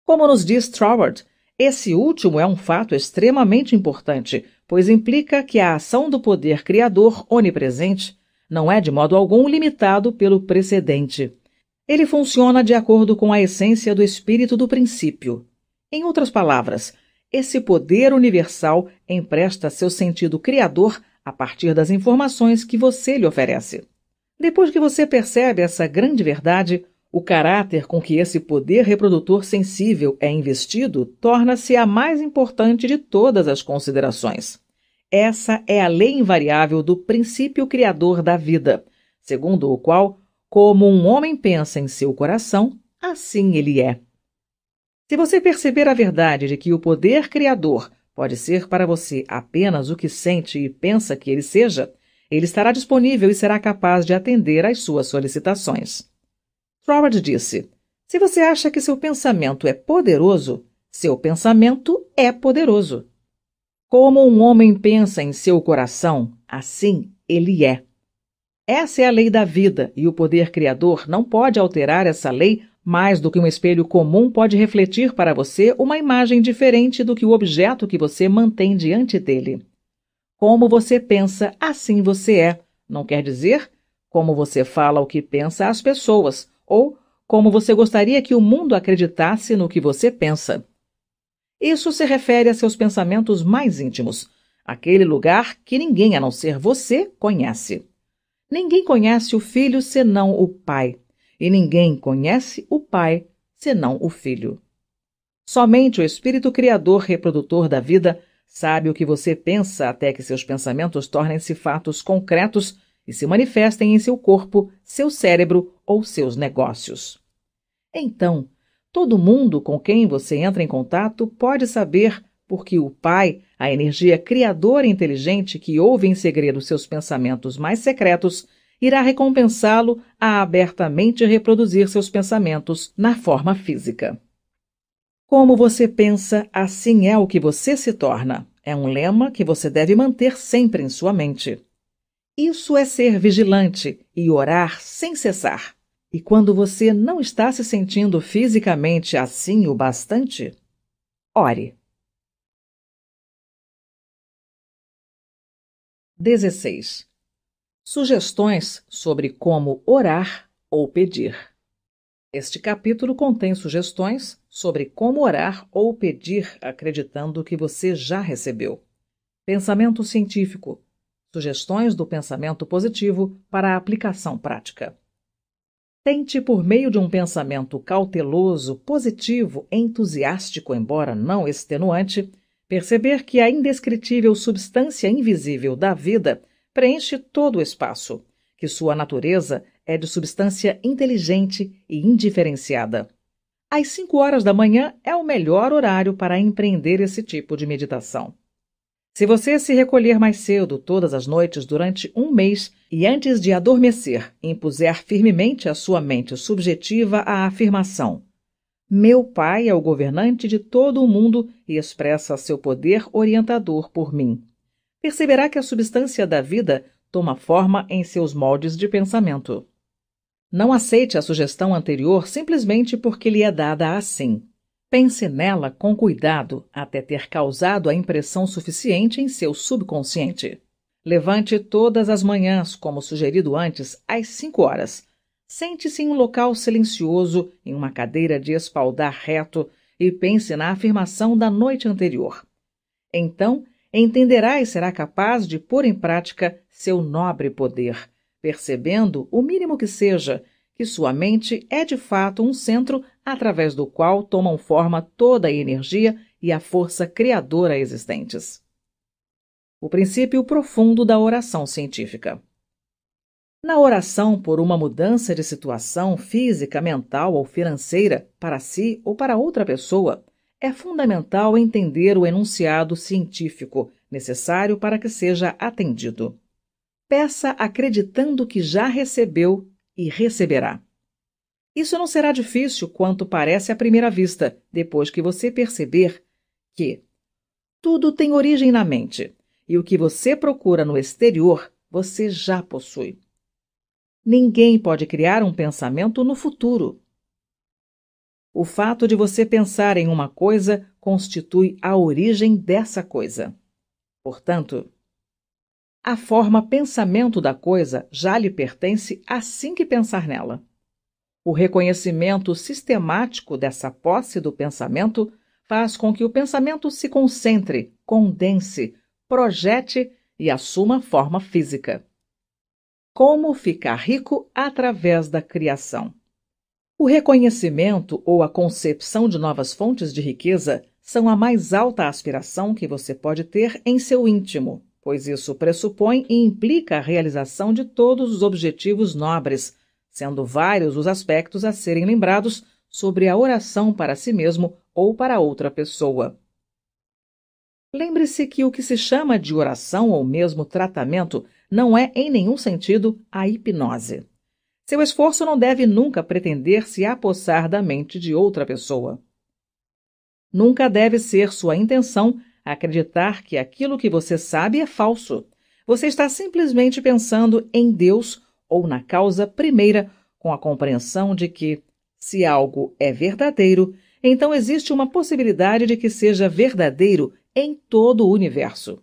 [SPEAKER 1] Como nos diz Troward, esse último é um fato extremamente importante, pois implica que a ação do poder criador onipresente não é de modo algum limitado pelo precedente. Ele funciona de acordo com a essência do espírito do princípio. Em outras palavras, esse poder universal empresta seu sentido criador a partir das informações que você lhe oferece. Depois que você percebe essa grande verdade, o caráter com que esse poder reprodutor sensível é investido torna-se a mais importante de todas as considerações. Essa é a lei invariável do princípio criador da vida, segundo o qual, como um homem pensa em seu coração, assim ele é. Se você perceber a verdade de que o poder criador pode ser para você apenas o que sente e pensa que ele seja, ele estará disponível e será capaz de atender às suas solicitações. Troward disse: Se você acha que seu pensamento é poderoso, seu pensamento é poderoso. Como um homem pensa em seu coração, assim ele é. Essa é a lei da vida e o poder criador não pode alterar essa lei mais do que um espelho comum pode refletir para você uma imagem diferente do que o objeto que você mantém diante dele. Como você pensa, assim você é. Não quer dizer como você fala o que pensa às pessoas ou como você gostaria que o mundo acreditasse no que você pensa. Isso se refere a seus pensamentos mais íntimos, aquele lugar que ninguém a não ser você conhece. Ninguém conhece o filho senão o pai, e ninguém conhece o pai senão o filho. Somente o Espírito Criador reprodutor da vida sabe o que você pensa até que seus pensamentos tornem-se fatos concretos e se manifestem em seu corpo, seu cérebro ou seus negócios. Então, todo mundo com quem você entra em contato pode saber, porque o Pai, a energia criadora e inteligente que ouve em segredo seus pensamentos mais secretos, irá recompensá-lo a abertamente reproduzir seus pensamentos na forma física. Como você pensa, assim é o que você se torna. É um lema que você deve manter sempre em sua mente. Isso é ser vigilante e orar sem
[SPEAKER 2] cessar. E quando você não está se sentindo fisicamente assim o bastante, ore. 16. Sugestões sobre como orar
[SPEAKER 1] ou pedir. Este capítulo contém sugestões sobre como orar ou pedir acreditando que você já recebeu. Pensamento científico. Sugestões do pensamento positivo para a aplicação prática. Tente, por meio de um pensamento cauteloso, positivo, entusiástico, embora não extenuante, perceber que a indescritível substância invisível da vida preenche todo o espaço, que sua natureza é de substância inteligente e indiferenciada. Às cinco horas da manhã é o melhor horário para empreender esse tipo de meditação. Se você se recolher mais cedo todas as noites durante um mês e antes de adormecer, impuser firmemente à sua mente subjetiva a afirmação: Meu Pai é o governante de todo o mundo e expressa seu poder orientador por mim. Perceberá que a substância da vida toma forma em seus moldes de pensamento. Não aceite a sugestão anterior simplesmente porque lhe é dada assim. Pense nela com cuidado até ter causado a impressão suficiente em seu subconsciente. Levante todas as manhãs, como sugerido antes, às 5 horas. Sente-se em um local silencioso, em uma cadeira de espaldar reto, e pense na afirmação da noite anterior. Então, entenderá e será capaz de pôr em prática seu nobre poder, percebendo, o mínimo que seja, que sua mente é de fato um centro através do qual tomam forma toda a energia e a força criadora existentes. O princípio profundo da oração científica. Na oração por uma mudança de situação física, mental ou financeira para si ou para outra pessoa, é fundamental entender o enunciado científico necessário para que seja atendido. Peça acreditando que já recebeu e receberá. Isso não será difícil quanto parece à primeira vista, depois que você perceber que tudo tem origem na mente e o que você procura no exterior você já possui. Ninguém pode criar um pensamento no futuro. O fato de você pensar em uma coisa constitui a origem dessa coisa. Portanto, a forma pensamento da coisa já lhe pertence assim que pensar nela. O reconhecimento sistemático dessa posse do pensamento faz com que o pensamento se concentre, condense, projete e assuma forma física. Como ficar rico através da criação? O reconhecimento ou a concepção de novas fontes de riqueza são a mais alta aspiração que você pode ter em seu íntimo, pois isso pressupõe e implica a realização de todos os objetivos nobres sendo vários os aspectos a serem lembrados sobre a oração para si mesmo ou para outra pessoa. Lembre-se que o que se chama de oração ou mesmo tratamento não é, em nenhum sentido, a hipnose. Seu esforço não deve nunca pretender se apossar da mente de outra pessoa. Nunca deve ser sua intenção acreditar que aquilo que você sabe é falso. Você está simplesmente pensando em Deus ou na causa primeira, com a compreensão de que, se algo é verdadeiro, então existe uma possibilidade de que seja verdadeiro em todo o universo.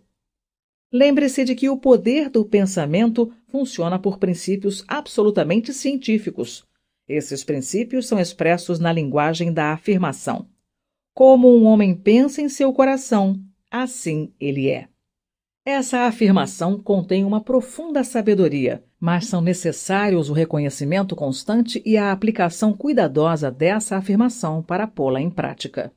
[SPEAKER 1] Lembre-se de que o poder do pensamento funciona por princípios absolutamente científicos. Esses princípios são expressos na linguagem da afirmação. Como um homem pensa em seu coração, assim ele é. Essa afirmação contém uma profunda sabedoria, mas são necessários o reconhecimento constante e a aplicação cuidadosa dessa afirmação para pô-la em prática.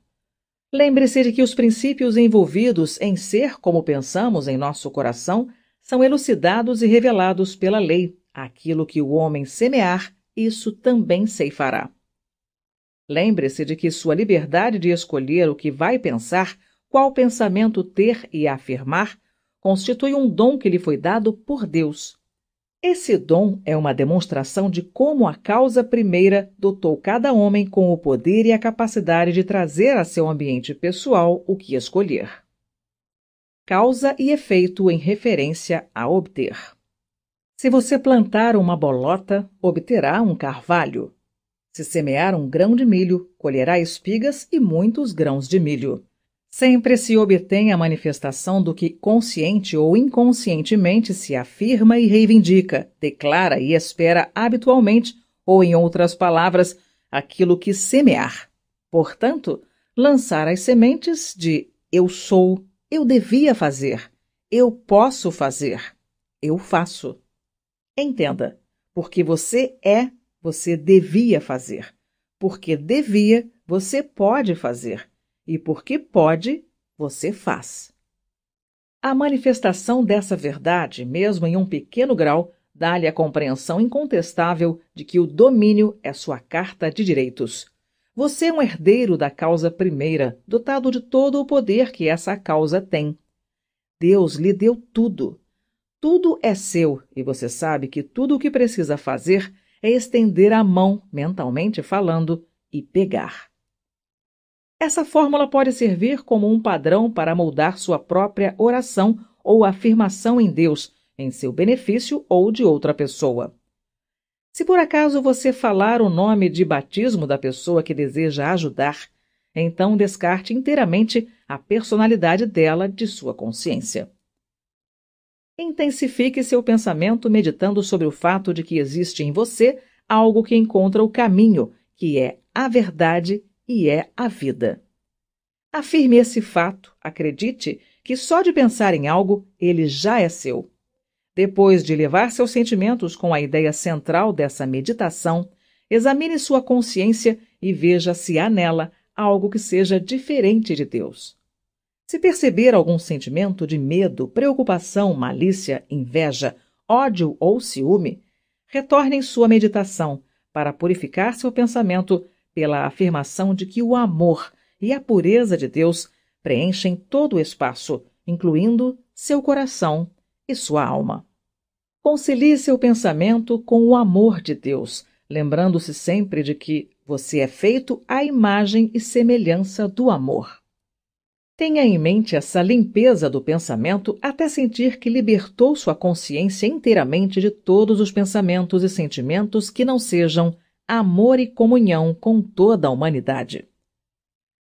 [SPEAKER 1] Lembre-se de que os princípios envolvidos em ser como pensamos em nosso coração são elucidados e revelados pela lei. Aquilo que o homem semear, isso também ceifará. Lembre-se de que sua liberdade de escolher o que vai pensar, qual pensamento ter e afirmar, constitui um dom que lhe foi dado por Deus, esse dom é uma demonstração de como a causa primeira dotou cada homem com o poder e a capacidade de trazer a seu ambiente pessoal o que escolher. Causa e efeito em referência a obter. Se você plantar uma bolota, obterá um carvalho. Se semear um grão de milho, colherá espigas e muitos grãos de milho. Sempre se obtém a manifestação do que consciente ou inconscientemente se afirma e reivindica, declara e espera habitualmente, ou em outras palavras, aquilo que semear. Portanto, lançar as sementes de eu sou, eu devia fazer, eu posso fazer, eu faço. Entenda, porque você é, você devia fazer. Porque devia, você pode fazer e porque pode, você faz. A manifestação dessa verdade, mesmo em um pequeno grau, dá-lhe a compreensão incontestável de que o domínio é sua carta de direitos. Você é um herdeiro da causa primeira, dotado de todo o poder que essa causa tem. Deus lhe deu tudo. Tudo é seu e você sabe que tudo o que precisa fazer é estender a mão, mentalmente falando, e pegar. Essa fórmula pode servir como um padrão para moldar sua própria oração ou afirmação em Deus, em seu benefício ou de outra pessoa. Se por acaso você falar o nome de batismo da pessoa que deseja ajudar, então descarte inteiramente a personalidade dela de sua consciência. Intensifique seu pensamento meditando sobre o fato de que existe em você algo que encontra o caminho, que é a verdade e é a vida. Afirme esse fato, acredite que só de pensar em algo ele já é seu. Depois de levar seus sentimentos com a ideia central dessa meditação, examine sua consciência e veja se há nela algo que seja diferente de Deus. Se perceber algum sentimento de medo, preocupação, malícia, inveja, ódio ou ciúme, retorne em sua meditação para purificar seu pensamento pela afirmação de que o amor e a pureza de Deus preenchem todo o espaço, incluindo seu coração e sua alma. Concilie seu pensamento com o amor de Deus, lembrando-se sempre de que você é feito à imagem e semelhança do amor. Tenha em mente essa limpeza do pensamento até sentir que libertou sua consciência inteiramente de todos os pensamentos e sentimentos que não sejam amor e comunhão com toda a humanidade.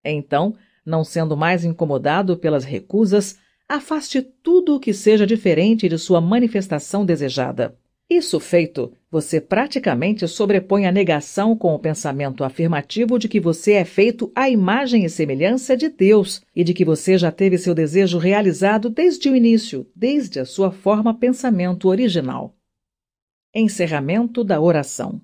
[SPEAKER 1] Então, não sendo mais incomodado pelas recusas, afaste tudo o que seja diferente de sua manifestação desejada. Isso feito, você praticamente sobrepõe a negação com o pensamento afirmativo de que você é feito à imagem e semelhança de Deus e de que você já teve seu desejo realizado desde o início, desde a sua forma pensamento original. Encerramento da oração.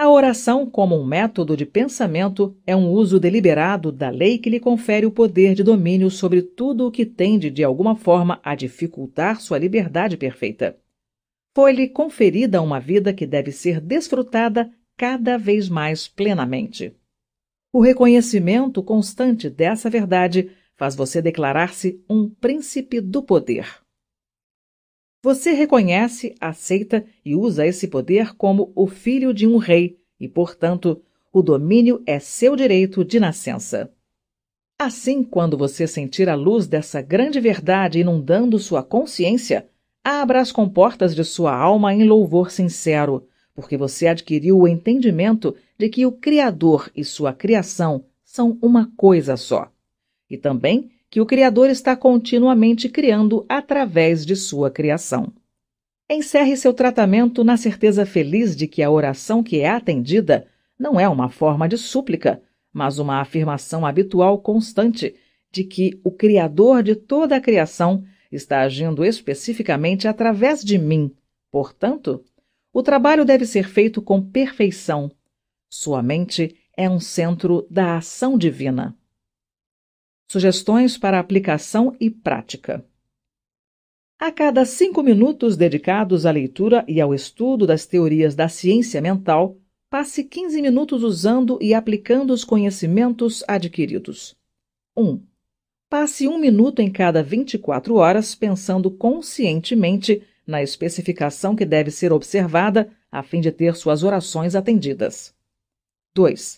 [SPEAKER 1] A oração, como um método de pensamento, é um uso deliberado da lei que lhe confere o poder de domínio sobre tudo o que tende, de alguma forma, a dificultar sua liberdade perfeita. Foi-lhe conferida uma vida que deve ser desfrutada cada vez mais plenamente. O reconhecimento constante dessa verdade faz você declarar-se um príncipe do poder. Você reconhece, aceita e usa esse poder como o filho de um rei e, portanto, o domínio é seu direito de nascença. Assim, quando você sentir a luz dessa grande verdade inundando sua consciência, abra as comportas de sua alma em louvor sincero, porque você adquiriu o entendimento de que o Criador e sua criação são uma coisa só. E também que o Criador está continuamente criando através de sua criação. Encerre seu tratamento na certeza feliz de que a oração que é atendida não é uma forma de súplica, mas uma afirmação habitual constante de que o Criador de toda a criação está agindo especificamente através de mim. Portanto, o trabalho deve ser feito com perfeição. Sua mente é um centro da ação divina. Sugestões para aplicação e prática. A cada cinco minutos dedicados à leitura e ao estudo das teorias da ciência mental, passe 15 minutos usando e aplicando os conhecimentos adquiridos. 1. Passe um minuto em cada 24 horas pensando conscientemente na especificação que deve ser observada a fim de ter suas orações atendidas. 2.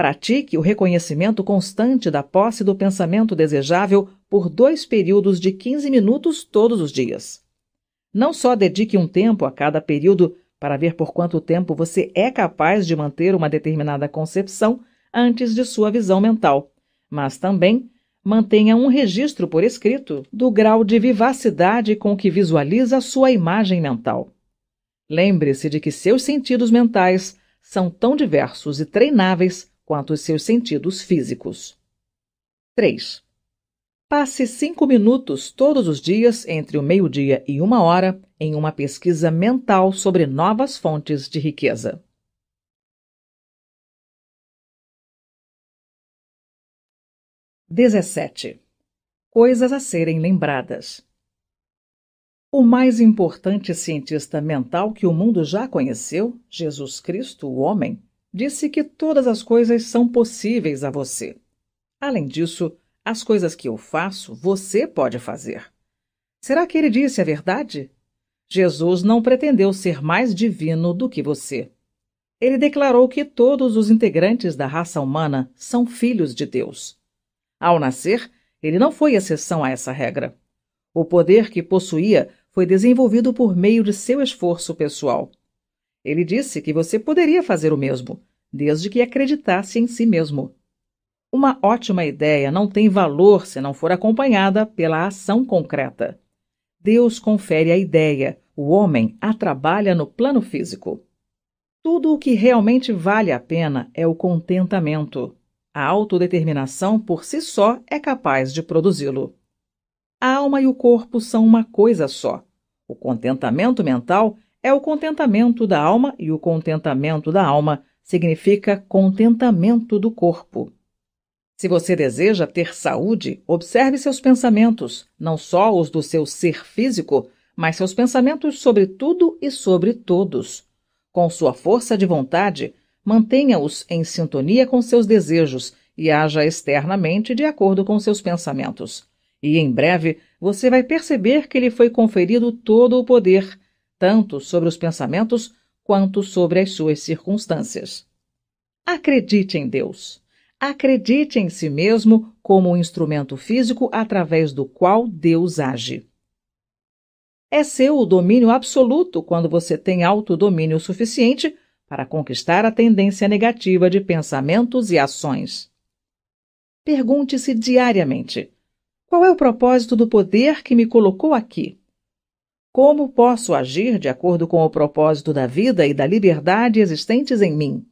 [SPEAKER 1] Pratique o reconhecimento constante da posse do pensamento desejável por dois períodos de 15 minutos todos os dias. Não só dedique um tempo a cada período para ver por quanto tempo você é capaz de manter uma determinada concepção antes de sua visão mental, mas também mantenha um registro por escrito do grau de vivacidade com que visualiza sua imagem mental. Lembre-se de que seus sentidos mentais são tão diversos e treináveis quanto os seus sentidos físicos. 3. Passe cinco minutos todos os dias, entre o meio-dia
[SPEAKER 2] e uma hora, em uma pesquisa mental sobre novas fontes de riqueza. Dezessete. Coisas a serem lembradas.
[SPEAKER 1] O mais importante cientista mental que o mundo já conheceu, Jesus Cristo, o homem, disse que todas as coisas são possíveis a você. Além disso, as coisas que eu faço, você pode fazer. Será que ele disse a verdade? Jesus não pretendeu ser mais divino do que você. Ele declarou que todos os integrantes da raça humana são filhos de Deus. Ao nascer, ele não foi exceção a essa regra. O poder que possuía foi desenvolvido por meio de seu esforço pessoal. Ele disse que você poderia fazer o mesmo, desde que acreditasse em si mesmo. Uma ótima ideia não tem valor se não for acompanhada pela ação concreta. Deus confere a ideia, o homem a trabalha no plano físico. Tudo o que realmente vale a pena é o contentamento. A autodeterminação por si só é capaz de produzi-lo. A alma e o corpo são uma coisa só. O contentamento mental é o contentamento da alma, e o contentamento da alma significa contentamento do corpo. Se você deseja ter saúde, observe seus pensamentos, não só os do seu ser físico, mas seus pensamentos sobre tudo e sobre todos. Com sua força de vontade, mantenha-os em sintonia com seus desejos e haja externamente de acordo com seus pensamentos. E em breve você vai perceber que lhe foi conferido todo o poder, tanto sobre os pensamentos quanto sobre as suas circunstâncias. Acredite em Deus. Acredite em si mesmo como um instrumento físico através do qual Deus age. É seu o domínio absoluto quando você tem autodomínio suficiente para conquistar a tendência negativa de pensamentos e ações. Pergunte-se diariamente: qual é o propósito do poder que me colocou aqui? Como posso agir de acordo com o propósito da vida e da liberdade existentes em mim?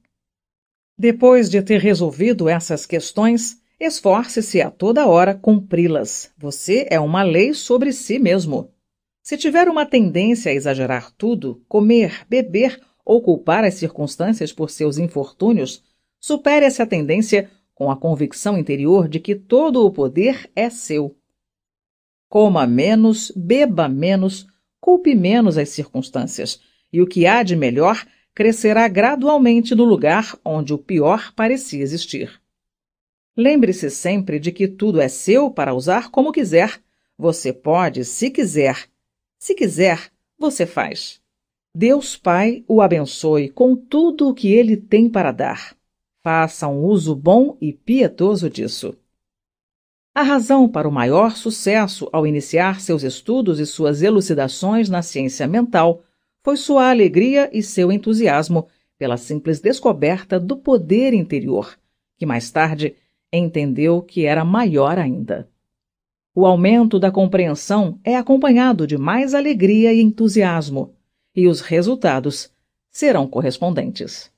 [SPEAKER 1] Depois de ter resolvido essas questões, esforce-se a toda hora cumpri-las. Você é uma lei sobre si mesmo. Se tiver uma tendência a exagerar tudo, comer, beber ou culpar as circunstâncias por seus infortúnios, supere essa tendência com a convicção interior de que todo o poder é seu. Coma menos, beba menos, culpe menos as circunstâncias, e o que há de melhor crescerá gradualmente no lugar onde o pior parecia existir. Lembre-se sempre de que tudo é seu para usar como quiser. Você pode, se quiser. Se quiser, você faz. Deus Pai o abençoe com tudo o que ele tem para dar. Faça um uso bom e piedoso disso. A razão para o maior sucesso ao iniciar seus estudos e suas elucidações na ciência mental foi sua alegria e seu entusiasmo pela simples descoberta do poder interior, que mais tarde entendeu que era maior ainda. O aumento da compreensão é acompanhado de mais
[SPEAKER 2] alegria e entusiasmo, e os resultados serão correspondentes.